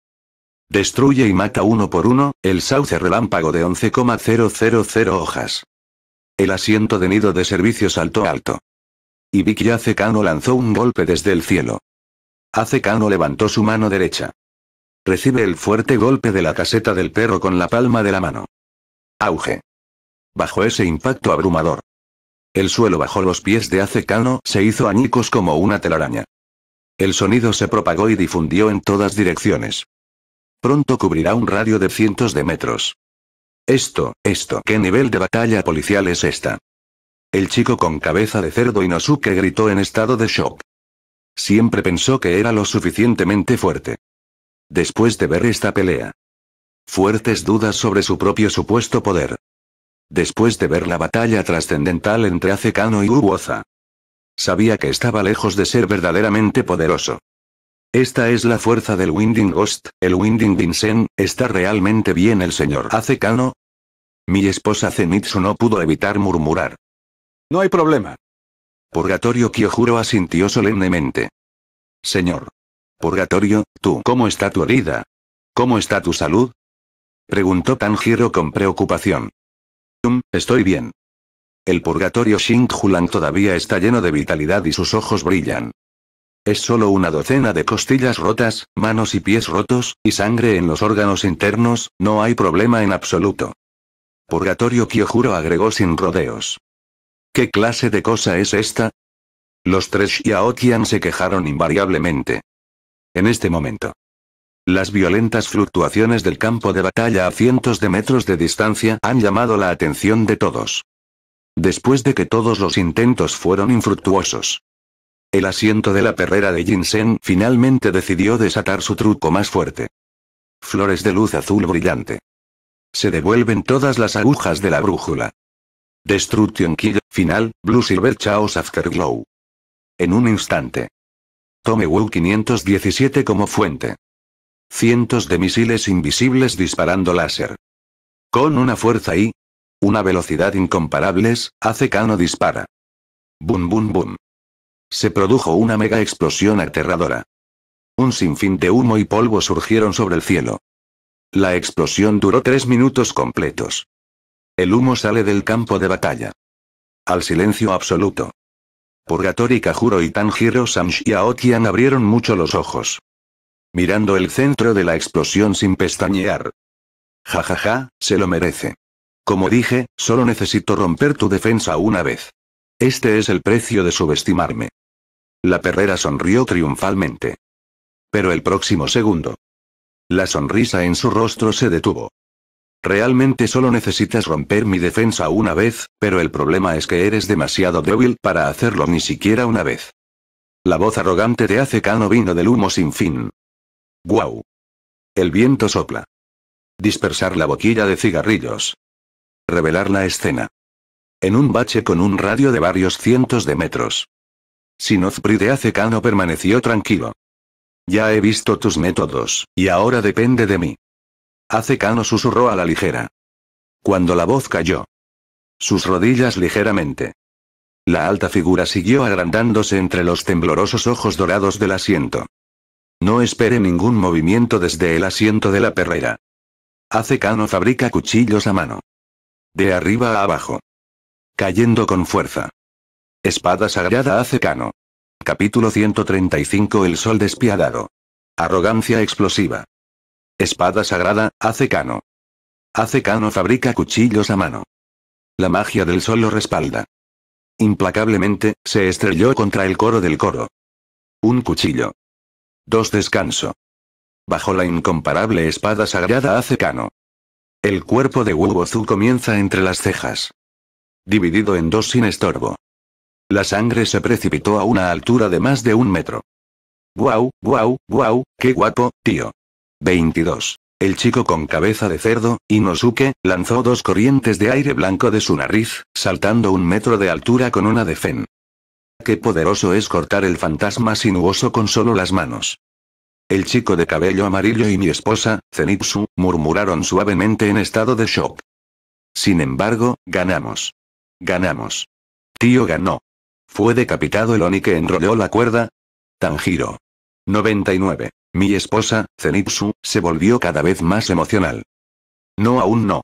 Destruye y mata uno por uno, el sauce relámpago de 11,000 hojas. El asiento de nido de servicio saltó alto. Y Vicky Acecano lanzó un golpe desde el cielo. Hace levantó su mano derecha. Recibe el fuerte golpe de la caseta del perro con la palma de la mano. Auge. Bajo ese impacto abrumador. El suelo bajo los pies de Acecano se hizo añicos como una telaraña. El sonido se propagó y difundió en todas direcciones. Pronto cubrirá un radio de cientos de metros. Esto, esto, ¿qué nivel de batalla policial es esta? El chico con cabeza de cerdo y Inosuke gritó en estado de shock. Siempre pensó que era lo suficientemente fuerte. Después de ver esta pelea. Fuertes dudas sobre su propio supuesto poder. Después de ver la batalla trascendental entre Acecano y Uwoza. Sabía que estaba lejos de ser verdaderamente poderoso. Esta es la fuerza del Winding Ghost, el Winding Vincent, ¿está realmente bien el señor Acecano? Mi esposa Zenitsu no pudo evitar murmurar. No hay problema. Purgatorio Kyojuro asintió solemnemente. Señor. Purgatorio, tú, ¿cómo está tu herida? ¿Cómo está tu salud? Preguntó Tanjiro con preocupación. Mm, estoy bien. El purgatorio Shinkhulang todavía está lleno de vitalidad y sus ojos brillan. Es solo una docena de costillas rotas, manos y pies rotos, y sangre en los órganos internos, no hay problema en absoluto. Purgatorio Kyojuro agregó sin rodeos. ¿Qué clase de cosa es esta? Los tres Xiaotian se quejaron invariablemente. En este momento. Las violentas fluctuaciones del campo de batalla a cientos de metros de distancia han llamado la atención de todos. Después de que todos los intentos fueron infructuosos. El asiento de la perrera de Jinsen finalmente decidió desatar su truco más fuerte. Flores de luz azul brillante. Se devuelven todas las agujas de la brújula. Destruction Kill, final, Blue Silver Chaos Afterglow. En un instante. Tome WU-517 como fuente. Cientos de misiles invisibles disparando láser. Con una fuerza y una velocidad incomparables, hace Kano dispara. Boom boom boom. Se produjo una mega explosión aterradora. Un sinfín de humo y polvo surgieron sobre el cielo. La explosión duró tres minutos completos. El humo sale del campo de batalla. Al silencio absoluto. Purgatori Kajuro y Tanjiro y Aokian abrieron mucho los ojos. Mirando el centro de la explosión sin pestañear. Jajaja, se lo merece. Como dije, solo necesito romper tu defensa una vez. Este es el precio de subestimarme. La perrera sonrió triunfalmente. Pero el próximo segundo. La sonrisa en su rostro se detuvo. Realmente solo necesitas romper mi defensa una vez, pero el problema es que eres demasiado débil para hacerlo ni siquiera una vez. La voz arrogante de Acecano vino del humo sin fin. ¡Guau! El viento sopla. Dispersar la boquilla de cigarrillos. Revelar la escena. En un bache con un radio de varios cientos de metros. Sinozpri de Acecano permaneció tranquilo. Ya he visto tus métodos, y ahora depende de mí. Hace susurró a la ligera. Cuando la voz cayó. Sus rodillas ligeramente. La alta figura siguió agrandándose entre los temblorosos ojos dorados del asiento. No espere ningún movimiento desde el asiento de la perrera. Hace fabrica cuchillos a mano. De arriba a abajo. Cayendo con fuerza. Espada sagrada hace Capítulo 135 El sol despiadado. Arrogancia explosiva. Espada sagrada, hace cano. Hace cano fabrica cuchillos a mano. La magia del sol lo respalda. Implacablemente, se estrelló contra el coro del coro. Un cuchillo. Dos descanso. Bajo la incomparable espada sagrada hace cano. El cuerpo de Wubozu comienza entre las cejas. Dividido en dos sin estorbo. La sangre se precipitó a una altura de más de un metro. ¡Guau, guau, guau! ¡Qué guapo, tío! 22. El chico con cabeza de cerdo, Inosuke, lanzó dos corrientes de aire blanco de su nariz, saltando un metro de altura con una de Fen. Qué poderoso es cortar el fantasma sinuoso con solo las manos. El chico de cabello amarillo y mi esposa, Zenitsu, murmuraron suavemente en estado de shock. Sin embargo, ganamos. Ganamos. Tío ganó. Fue decapitado el Oni que enrolló la cuerda. Tanjiro. 99. Mi esposa, Zenitsu, se volvió cada vez más emocional. No aún no.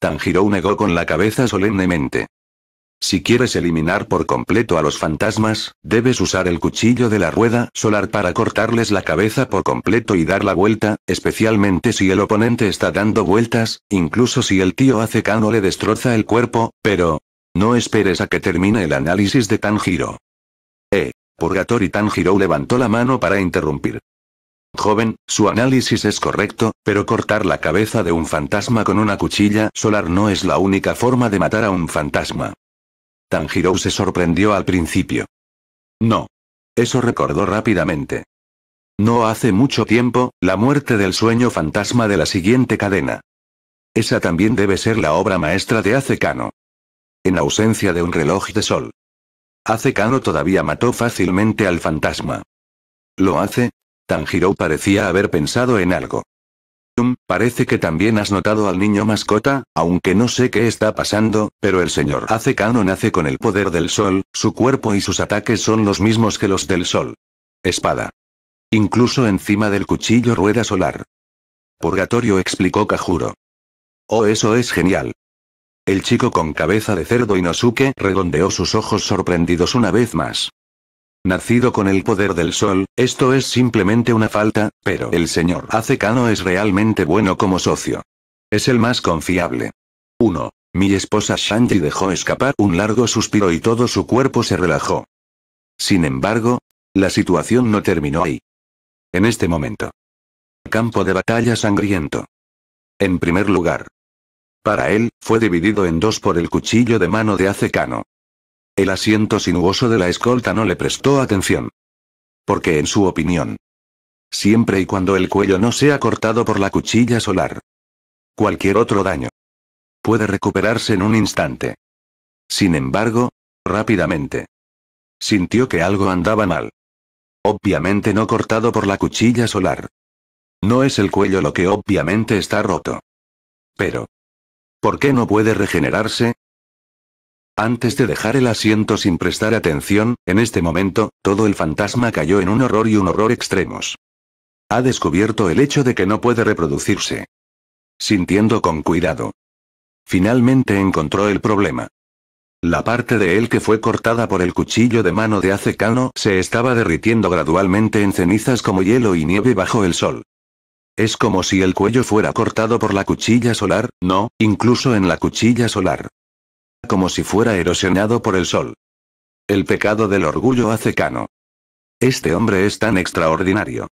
Tanjiro negó con la cabeza solemnemente. Si quieres eliminar por completo a los fantasmas, debes usar el cuchillo de la rueda solar para cortarles la cabeza por completo y dar la vuelta, especialmente si el oponente está dando vueltas, incluso si el tío hace le destroza el cuerpo, pero... No esperes a que termine el análisis de Tanjiro. Eh. Purgatori Tanjiro levantó la mano para interrumpir. Joven, su análisis es correcto, pero cortar la cabeza de un fantasma con una cuchilla solar no es la única forma de matar a un fantasma. Tanjiro se sorprendió al principio. No. Eso recordó rápidamente. No hace mucho tiempo, la muerte del sueño fantasma de la siguiente cadena. Esa también debe ser la obra maestra de Acecano. En ausencia de un reloj de sol. Acecano todavía mató fácilmente al fantasma. Lo hace, Tanjiro parecía haber pensado en algo. parece que también has notado al niño mascota, aunque no sé qué está pasando, pero el señor Kano nace con el poder del sol, su cuerpo y sus ataques son los mismos que los del sol. Espada. Incluso encima del cuchillo rueda solar. Purgatorio explicó Kajuro. Oh, eso es genial. El chico con cabeza de cerdo y Inosuke redondeó sus ojos sorprendidos una vez más. Nacido con el poder del sol, esto es simplemente una falta, pero el señor Acecano es realmente bueno como socio. Es el más confiable. 1. Mi esposa Shanti dejó escapar un largo suspiro y todo su cuerpo se relajó. Sin embargo, la situación no terminó ahí. En este momento. Campo de batalla sangriento. En primer lugar. Para él, fue dividido en dos por el cuchillo de mano de Acecano. El asiento sinuoso de la escolta no le prestó atención. Porque en su opinión. Siempre y cuando el cuello no sea cortado por la cuchilla solar. Cualquier otro daño. Puede recuperarse en un instante. Sin embargo, rápidamente. Sintió que algo andaba mal. Obviamente no cortado por la cuchilla solar. No es el cuello lo que obviamente está roto. Pero. ¿Por qué no puede regenerarse? Antes de dejar el asiento sin prestar atención, en este momento, todo el fantasma cayó en un horror y un horror extremos. Ha descubierto el hecho de que no puede reproducirse. Sintiendo con cuidado. Finalmente encontró el problema. La parte de él que fue cortada por el cuchillo de mano de Acecano se estaba derritiendo gradualmente en cenizas como hielo y nieve bajo el sol. Es como si el cuello fuera cortado por la cuchilla solar, no, incluso en la cuchilla solar, como si fuera erosionado por el sol. El pecado del orgullo hace cano. Este hombre es tan extraordinario.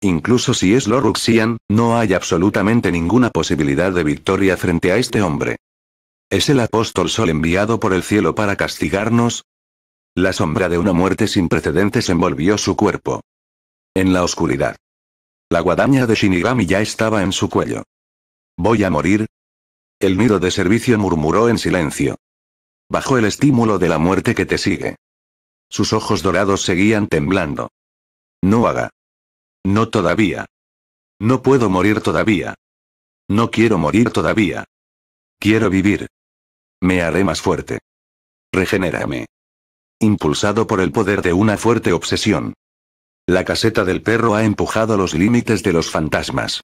Incluso si es Loruxian, no hay absolutamente ninguna posibilidad de victoria frente a este hombre. ¿Es el apóstol Sol enviado por el cielo para castigarnos? La sombra de una muerte sin precedentes envolvió su cuerpo. En la oscuridad. La guadaña de Shinigami ya estaba en su cuello. Voy a morir, el miro de servicio murmuró en silencio. Bajo el estímulo de la muerte que te sigue. Sus ojos dorados seguían temblando. No haga. No todavía. No puedo morir todavía. No quiero morir todavía. Quiero vivir. Me haré más fuerte. Regenérame. Impulsado por el poder de una fuerte obsesión. La caseta del perro ha empujado los límites de los fantasmas.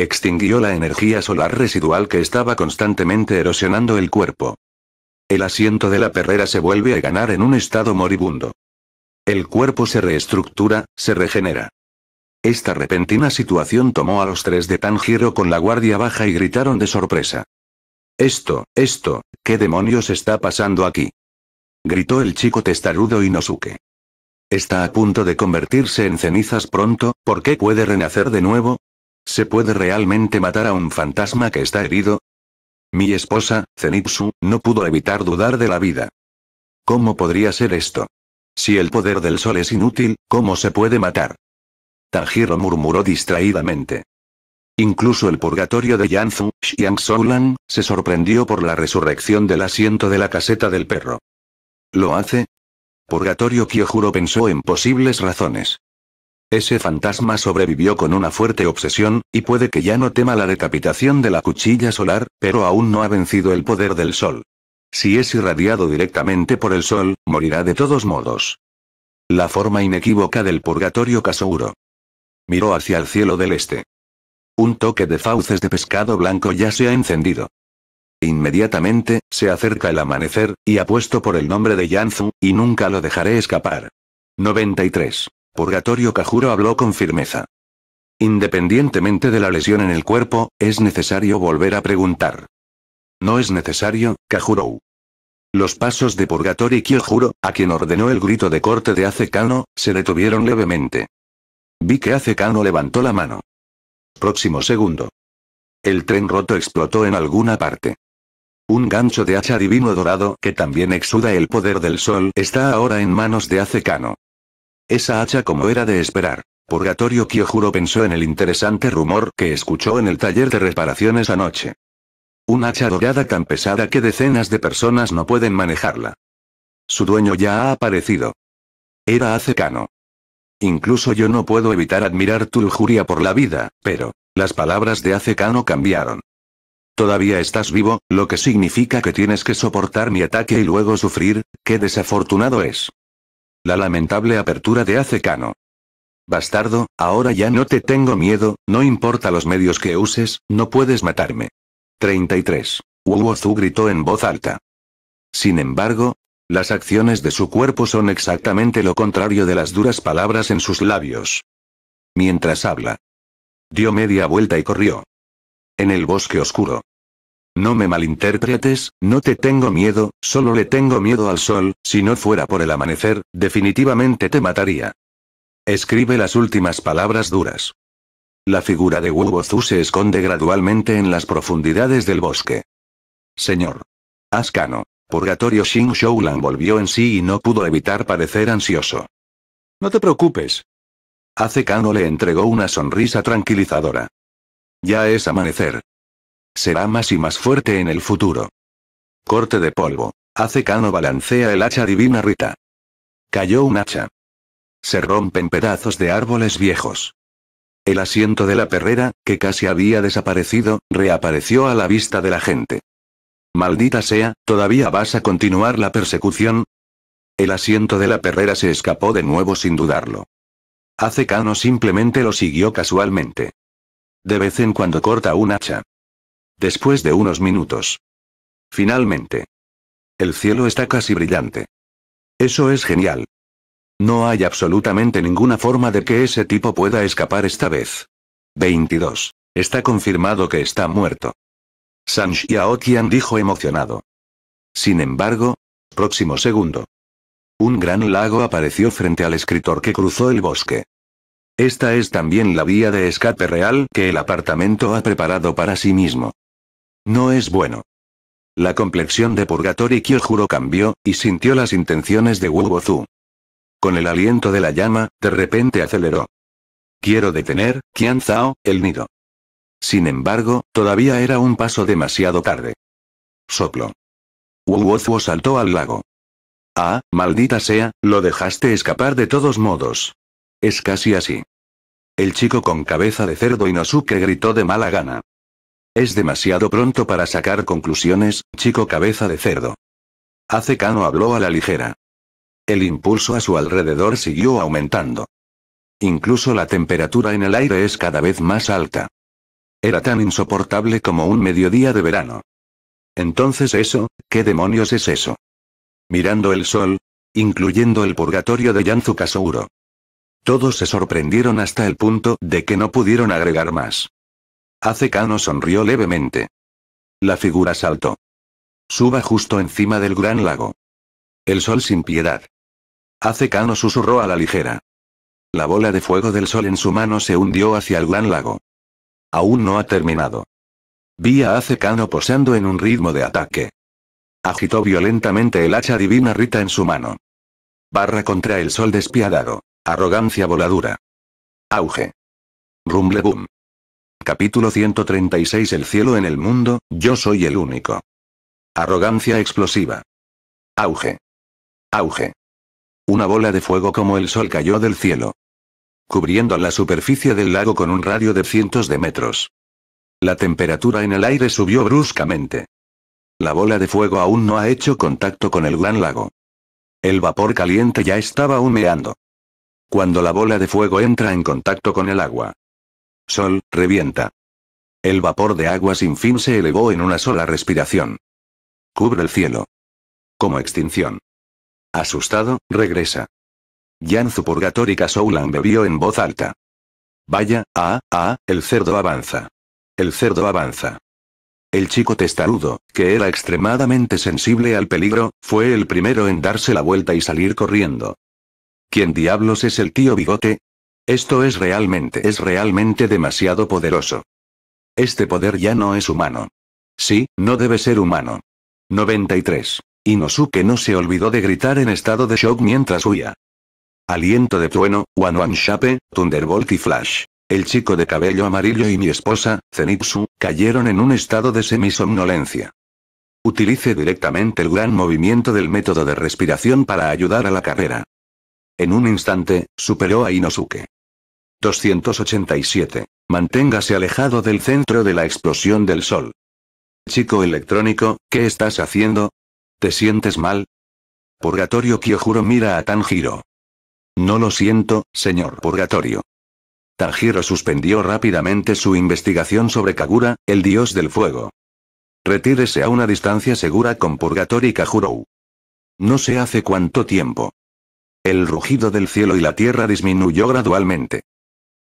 Extinguió la energía solar residual que estaba constantemente erosionando el cuerpo. El asiento de la perrera se vuelve a ganar en un estado moribundo. El cuerpo se reestructura, se regenera. Esta repentina situación tomó a los tres de tan con la guardia baja y gritaron de sorpresa. Esto, esto, ¿qué demonios está pasando aquí? Gritó el chico testarudo Inosuke. Está a punto de convertirse en cenizas pronto, ¿por qué puede renacer de nuevo? ¿Se puede realmente matar a un fantasma que está herido? Mi esposa, Zenitsu, no pudo evitar dudar de la vida. ¿Cómo podría ser esto? Si el poder del sol es inútil, ¿cómo se puede matar? Tanjiro murmuró distraídamente. Incluso el purgatorio de Yanzu, Xiang Soulan, se sorprendió por la resurrección del asiento de la caseta del perro. ¿Lo hace? Purgatorio Kyojuro pensó en posibles razones. Ese fantasma sobrevivió con una fuerte obsesión, y puede que ya no tema la decapitación de la cuchilla solar, pero aún no ha vencido el poder del sol. Si es irradiado directamente por el sol, morirá de todos modos. La forma inequívoca del purgatorio Kasouro. Miró hacia el cielo del este. Un toque de fauces de pescado blanco ya se ha encendido. Inmediatamente, se acerca el amanecer, y apuesto por el nombre de Yanzu, y nunca lo dejaré escapar. 93. Purgatorio Kajuro habló con firmeza. Independientemente de la lesión en el cuerpo, es necesario volver a preguntar. No es necesario, Kajuro. Los pasos de Purgatorio Kyojuro, a quien ordenó el grito de corte de Acecano, se detuvieron levemente. Vi que Acecano levantó la mano. Próximo segundo. El tren roto explotó en alguna parte. Un gancho de hacha divino dorado que también exuda el poder del sol está ahora en manos de Acecano. Esa hacha como era de esperar. Purgatorio Kyojuro pensó en el interesante rumor que escuchó en el taller de reparaciones anoche. Una hacha dorada tan pesada que decenas de personas no pueden manejarla. Su dueño ya ha aparecido. Era Acecano. Incluso yo no puedo evitar admirar tu lujuria por la vida, pero, las palabras de Acecano cambiaron. Todavía estás vivo, lo que significa que tienes que soportar mi ataque y luego sufrir, qué desafortunado es la lamentable apertura de Acecano. Bastardo, ahora ya no te tengo miedo, no importa los medios que uses, no puedes matarme. 33. Wuozu gritó en voz alta. Sin embargo, las acciones de su cuerpo son exactamente lo contrario de las duras palabras en sus labios. Mientras habla. Dio media vuelta y corrió. En el bosque oscuro. No me malinterpretes, no te tengo miedo, solo le tengo miedo al sol, si no fuera por el amanecer, definitivamente te mataría. Escribe las últimas palabras duras. La figura de Bozu se esconde gradualmente en las profundidades del bosque. Señor. Ascano. Purgatorio Xing Lan volvió en sí y no pudo evitar parecer ansioso. No te preocupes. Kano le entregó una sonrisa tranquilizadora. Ya es amanecer, Será más y más fuerte en el futuro. Corte de polvo. Hace balancea el hacha divina Rita. Cayó un hacha. Se rompen pedazos de árboles viejos. El asiento de la perrera, que casi había desaparecido, reapareció a la vista de la gente. Maldita sea, ¿todavía vas a continuar la persecución? El asiento de la perrera se escapó de nuevo sin dudarlo. Acecano simplemente lo siguió casualmente. De vez en cuando corta un hacha, Después de unos minutos. Finalmente. El cielo está casi brillante. Eso es genial. No hay absolutamente ninguna forma de que ese tipo pueda escapar esta vez. 22. Está confirmado que está muerto. San Qian dijo emocionado. Sin embargo, próximo segundo. Un gran lago apareció frente al escritor que cruzó el bosque. Esta es también la vía de escape real que el apartamento ha preparado para sí mismo. No es bueno. La complexión de Purgatori Kyojuro cambió, y sintió las intenciones de Wubozu. Con el aliento de la llama, de repente aceleró. Quiero detener, Qian Zhao, el nido. Sin embargo, todavía era un paso demasiado tarde. Soplo. Wubozu saltó al lago. Ah, maldita sea, lo dejaste escapar de todos modos. Es casi así. El chico con cabeza de cerdo Inosuke gritó de mala gana. Es demasiado pronto para sacar conclusiones, chico cabeza de cerdo. Hace Cano habló a la ligera. El impulso a su alrededor siguió aumentando. Incluso la temperatura en el aire es cada vez más alta. Era tan insoportable como un mediodía de verano. Entonces eso, ¿qué demonios es eso? Mirando el sol, incluyendo el purgatorio de Yanzu Todos se sorprendieron hasta el punto de que no pudieron agregar más cano sonrió levemente. La figura saltó. Suba justo encima del gran lago. El sol sin piedad. Hacecano susurró a la ligera. La bola de fuego del sol en su mano se hundió hacia el gran lago. Aún no ha terminado. Vía a posando en un ritmo de ataque. Agitó violentamente el hacha divina Rita en su mano. Barra contra el sol despiadado. Arrogancia voladura. Auge. Rumble boom. Capítulo 136 El cielo en el mundo, yo soy el único. Arrogancia explosiva. Auge. Auge. Una bola de fuego como el sol cayó del cielo. Cubriendo la superficie del lago con un radio de cientos de metros. La temperatura en el aire subió bruscamente. La bola de fuego aún no ha hecho contacto con el gran lago. El vapor caliente ya estaba humeando. Cuando la bola de fuego entra en contacto con el agua, Sol, revienta. El vapor de agua sin fin se elevó en una sola respiración. Cubre el cielo. Como extinción. Asustado, regresa. Jan Zupurgator y bebió en voz alta. Vaya, ah, ah, el cerdo avanza. El cerdo avanza. El chico testarudo, que era extremadamente sensible al peligro, fue el primero en darse la vuelta y salir corriendo. ¿Quién diablos es el tío Bigote? Esto es realmente, es realmente demasiado poderoso. Este poder ya no es humano. Sí, no debe ser humano. 93. Inosuke no se olvidó de gritar en estado de shock mientras huía. Aliento de trueno, Wanwan Shape, Thunderbolt y Flash. El chico de cabello amarillo y mi esposa, Zenitsu, cayeron en un estado de semisomnolencia. Utilice directamente el gran movimiento del método de respiración para ayudar a la carrera. En un instante, superó a Inosuke. 287. Manténgase alejado del centro de la explosión del sol. Chico electrónico, ¿qué estás haciendo? ¿Te sientes mal? Purgatorio Kyojuro mira a Tanjiro. No lo siento, señor Purgatorio. Tanjiro suspendió rápidamente su investigación sobre Kagura, el dios del fuego. Retírese a una distancia segura con Purgatorio y No sé hace cuánto tiempo. El rugido del cielo y la tierra disminuyó gradualmente.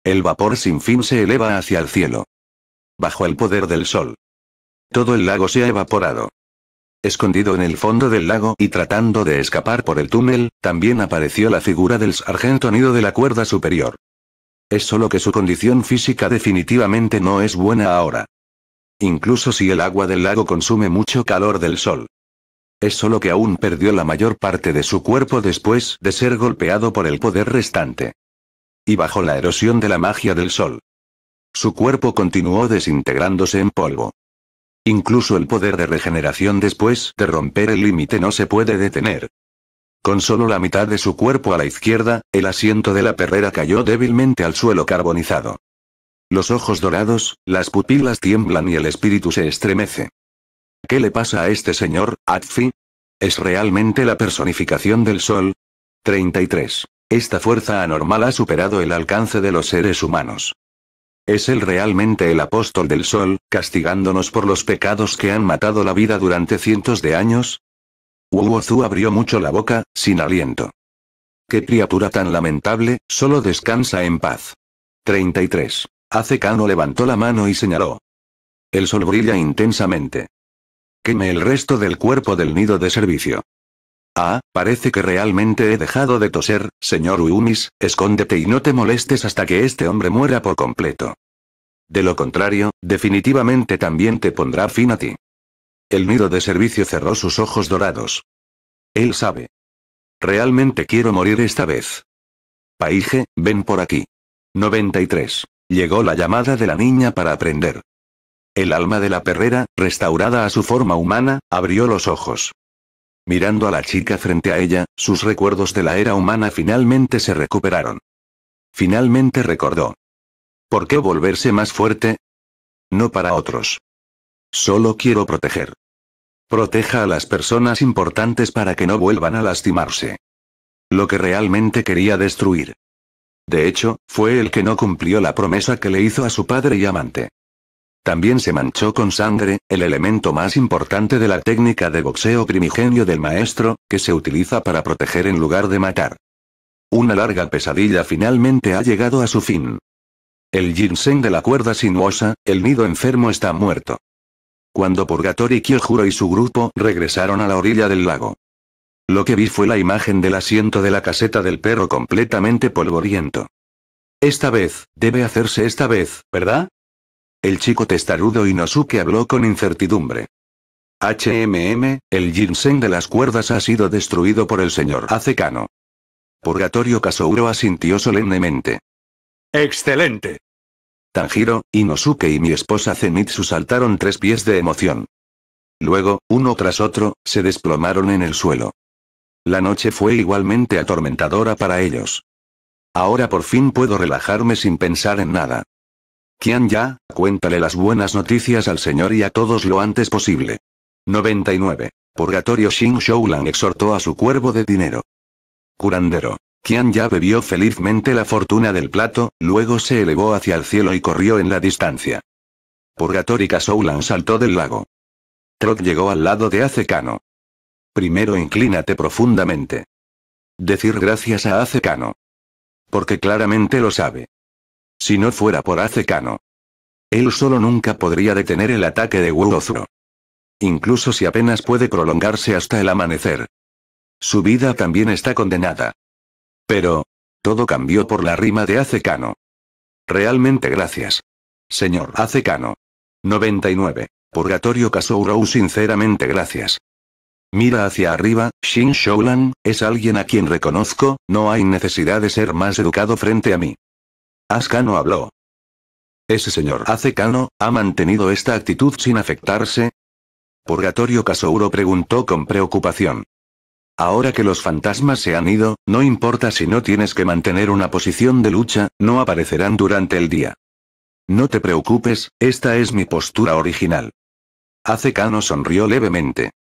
El vapor sin fin se eleva hacia el cielo. Bajo el poder del sol. Todo el lago se ha evaporado. Escondido en el fondo del lago y tratando de escapar por el túnel, también apareció la figura del sargento nido de la cuerda superior. Es solo que su condición física definitivamente no es buena ahora. Incluso si el agua del lago consume mucho calor del sol. Es solo que aún perdió la mayor parte de su cuerpo después de ser golpeado por el poder restante y bajo la erosión de la magia del sol. Su cuerpo continuó desintegrándose en polvo. Incluso el poder de regeneración después de romper el límite no se puede detener. Con solo la mitad de su cuerpo a la izquierda, el asiento de la perrera cayó débilmente al suelo carbonizado. Los ojos dorados, las pupilas tiemblan y el espíritu se estremece. ¿Qué le pasa a este señor, Atfi? ¿Es realmente la personificación del sol? 33. Esta fuerza anormal ha superado el alcance de los seres humanos. Es él realmente el apóstol del sol, castigándonos por los pecados que han matado la vida durante cientos de años? Wuzhu abrió mucho la boca, sin aliento. Qué criatura tan lamentable, solo descansa en paz. 33. Hace Kano levantó la mano y señaló. El sol brilla intensamente. Queme el resto del cuerpo del nido de servicio. Ah, parece que realmente he dejado de toser, señor Uumis, escóndete y no te molestes hasta que este hombre muera por completo. De lo contrario, definitivamente también te pondrá fin a ti. El nido de servicio cerró sus ojos dorados. Él sabe. Realmente quiero morir esta vez. Paige, ven por aquí. 93. Llegó la llamada de la niña para aprender. El alma de la perrera, restaurada a su forma humana, abrió los ojos. Mirando a la chica frente a ella, sus recuerdos de la era humana finalmente se recuperaron. Finalmente recordó. ¿Por qué volverse más fuerte? No para otros. Solo quiero proteger. Proteja a las personas importantes para que no vuelvan a lastimarse. Lo que realmente quería destruir. De hecho, fue el que no cumplió la promesa que le hizo a su padre y amante. También se manchó con sangre, el elemento más importante de la técnica de boxeo primigenio del maestro, que se utiliza para proteger en lugar de matar. Una larga pesadilla finalmente ha llegado a su fin. El ginseng de la cuerda sinuosa, el nido enfermo está muerto. Cuando Purgatori Kyojuro y su grupo regresaron a la orilla del lago. Lo que vi fue la imagen del asiento de la caseta del perro completamente polvoriento. Esta vez, debe hacerse esta vez, ¿verdad? El chico testarudo Inosuke habló con incertidumbre. HMM, el ginseng de las cuerdas ha sido destruido por el señor Acecano. Purgatorio Kasouro asintió solemnemente. ¡Excelente! Tanjiro, Inosuke y mi esposa Zenitsu saltaron tres pies de emoción. Luego, uno tras otro, se desplomaron en el suelo. La noche fue igualmente atormentadora para ellos. Ahora por fin puedo relajarme sin pensar en nada. Kian ya, cuéntale las buenas noticias al señor y a todos lo antes posible. 99. Purgatorio Xing Shoulan exhortó a su cuervo de dinero. Curandero. Qian ya bebió felizmente la fortuna del plato, luego se elevó hacia el cielo y corrió en la distancia. Purgatórica Shoulan saltó del lago. Trot llegó al lado de Acecano. Primero inclínate profundamente. Decir gracias a Acecano. Porque claramente lo sabe. Si no fuera por Acecano. Él solo nunca podría detener el ataque de Wurozuro. Incluso si apenas puede prolongarse hasta el amanecer. Su vida también está condenada. Pero... Todo cambió por la rima de Acecano. Realmente gracias. Señor Acecano. 99. Purgatorio Kasourou sinceramente gracias. Mira hacia arriba, Shin Shoulan, es alguien a quien reconozco, no hay necesidad de ser más educado frente a mí. Ascano habló. Ese señor Acecano, ¿ha mantenido esta actitud sin afectarse? Purgatorio Kasouro preguntó con preocupación. Ahora que los fantasmas se han ido, no importa si no tienes que mantener una posición de lucha, no aparecerán durante el día. No te preocupes, esta es mi postura original. Acecano sonrió levemente.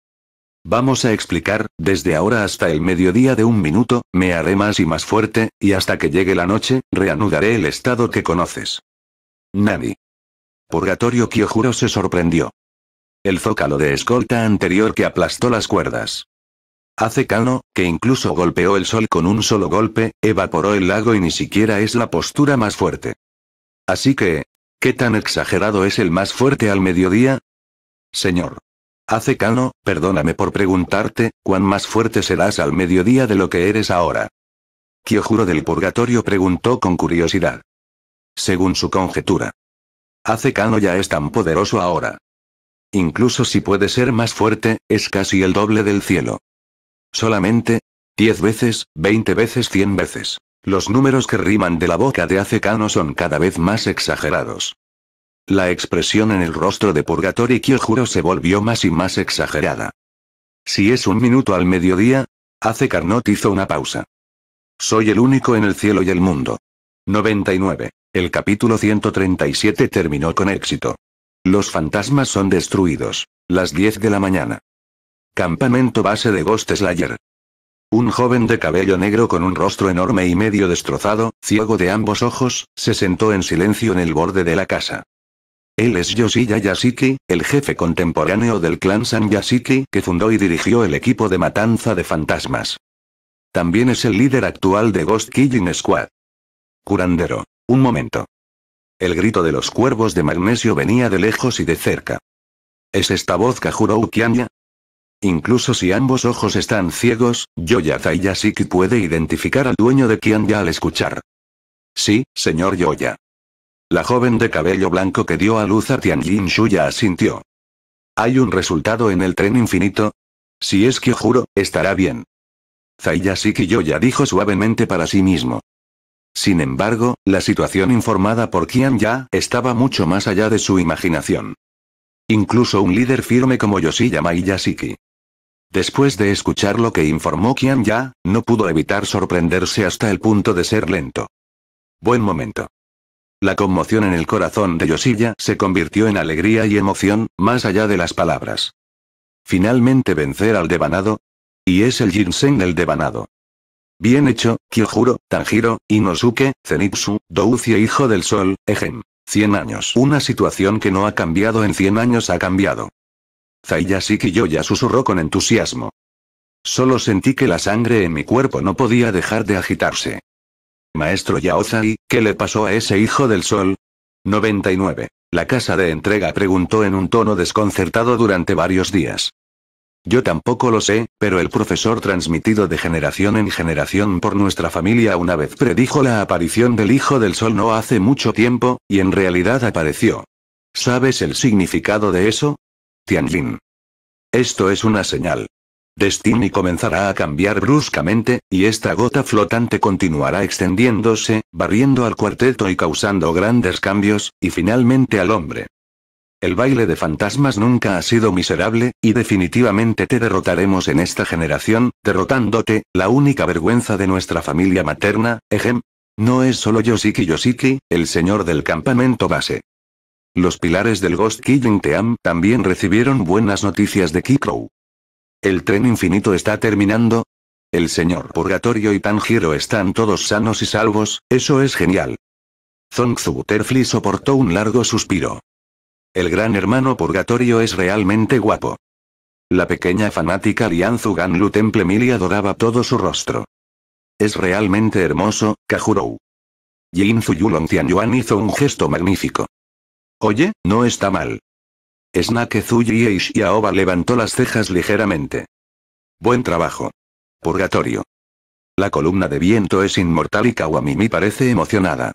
Vamos a explicar, desde ahora hasta el mediodía de un minuto, me haré más y más fuerte, y hasta que llegue la noche, reanudaré el estado que conoces. Nani. Purgatorio Kyojuro se sorprendió. El zócalo de escolta anterior que aplastó las cuerdas. Hace Kano, que incluso golpeó el sol con un solo golpe, evaporó el lago y ni siquiera es la postura más fuerte. Así que, ¿qué tan exagerado es el más fuerte al mediodía? Señor. Hace perdóname por preguntarte, ¿cuán más fuerte serás al mediodía de lo que eres ahora? Kyojuro del purgatorio preguntó con curiosidad. Según su conjetura. Hace ya es tan poderoso ahora. Incluso si puede ser más fuerte, es casi el doble del cielo. Solamente, 10 veces, 20 veces, 100 veces. Los números que riman de la boca de Acecano son cada vez más exagerados. La expresión en el rostro de Purgatory Kyojuro se volvió más y más exagerada. Si es un minuto al mediodía, hace Carnot hizo una pausa. Soy el único en el cielo y el mundo. 99. El capítulo 137 terminó con éxito. Los fantasmas son destruidos. Las 10 de la mañana. Campamento base de Ghost Slayer. Un joven de cabello negro con un rostro enorme y medio destrozado, ciego de ambos ojos, se sentó en silencio en el borde de la casa. Él es Yoshi Yasiki, el jefe contemporáneo del clan San Yasiki que fundó y dirigió el equipo de matanza de fantasmas. También es el líder actual de Ghost Killing Squad. Curandero. Un momento. El grito de los cuervos de magnesio venía de lejos y de cerca. ¿Es esta voz Kajuro Kianya? Incluso si ambos ojos están ciegos, Yoyaza Yasiki puede identificar al dueño de Kianya al escuchar. Sí, señor Yoya. La joven de cabello blanco que dio a luz a Tianjin Shuya asintió. ¿Hay un resultado en el tren infinito? Si es que juro, estará bien. yo Yoya dijo suavemente para sí mismo. Sin embargo, la situación informada por Qian Ya estaba mucho más allá de su imaginación. Incluso un líder firme como Yoshiyama Iyashiki. Después de escuchar lo que informó Qian Ya, no pudo evitar sorprenderse hasta el punto de ser lento. Buen momento. La conmoción en el corazón de Yoshiya se convirtió en alegría y emoción, más allá de las palabras. Finalmente vencer al devanado. Y es el ginseng el devanado. Bien hecho, Kyojuro, Tanjiro, Inosuke, Zenitsu, Doucie hijo del sol, Ejem. 100 años. Una situación que no ha cambiado en 100 años ha cambiado. Zaiyashiki Yoya susurró con entusiasmo. Solo sentí que la sangre en mi cuerpo no podía dejar de agitarse. Maestro Yaozai, ¿qué le pasó a ese hijo del sol? 99. La casa de entrega preguntó en un tono desconcertado durante varios días. Yo tampoco lo sé, pero el profesor transmitido de generación en generación por nuestra familia una vez predijo la aparición del Hijo del Sol no hace mucho tiempo, y en realidad apareció. ¿Sabes el significado de eso? Tianjin? Esto es una señal. Destiny comenzará a cambiar bruscamente, y esta gota flotante continuará extendiéndose, barriendo al cuarteto y causando grandes cambios, y finalmente al hombre. El baile de fantasmas nunca ha sido miserable, y definitivamente te derrotaremos en esta generación, derrotándote, la única vergüenza de nuestra familia materna, ejem. No es solo Yoshiki Yoshiki, el señor del campamento base. Los pilares del Ghost Killing Team también recibieron buenas noticias de Kikrow. ¿El tren infinito está terminando? El señor Purgatorio y Tanjiro están todos sanos y salvos, eso es genial. Zongzu Butterfly soportó un largo suspiro. El gran hermano Purgatorio es realmente guapo. La pequeña fanática Lianzu Ganlu Temple Mili adoraba todo su rostro. Es realmente hermoso, Kajurou. Jin Yulong Tianyuan hizo un gesto magnífico. Oye, no está mal. Snake Zuyi y aoba levantó las cejas ligeramente. Buen trabajo. Purgatorio. La columna de viento es inmortal y Kawamimi parece emocionada.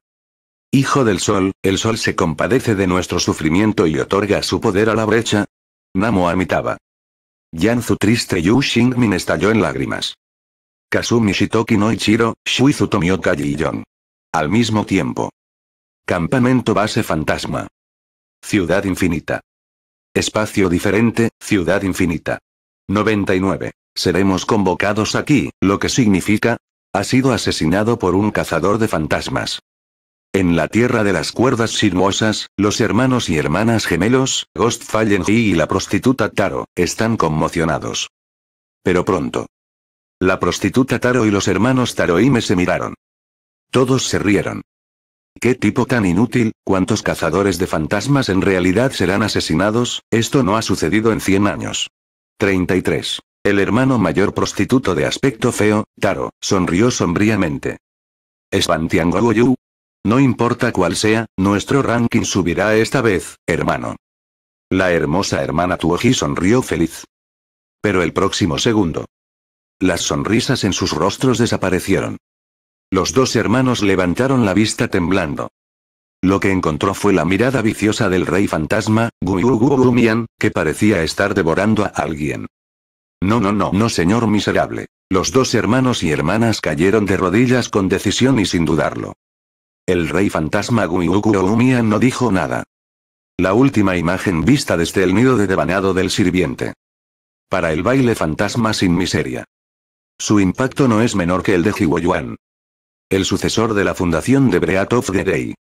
Hijo del sol, el sol se compadece de nuestro sufrimiento y otorga su poder a la brecha. Namo Amitaba. Yanzu triste Yu min estalló en lágrimas. Kazumi Shitoki no Ichiro, Shuizu Tomioka y Al mismo tiempo. Campamento base fantasma. Ciudad infinita. Espacio diferente, ciudad infinita. 99. Seremos convocados aquí, lo que significa, ha sido asesinado por un cazador de fantasmas. En la tierra de las cuerdas sinuosas, los hermanos y hermanas gemelos, Ghost Fallen y la prostituta Taro, están conmocionados. Pero pronto. La prostituta Taro y los hermanos Taro y me se miraron. Todos se rieron. ¿Qué tipo tan inútil? ¿Cuántos cazadores de fantasmas en realidad serán asesinados? Esto no ha sucedido en 100 años. 33. El hermano mayor prostituto de aspecto feo, Taro, sonrió sombríamente. ¿Es No importa cuál sea, nuestro ranking subirá esta vez, hermano. La hermosa hermana Tuoji sonrió feliz. Pero el próximo segundo. Las sonrisas en sus rostros desaparecieron. Los dos hermanos levantaron la vista temblando. Lo que encontró fue la mirada viciosa del rey fantasma, Guyugurumian, que parecía estar devorando a alguien. No, no, no, no, señor miserable. Los dos hermanos y hermanas cayeron de rodillas con decisión y sin dudarlo. El rey fantasma Guyugurumian no dijo nada. La última imagen vista desde el nido de devanado del sirviente. Para el baile fantasma sin miseria. Su impacto no es menor que el de Jiwoyuan el sucesor de la fundación de Breat of the Day.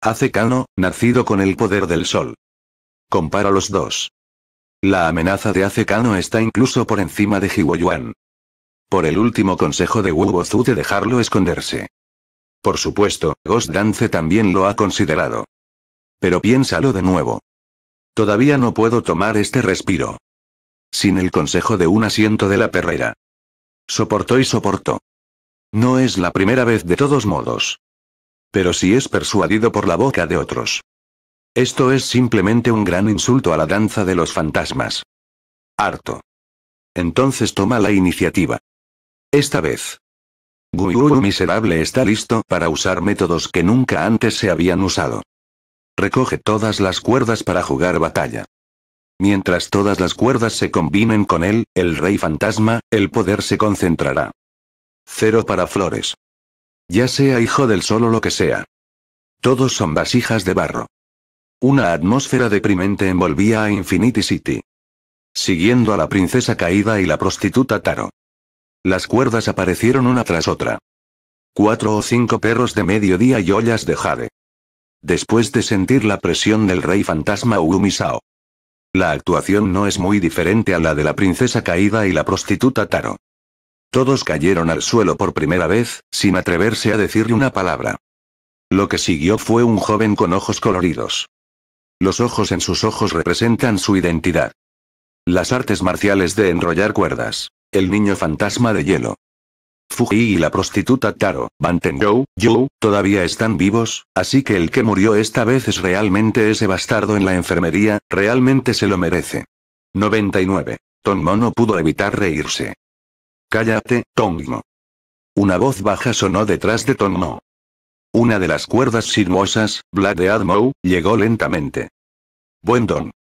Hace Kano, nacido con el poder del sol. Compara los dos. La amenaza de Kano está incluso por encima de Hiwoyuan. Por el último consejo de Wubozu de dejarlo esconderse. Por supuesto, Ghost Dance también lo ha considerado. Pero piénsalo de nuevo. Todavía no puedo tomar este respiro. Sin el consejo de un asiento de la perrera. Soportó y soportó. No es la primera vez de todos modos. Pero si es persuadido por la boca de otros. Esto es simplemente un gran insulto a la danza de los fantasmas. Harto. Entonces toma la iniciativa. Esta vez. Guyuru miserable está listo para usar métodos que nunca antes se habían usado. Recoge todas las cuerdas para jugar batalla. Mientras todas las cuerdas se combinen con él, el rey fantasma, el poder se concentrará. Cero para flores. Ya sea hijo del sol o lo que sea. Todos son vasijas de barro. Una atmósfera deprimente envolvía a Infinity City. Siguiendo a la princesa caída y la prostituta Taro. Las cuerdas aparecieron una tras otra. Cuatro o cinco perros de mediodía y ollas de jade. Después de sentir la presión del rey fantasma Ugumisao. La actuación no es muy diferente a la de la princesa caída y la prostituta Taro. Todos cayeron al suelo por primera vez, sin atreverse a decirle una palabra. Lo que siguió fue un joven con ojos coloridos. Los ojos en sus ojos representan su identidad. Las artes marciales de enrollar cuerdas. El niño fantasma de hielo. Fuji y la prostituta Taro, Bantenjou, Yu, todavía están vivos, así que el que murió esta vez es realmente ese bastardo en la enfermería, realmente se lo merece. 99. Tonmo no pudo evitar reírse. Cállate, Tongmo! Una voz baja sonó detrás de Tongmo. Una de las cuerdas sinuosas, de Admo, llegó lentamente. Buen don.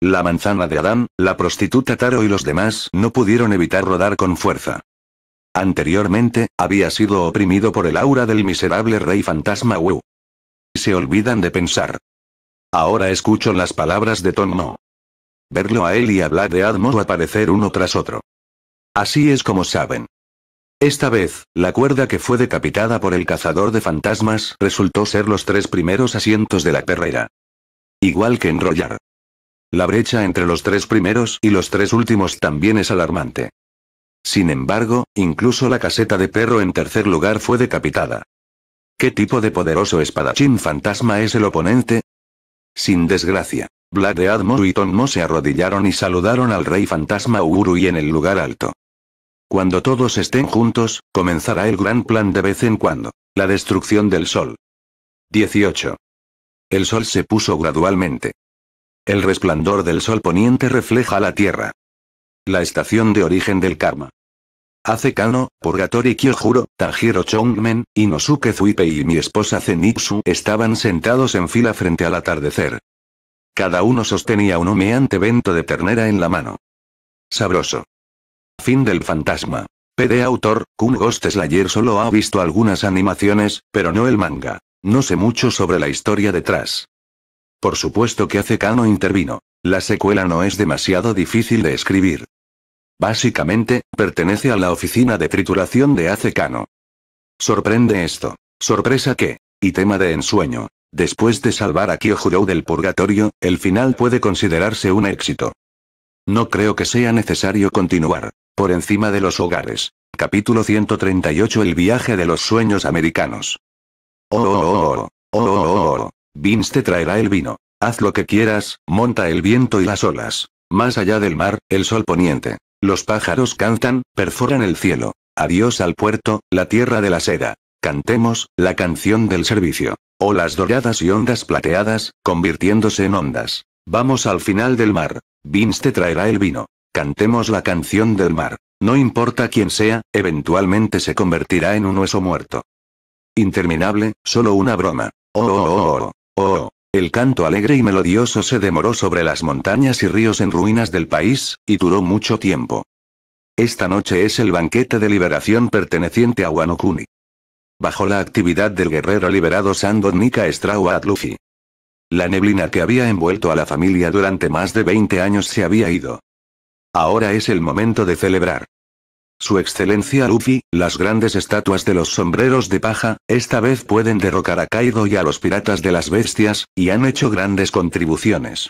La manzana de Adán, la prostituta Taro y los demás no pudieron evitar rodar con fuerza. Anteriormente, había sido oprimido por el aura del miserable rey fantasma Wu. Se olvidan de pensar. Ahora escucho las palabras de Tongmo. Verlo a él y a de Admo aparecer uno tras otro. Así es como saben. Esta vez, la cuerda que fue decapitada por el cazador de fantasmas resultó ser los tres primeros asientos de la perrera. Igual que enrollar. La brecha entre los tres primeros y los tres últimos también es alarmante. Sin embargo, incluso la caseta de perro en tercer lugar fue decapitada. ¿Qué tipo de poderoso espadachín fantasma es el oponente? Sin desgracia, Black de Admo y Tonmo se arrodillaron y saludaron al rey fantasma Uru y en el lugar alto. Cuando todos estén juntos, comenzará el gran plan de vez en cuando. La destrucción del Sol. 18. El Sol se puso gradualmente. El resplandor del Sol poniente refleja la Tierra. La estación de origen del karma. Hace Kano, Purgatori Kyojuro, Tanjiro Chongmen, Inosuke Zuipe y mi esposa Zenitsu estaban sentados en fila frente al atardecer. Cada uno sostenía un humeante vento de ternera en la mano. Sabroso. Fin del fantasma. PD autor, Kung Ghost Slayer solo ha visto algunas animaciones, pero no el manga. No sé mucho sobre la historia detrás. Por supuesto que hace Kano intervino. La secuela no es demasiado difícil de escribir. Básicamente, pertenece a la oficina de trituración de Acecano. Sorprende esto. Sorpresa que. Y tema de ensueño. Después de salvar a Kyojuro del purgatorio, el final puede considerarse un éxito. No creo que sea necesario continuar. Por encima de los hogares. Capítulo 138 El viaje de los sueños americanos. Oh oh oh, oh, oh, oh, oh, oh, oh, Vince te traerá el vino. Haz lo que quieras, monta el viento y las olas. Más allá del mar, el sol poniente. Los pájaros cantan, perforan el cielo. Adiós al puerto, la tierra de la seda. Cantemos, la canción del servicio. Olas doradas y ondas plateadas, convirtiéndose en ondas. Vamos al final del mar. Vince te traerá el vino. Cantemos la canción del mar. No importa quién sea, eventualmente se convertirá en un hueso muerto. Interminable, solo una broma. Oh, oh, oh, oh, oh. El canto alegre y melodioso se demoró sobre las montañas y ríos en ruinas del país, y duró mucho tiempo. Esta noche es el banquete de liberación perteneciente a Wano Bajo la actividad del guerrero liberado Sandon Nika La neblina que había envuelto a la familia durante más de 20 años se había ido, Ahora es el momento de celebrar. Su Excelencia Luffy, las grandes estatuas de los sombreros de paja, esta vez pueden derrocar a Kaido y a los piratas de las bestias, y han hecho grandes contribuciones.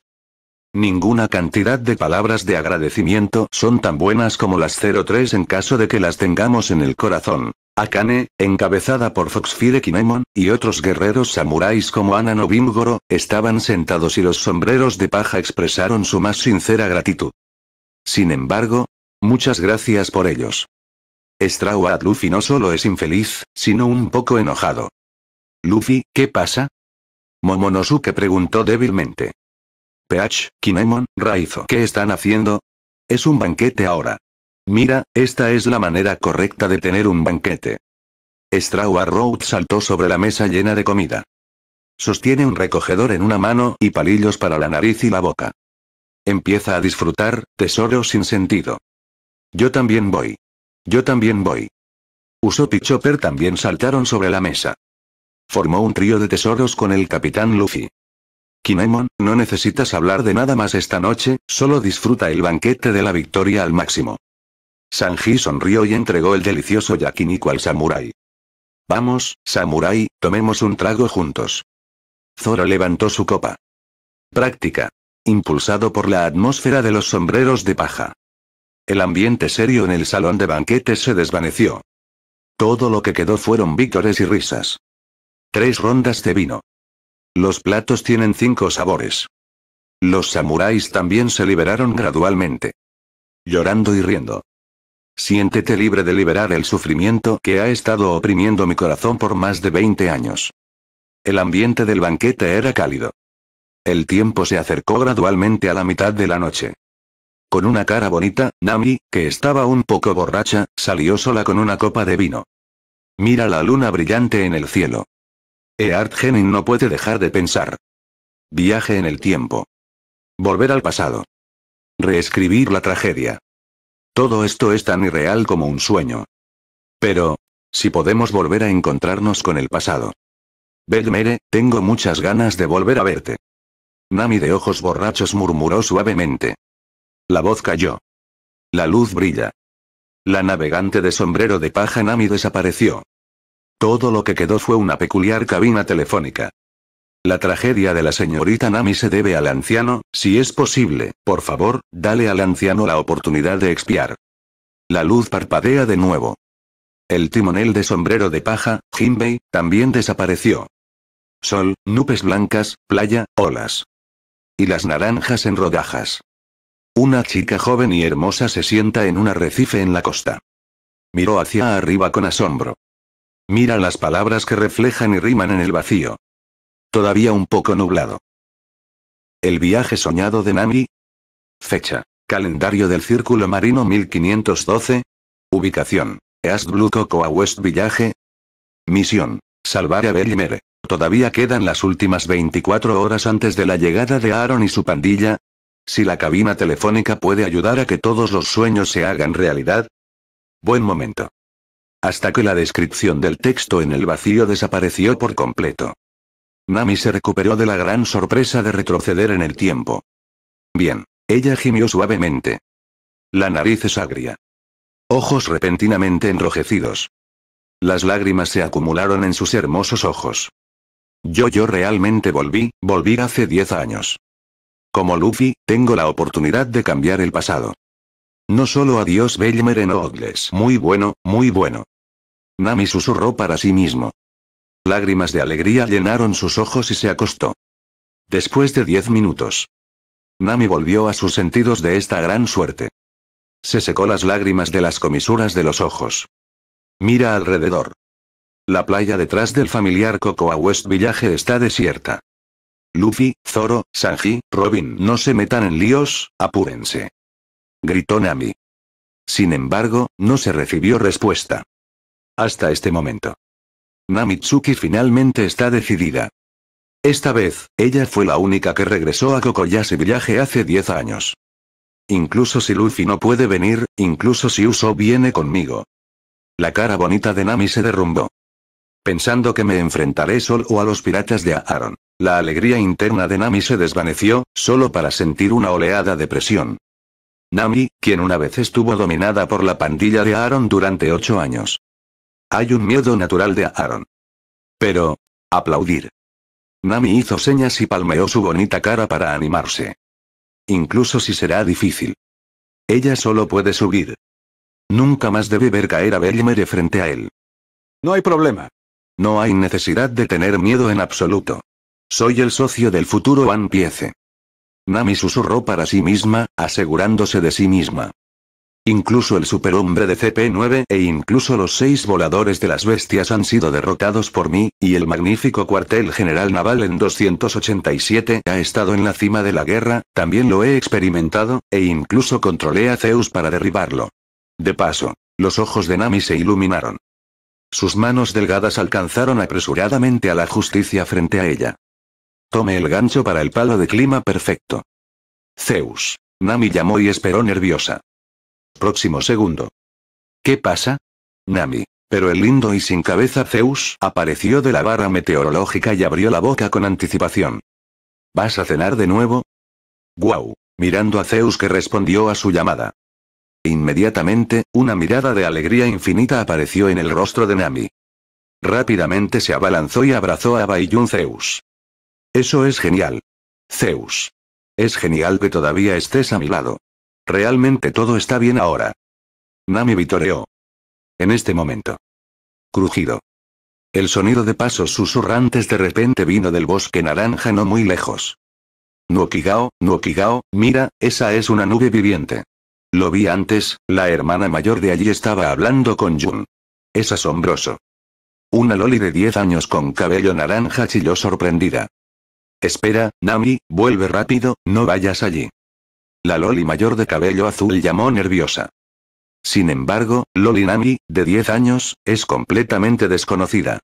Ninguna cantidad de palabras de agradecimiento son tan buenas como las 03 en caso de que las tengamos en el corazón. Akane, encabezada por Foxfire Kinemon, y otros guerreros samuráis como Anano estaban sentados y los sombreros de paja expresaron su más sincera gratitud. Sin embargo, muchas gracias por ellos. Straw Luffy no solo es infeliz, sino un poco enojado. Luffy, ¿qué pasa? Momonosuke preguntó débilmente. Peach, Kinemon, Raizo, ¿qué están haciendo? Es un banquete ahora. Mira, esta es la manera correcta de tener un banquete. Straw Road saltó sobre la mesa llena de comida. Sostiene un recogedor en una mano y palillos para la nariz y la boca. Empieza a disfrutar, tesoro sin sentido. Yo también voy. Yo también voy. Usopp y Chopper también saltaron sobre la mesa. Formó un trío de tesoros con el Capitán Luffy. Kinemon, no necesitas hablar de nada más esta noche, solo disfruta el banquete de la victoria al máximo. Sanji sonrió y entregó el delicioso yakiniku al samurái. Vamos, samurái, tomemos un trago juntos. Zoro levantó su copa. Práctica, impulsado por la atmósfera de los sombreros de paja. El ambiente serio en el salón de banquetes se desvaneció. Todo lo que quedó fueron víctores y risas. Tres rondas de vino. Los platos tienen cinco sabores. Los samuráis también se liberaron gradualmente. Llorando y riendo. Siéntete libre de liberar el sufrimiento que ha estado oprimiendo mi corazón por más de 20 años. El ambiente del banquete era cálido. El tiempo se acercó gradualmente a la mitad de la noche. Con una cara bonita, Nami, que estaba un poco borracha, salió sola con una copa de vino. Mira la luna brillante en el cielo. Eart no puede dejar de pensar. Viaje en el tiempo. Volver al pasado. Reescribir la tragedia. Todo esto es tan irreal como un sueño. Pero, si podemos volver a encontrarnos con el pasado. Begmere, tengo muchas ganas de volver a verte. Nami de ojos borrachos murmuró suavemente. La voz cayó. La luz brilla. La navegante de sombrero de paja Nami desapareció. Todo lo que quedó fue una peculiar cabina telefónica. La tragedia de la señorita Nami se debe al anciano, si es posible, por favor, dale al anciano la oportunidad de expiar. La luz parpadea de nuevo. El timonel de sombrero de paja, Jinbei, también desapareció. Sol, nubes blancas, playa, olas y las naranjas en rodajas. Una chica joven y hermosa se sienta en un arrecife en la costa. Miró hacia arriba con asombro. Mira las palabras que reflejan y riman en el vacío. Todavía un poco nublado. El viaje soñado de Nami. Fecha. Calendario del Círculo Marino 1512. Ubicación. East Blue Cocoa West Village. Misión. Salvar a Bellimere. Todavía quedan las últimas 24 horas antes de la llegada de Aaron y su pandilla. Si la cabina telefónica puede ayudar a que todos los sueños se hagan realidad. Buen momento. Hasta que la descripción del texto en el vacío desapareció por completo. Nami se recuperó de la gran sorpresa de retroceder en el tiempo. Bien. Ella gimió suavemente. La nariz es agria. Ojos repentinamente enrojecidos. Las lágrimas se acumularon en sus hermosos ojos. Yo yo realmente volví, volví hace diez años. Como Luffy, tengo la oportunidad de cambiar el pasado. No solo adiós Belmer en Ogles. Muy bueno, muy bueno. Nami susurró para sí mismo. Lágrimas de alegría llenaron sus ojos y se acostó. Después de 10 minutos. Nami volvió a sus sentidos de esta gran suerte. Se secó las lágrimas de las comisuras de los ojos. Mira alrededor. La playa detrás del familiar Cocoa West Village está desierta. Luffy, Zoro, Sanji, Robin no se metan en líos, apúrense. Gritó Nami. Sin embargo, no se recibió respuesta. Hasta este momento. Namitsuki finalmente está decidida. Esta vez, ella fue la única que regresó a West Village hace 10 años. Incluso si Luffy no puede venir, incluso si Uso viene conmigo. La cara bonita de Nami se derrumbó pensando que me enfrentaré solo a los piratas de Aaron. La alegría interna de Nami se desvaneció, solo para sentir una oleada de presión. Nami, quien una vez estuvo dominada por la pandilla de Aaron durante ocho años. Hay un miedo natural de Aaron. Pero... aplaudir. Nami hizo señas y palmeó su bonita cara para animarse. Incluso si será difícil. Ella solo puede subir. Nunca más debe ver caer a Mere frente a él. No hay problema. No hay necesidad de tener miedo en absoluto. Soy el socio del futuro One Piece. Nami susurró para sí misma, asegurándose de sí misma. Incluso el superhombre de CP9 e incluso los seis voladores de las bestias han sido derrotados por mí, y el magnífico cuartel general naval en 287 ha estado en la cima de la guerra, también lo he experimentado, e incluso controlé a Zeus para derribarlo. De paso, los ojos de Nami se iluminaron. Sus manos delgadas alcanzaron apresuradamente a la justicia frente a ella. Tome el gancho para el palo de clima perfecto. Zeus. Nami llamó y esperó nerviosa. Próximo segundo. ¿Qué pasa? Nami. Pero el lindo y sin cabeza Zeus apareció de la barra meteorológica y abrió la boca con anticipación. ¿Vas a cenar de nuevo? Wow, Mirando a Zeus que respondió a su llamada. Inmediatamente, una mirada de alegría infinita apareció en el rostro de Nami. Rápidamente se abalanzó y abrazó a Baiyun Zeus. Eso es genial. Zeus. Es genial que todavía estés a mi lado. Realmente todo está bien ahora. Nami vitoreó. En este momento. Crujido. El sonido de pasos susurrantes de repente vino del bosque naranja no muy lejos. Nuokigao, Nuokigao, mira, esa es una nube viviente. Lo vi antes, la hermana mayor de allí estaba hablando con Jun. Es asombroso. Una Loli de 10 años con cabello naranja chilló sorprendida. Espera, Nami, vuelve rápido, no vayas allí. La Loli mayor de cabello azul llamó nerviosa. Sin embargo, Loli Nami, de 10 años, es completamente desconocida.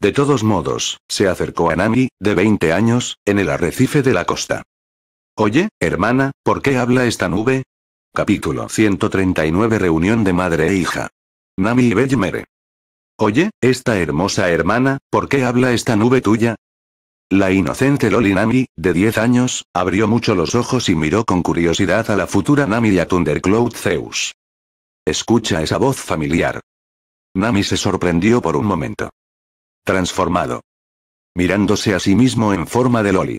De todos modos, se acercó a Nami, de 20 años, en el arrecife de la costa. Oye, hermana, ¿por qué habla esta nube? Capítulo 139 Reunión de madre e hija. Nami y Oye, esta hermosa hermana, ¿por qué habla esta nube tuya? La inocente Loli Nami, de 10 años, abrió mucho los ojos y miró con curiosidad a la futura Nami y a Thundercloud Zeus. Escucha esa voz familiar. Nami se sorprendió por un momento. Transformado. Mirándose a sí mismo en forma de Loli.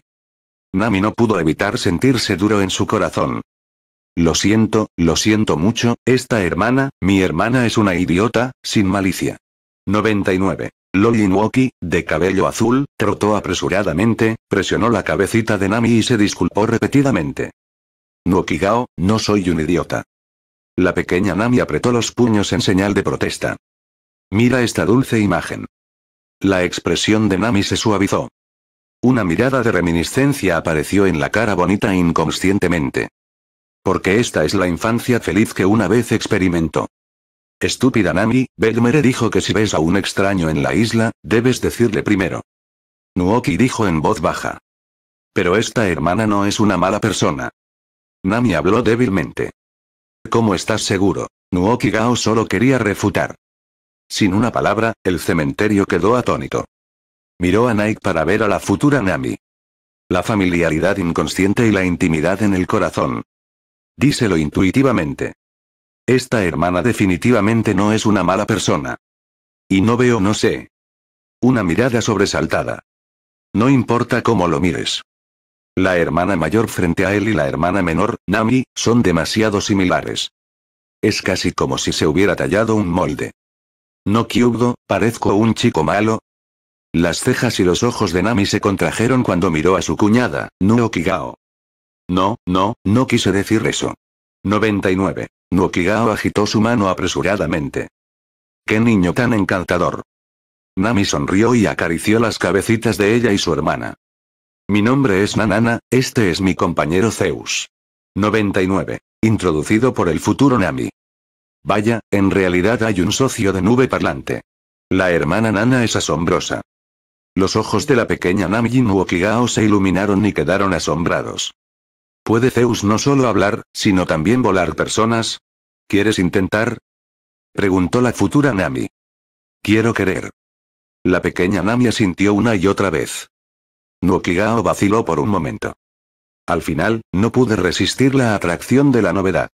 Nami no pudo evitar sentirse duro en su corazón. Lo siento, lo siento mucho, esta hermana, mi hermana es una idiota, sin malicia. 99. Woki, de cabello azul, trotó apresuradamente, presionó la cabecita de Nami y se disculpó repetidamente. Gao, no soy un idiota. La pequeña Nami apretó los puños en señal de protesta. Mira esta dulce imagen. La expresión de Nami se suavizó. Una mirada de reminiscencia apareció en la cara bonita inconscientemente. Porque esta es la infancia feliz que una vez experimentó. Estúpida Nami, Belmere dijo que si ves a un extraño en la isla, debes decirle primero. Nuoki dijo en voz baja. Pero esta hermana no es una mala persona. Nami habló débilmente. ¿Cómo estás seguro? Nuoki Gao solo quería refutar. Sin una palabra, el cementerio quedó atónito. Miró a Nike para ver a la futura Nami. La familiaridad inconsciente y la intimidad en el corazón, Díselo intuitivamente. Esta hermana definitivamente no es una mala persona. Y no veo no sé. Una mirada sobresaltada. No importa cómo lo mires. La hermana mayor frente a él y la hermana menor, Nami, son demasiado similares. Es casi como si se hubiera tallado un molde. No Kyubdo, parezco un chico malo. Las cejas y los ojos de Nami se contrajeron cuando miró a su cuñada, Nuo no, no, no quise decir eso. 99. Nuokigao agitó su mano apresuradamente. ¡Qué niño tan encantador! Nami sonrió y acarició las cabecitas de ella y su hermana. Mi nombre es Nanana, este es mi compañero Zeus. 99. Introducido por el futuro Nami. Vaya, en realidad hay un socio de nube parlante. La hermana Nana es asombrosa. Los ojos de la pequeña Nami y Nuokigao se iluminaron y quedaron asombrados. ¿Puede Zeus no solo hablar, sino también volar personas? ¿Quieres intentar? Preguntó la futura Nami. Quiero querer. La pequeña Nami asintió una y otra vez. Nokigao vaciló por un momento. Al final, no pude resistir la atracción de la novedad.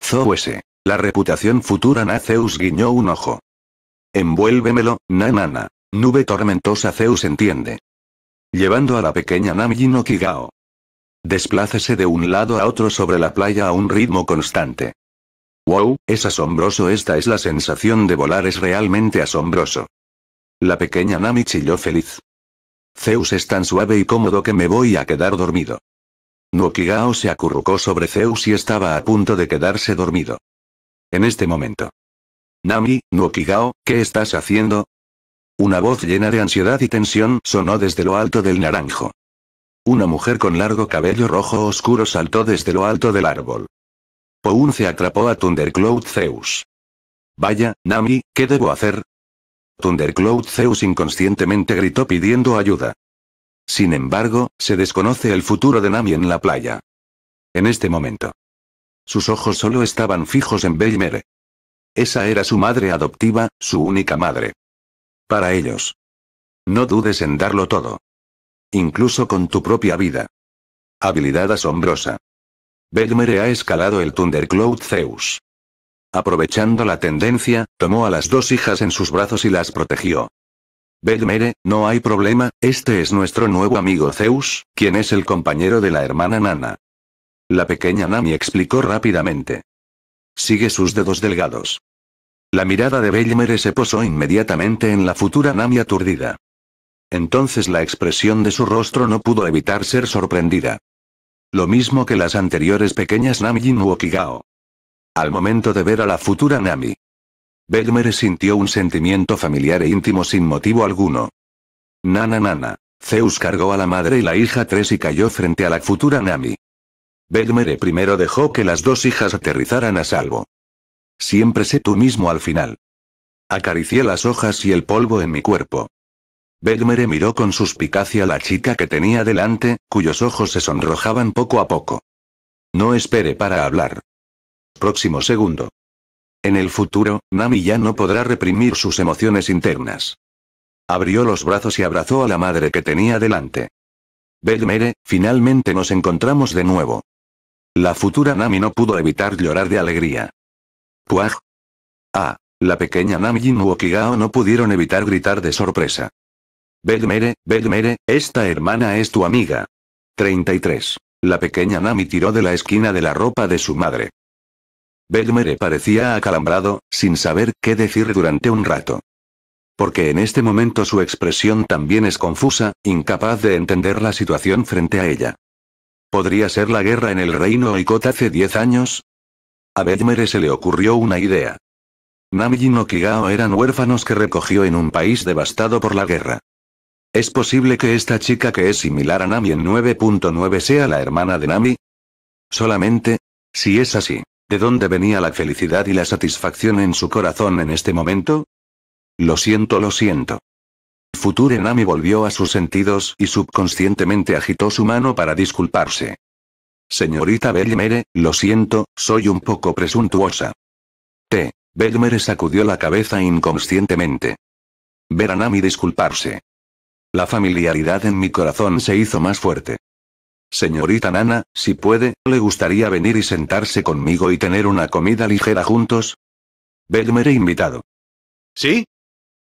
Zoese. La reputación futura na Zeus guiñó un ojo. Envuélvemelo, nanana. Na, Nube tormentosa Zeus entiende. Llevando a la pequeña Nami y Nokigao. Desplácese de un lado a otro sobre la playa a un ritmo constante. ¡Wow! Es asombroso, esta es la sensación de volar, es realmente asombroso. La pequeña Nami chilló feliz. Zeus es tan suave y cómodo que me voy a quedar dormido. Nokigao se acurrucó sobre Zeus y estaba a punto de quedarse dormido. En este momento. Nami, Nuokigao, ¿qué estás haciendo? Una voz llena de ansiedad y tensión sonó desde lo alto del naranjo. Una mujer con largo cabello rojo oscuro saltó desde lo alto del árbol. se atrapó a Thundercloud Zeus. Vaya, Nami, ¿qué debo hacer? Thundercloud Zeus inconscientemente gritó pidiendo ayuda. Sin embargo, se desconoce el futuro de Nami en la playa. En este momento. Sus ojos solo estaban fijos en Belmere. Esa era su madre adoptiva, su única madre. Para ellos. No dudes en darlo todo incluso con tu propia vida. Habilidad asombrosa. Begmere ha escalado el Thundercloud Zeus. Aprovechando la tendencia, tomó a las dos hijas en sus brazos y las protegió. Begmere, no hay problema, este es nuestro nuevo amigo Zeus, quien es el compañero de la hermana Nana. La pequeña Nami explicó rápidamente. Sigue sus dedos delgados. La mirada de Begmere se posó inmediatamente en la futura Nami aturdida. Entonces la expresión de su rostro no pudo evitar ser sorprendida. Lo mismo que las anteriores pequeñas Namjin Wokigao. Al momento de ver a la futura Nami. Belmere sintió un sentimiento familiar e íntimo sin motivo alguno. Nana nana. Zeus cargó a la madre y la hija tres y cayó frente a la futura Nami. Belmere primero dejó que las dos hijas aterrizaran a salvo. Siempre sé tú mismo al final. Acaricié las hojas y el polvo en mi cuerpo. Belmere miró con suspicacia a la chica que tenía delante, cuyos ojos se sonrojaban poco a poco. No espere para hablar. Próximo segundo. En el futuro, Nami ya no podrá reprimir sus emociones internas. Abrió los brazos y abrazó a la madre que tenía delante. Belmere, finalmente nos encontramos de nuevo. La futura Nami no pudo evitar llorar de alegría. Puaj. Ah, la pequeña Nami y Nuokigao no pudieron evitar gritar de sorpresa. Bedmere, Belmere, esta hermana es tu amiga. 33. La pequeña Nami tiró de la esquina de la ropa de su madre. Belmere parecía acalambrado, sin saber qué decir durante un rato. Porque en este momento su expresión también es confusa, incapaz de entender la situación frente a ella. ¿Podría ser la guerra en el reino Oikot hace 10 años? A Belmere se le ocurrió una idea. Nami y Nokigao eran huérfanos que recogió en un país devastado por la guerra. ¿Es posible que esta chica que es similar a Nami en 9.9 sea la hermana de Nami? Solamente, si es así, ¿de dónde venía la felicidad y la satisfacción en su corazón en este momento? Lo siento, lo siento. Future Nami volvió a sus sentidos y subconscientemente agitó su mano para disculparse. Señorita Bellemere, lo siento, soy un poco presuntuosa. T. Bellemere sacudió la cabeza inconscientemente. Ver a Nami disculparse. La familiaridad en mi corazón se hizo más fuerte. Señorita Nana, si puede, ¿le gustaría venir y sentarse conmigo y tener una comida ligera juntos? Belmer e invitado. ¿Sí?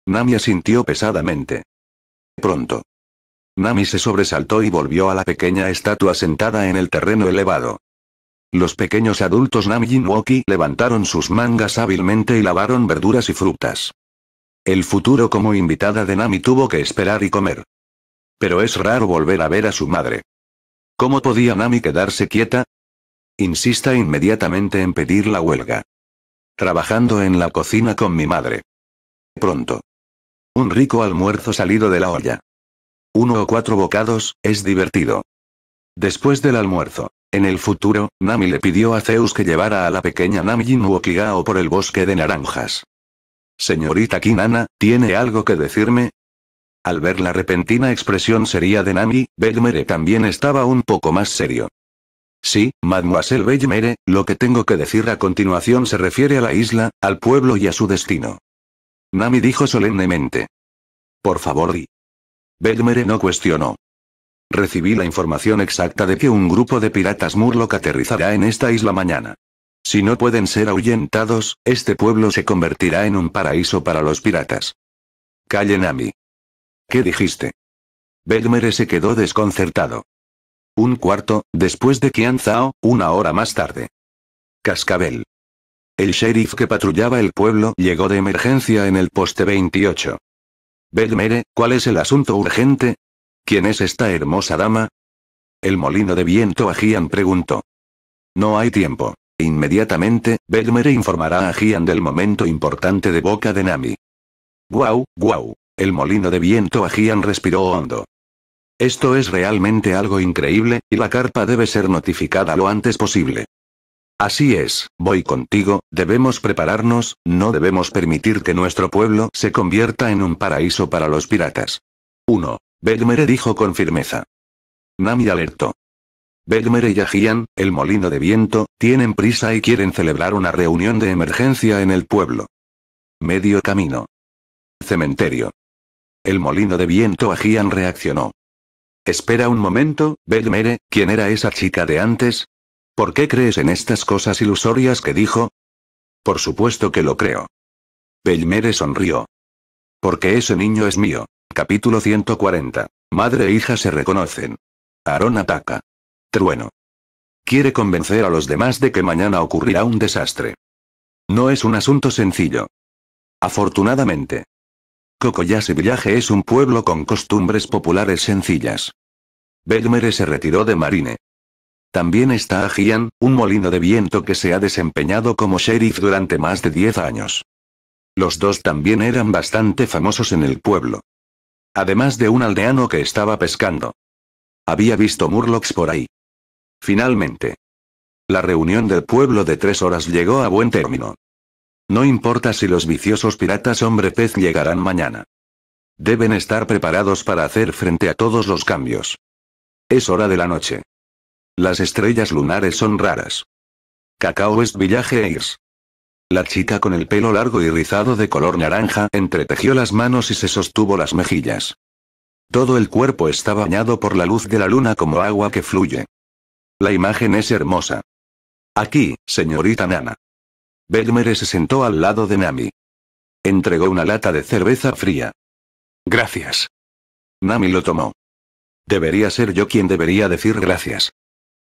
Nami asintió pesadamente. Pronto. Nami se sobresaltó y volvió a la pequeña estatua sentada en el terreno elevado. Los pequeños adultos Nami y Woki levantaron sus mangas hábilmente y lavaron verduras y frutas. El futuro como invitada de Nami tuvo que esperar y comer. Pero es raro volver a ver a su madre. ¿Cómo podía Nami quedarse quieta? Insista inmediatamente en pedir la huelga. Trabajando en la cocina con mi madre. Pronto. Un rico almuerzo salido de la olla. Uno o cuatro bocados, es divertido. Después del almuerzo, en el futuro, Nami le pidió a Zeus que llevara a la pequeña Nami o por el bosque de naranjas. Señorita Kinana, ¿tiene algo que decirme? Al ver la repentina expresión seria de Nami, Belmere también estaba un poco más serio. Sí, mademoiselle Belmere, lo que tengo que decir a continuación se refiere a la isla, al pueblo y a su destino. Nami dijo solemnemente. Por favor, di. Belmere no cuestionó. Recibí la información exacta de que un grupo de piratas Murloc aterrizará en esta isla mañana. Si no pueden ser ahuyentados, este pueblo se convertirá en un paraíso para los piratas. Callen a mí. ¿Qué dijiste? Belmere se quedó desconcertado. Un cuarto, después de Qian Zhao, una hora más tarde. Cascabel. El sheriff que patrullaba el pueblo llegó de emergencia en el poste 28. Belmere, ¿cuál es el asunto urgente? ¿Quién es esta hermosa dama? El molino de viento Ajian preguntó. No hay tiempo. Inmediatamente, Bedmere informará a Gian del momento importante de boca de Nami. ¡Guau, guau! El molino de viento a Gian respiró hondo. Esto es realmente algo increíble, y la carpa debe ser notificada lo antes posible. Así es, voy contigo, debemos prepararnos, no debemos permitir que nuestro pueblo se convierta en un paraíso para los piratas. 1. Belmere dijo con firmeza. Nami alertó. Belmere y Ajian, el molino de viento, tienen prisa y quieren celebrar una reunión de emergencia en el pueblo. Medio camino. Cementerio. El molino de viento Ajian reaccionó. Espera un momento, Belmere, ¿quién era esa chica de antes? ¿Por qué crees en estas cosas ilusorias que dijo? Por supuesto que lo creo. Belmere sonrió. Porque ese niño es mío. Capítulo 140. Madre e hija se reconocen. Aarón ataca. Trueno. Quiere convencer a los demás de que mañana ocurrirá un desastre. No es un asunto sencillo. Afortunadamente. Cocoyase Village es un pueblo con costumbres populares sencillas. Belmer se retiró de Marine. También está Agian, un molino de viento que se ha desempeñado como sheriff durante más de 10 años. Los dos también eran bastante famosos en el pueblo. Además de un aldeano que estaba pescando. Había visto murlocks por ahí. Finalmente. La reunión del pueblo de tres horas llegó a buen término. No importa si los viciosos piratas hombre pez llegarán mañana. Deben estar preparados para hacer frente a todos los cambios. Es hora de la noche. Las estrellas lunares son raras. Cacao es Villaje Airs. La chica con el pelo largo y rizado de color naranja entretejió las manos y se sostuvo las mejillas. Todo el cuerpo está bañado por la luz de la luna como agua que fluye. La imagen es hermosa. Aquí, señorita Nana. Belmere se sentó al lado de Nami. Entregó una lata de cerveza fría. Gracias. Nami lo tomó. Debería ser yo quien debería decir gracias.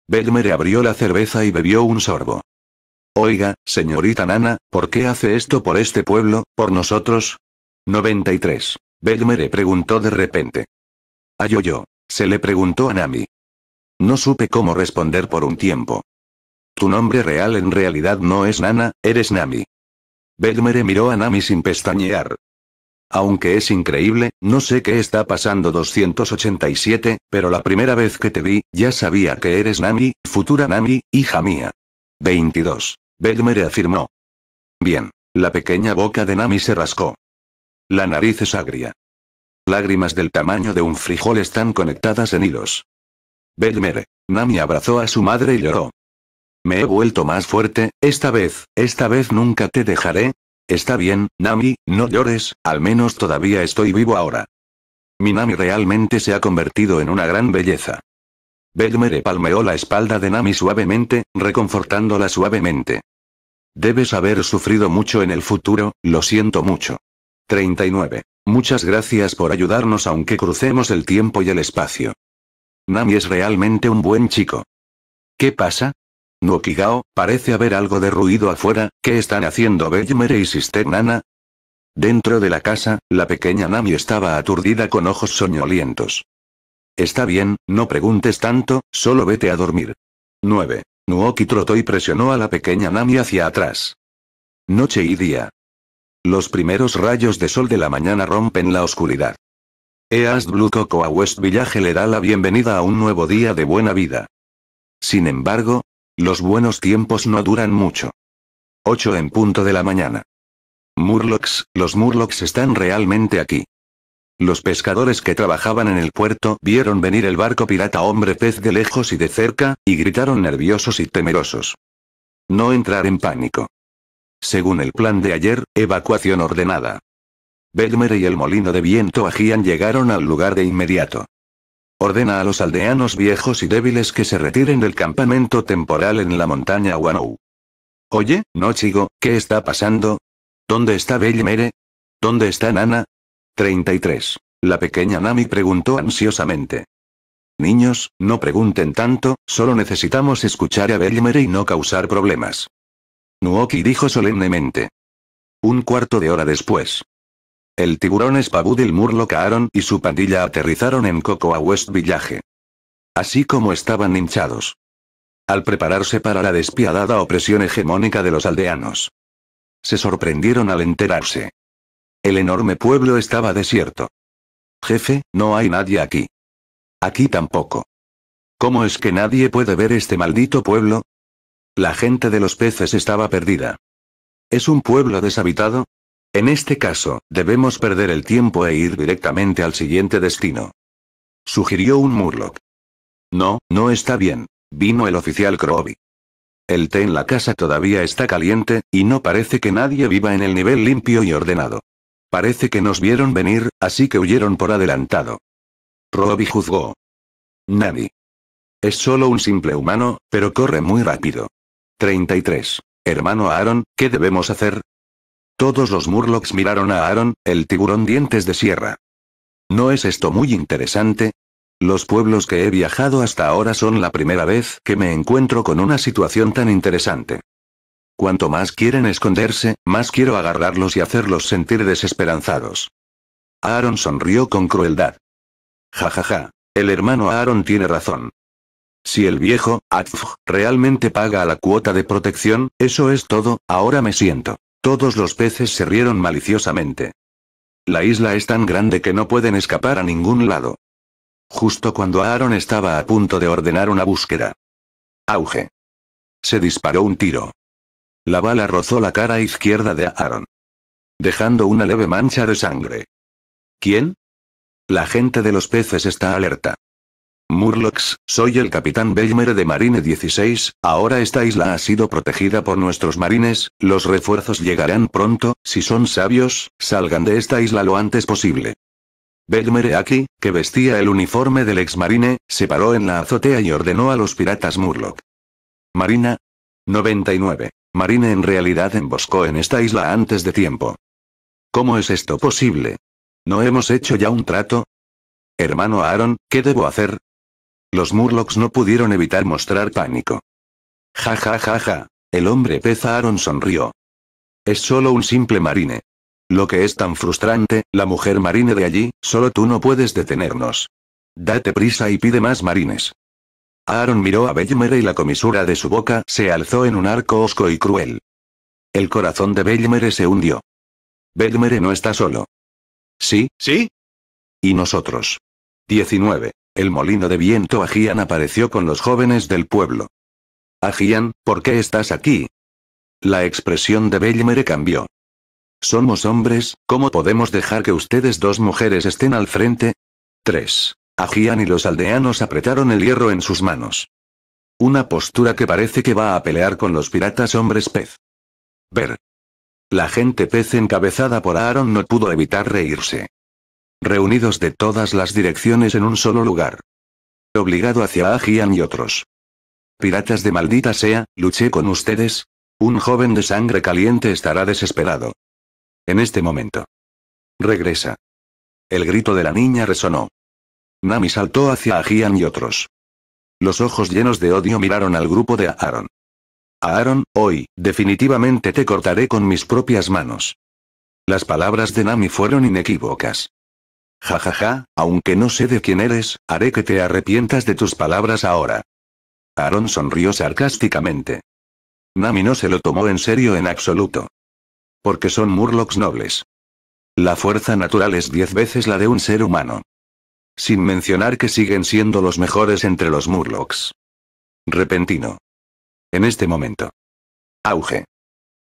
Belmere abrió la cerveza y bebió un sorbo. Oiga, señorita Nana, ¿por qué hace esto por este pueblo, por nosotros? 93. Belmere preguntó de repente. Ayoyo. Se le preguntó a Nami. No supe cómo responder por un tiempo. Tu nombre real en realidad no es Nana, eres Nami. Belmere miró a Nami sin pestañear. Aunque es increíble, no sé qué está pasando 287, pero la primera vez que te vi, ya sabía que eres Nami, futura Nami, hija mía. 22. Belmere afirmó. Bien. La pequeña boca de Nami se rascó. La nariz es agria. Lágrimas del tamaño de un frijol están conectadas en hilos. Belmere. Nami abrazó a su madre y lloró. Me he vuelto más fuerte, esta vez, esta vez nunca te dejaré. Está bien, Nami, no llores, al menos todavía estoy vivo ahora. Mi Nami realmente se ha convertido en una gran belleza. Belmere palmeó la espalda de Nami suavemente, reconfortándola suavemente. Debes haber sufrido mucho en el futuro, lo siento mucho. 39. Muchas gracias por ayudarnos aunque crucemos el tiempo y el espacio. Nami es realmente un buen chico. ¿Qué pasa? Nuokigao, parece haber algo de ruido afuera, ¿qué están haciendo Bellmere y Sister Nana? Dentro de la casa, la pequeña Nami estaba aturdida con ojos soñolientos. Está bien, no preguntes tanto, solo vete a dormir. 9. Nuoki trotó y presionó a la pequeña Nami hacia atrás. Noche y día. Los primeros rayos de sol de la mañana rompen la oscuridad. East Blue Cocoa West Village le da la bienvenida a un nuevo día de buena vida. Sin embargo, los buenos tiempos no duran mucho. 8 en punto de la mañana. Murlocks, los Murlocs están realmente aquí. Los pescadores que trabajaban en el puerto vieron venir el barco pirata hombre pez de lejos y de cerca, y gritaron nerviosos y temerosos. No entrar en pánico. Según el plan de ayer, evacuación ordenada. Bellemere y el molino de viento Agian llegaron al lugar de inmediato. Ordena a los aldeanos viejos y débiles que se retiren del campamento temporal en la montaña Wanou. Oye, Nochigo, ¿qué está pasando? ¿Dónde está Belmere? ¿Dónde está Nana? 33. La pequeña Nami preguntó ansiosamente. Niños, no pregunten tanto, solo necesitamos escuchar a Belmere y no causar problemas. Nuoki dijo solemnemente. Un cuarto de hora después. El tiburón del murlo caaron y su pandilla aterrizaron en Cocoa West Village. Así como estaban hinchados. Al prepararse para la despiadada opresión hegemónica de los aldeanos. Se sorprendieron al enterarse. El enorme pueblo estaba desierto. Jefe, no hay nadie aquí. Aquí tampoco. ¿Cómo es que nadie puede ver este maldito pueblo? La gente de los peces estaba perdida. ¿Es un pueblo deshabitado? En este caso, debemos perder el tiempo e ir directamente al siguiente destino. Sugirió un Murloc. No, no está bien. Vino el oficial Crowby. El té en la casa todavía está caliente, y no parece que nadie viva en el nivel limpio y ordenado. Parece que nos vieron venir, así que huyeron por adelantado. Robbie juzgó. Nadie. Es solo un simple humano, pero corre muy rápido. 33. Hermano Aaron, ¿qué debemos hacer? Todos los Murlocs miraron a Aaron, el tiburón dientes de sierra. ¿No es esto muy interesante? Los pueblos que he viajado hasta ahora son la primera vez que me encuentro con una situación tan interesante. Cuanto más quieren esconderse, más quiero agarrarlos y hacerlos sentir desesperanzados. Aaron sonrió con crueldad. Ja ja ja. El hermano Aaron tiene razón. Si el viejo, Atf, realmente paga la cuota de protección, eso es todo, ahora me siento. Todos los peces se rieron maliciosamente. La isla es tan grande que no pueden escapar a ningún lado. Justo cuando Aaron estaba a punto de ordenar una búsqueda. Auge. Se disparó un tiro. La bala rozó la cara izquierda de Aaron. Dejando una leve mancha de sangre. ¿Quién? La gente de los peces está alerta. Murlocs, soy el capitán Belmere de Marine 16, ahora esta isla ha sido protegida por nuestros marines, los refuerzos llegarán pronto, si son sabios, salgan de esta isla lo antes posible. Belmere aquí, que vestía el uniforme del ex-marine, se paró en la azotea y ordenó a los piratas Murloc. Marina. 99. Marine en realidad emboscó en esta isla antes de tiempo. ¿Cómo es esto posible? ¿No hemos hecho ya un trato? Hermano Aaron, ¿qué debo hacer? Los Murlocs no pudieron evitar mostrar pánico. Ja ja ja ja. El hombre pez Aaron sonrió. Es solo un simple marine. Lo que es tan frustrante, la mujer marine de allí, solo tú no puedes detenernos. Date prisa y pide más marines. Aaron miró a Bellmere y la comisura de su boca se alzó en un arco osco y cruel. El corazón de Bellmere se hundió. Bellmere no está solo. Sí, sí. Y nosotros. 19. El molino de viento Ajian apareció con los jóvenes del pueblo. Ajian, ¿por qué estás aquí? La expresión de Bellemere cambió. Somos hombres, ¿cómo podemos dejar que ustedes dos mujeres estén al frente? 3. Ajian y los aldeanos apretaron el hierro en sus manos. Una postura que parece que va a pelear con los piratas hombres pez. Ver. La gente pez encabezada por Aaron no pudo evitar reírse reunidos de todas las direcciones en un solo lugar. Obligado hacia Ajian y otros. Piratas de maldita sea, luché con ustedes. Un joven de sangre caliente estará desesperado. En este momento. Regresa. El grito de la niña resonó. Nami saltó hacia Ajian y otros. Los ojos llenos de odio miraron al grupo de Aaron. Aaron, hoy, definitivamente te cortaré con mis propias manos. Las palabras de Nami fueron inequívocas. Jajaja, ja, ja, aunque no sé de quién eres, haré que te arrepientas de tus palabras ahora. Aaron sonrió sarcásticamente. Nami no se lo tomó en serio en absoluto. Porque son murlocs nobles. La fuerza natural es diez veces la de un ser humano. Sin mencionar que siguen siendo los mejores entre los murlocs. Repentino. En este momento. Auge.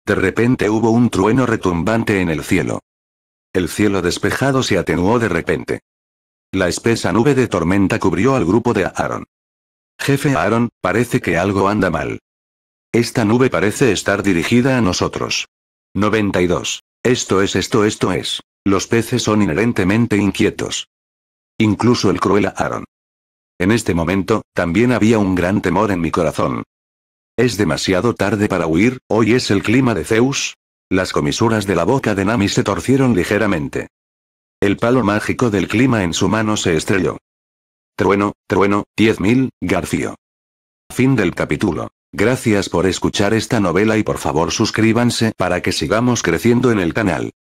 De repente hubo un trueno retumbante en el cielo. El cielo despejado se atenuó de repente. La espesa nube de tormenta cubrió al grupo de Aaron. Jefe Aaron, parece que algo anda mal. Esta nube parece estar dirigida a nosotros. 92. Esto es, esto, esto es. Los peces son inherentemente inquietos. Incluso el cruel Aaron. En este momento, también había un gran temor en mi corazón. Es demasiado tarde para huir, hoy es el clima de Zeus, las comisuras de la boca de Nami se torcieron ligeramente. El palo mágico del clima en su mano se estrelló. Trueno, trueno, 10.000, García. Fin del capítulo. Gracias por escuchar esta novela y por favor suscríbanse para que sigamos creciendo en el canal.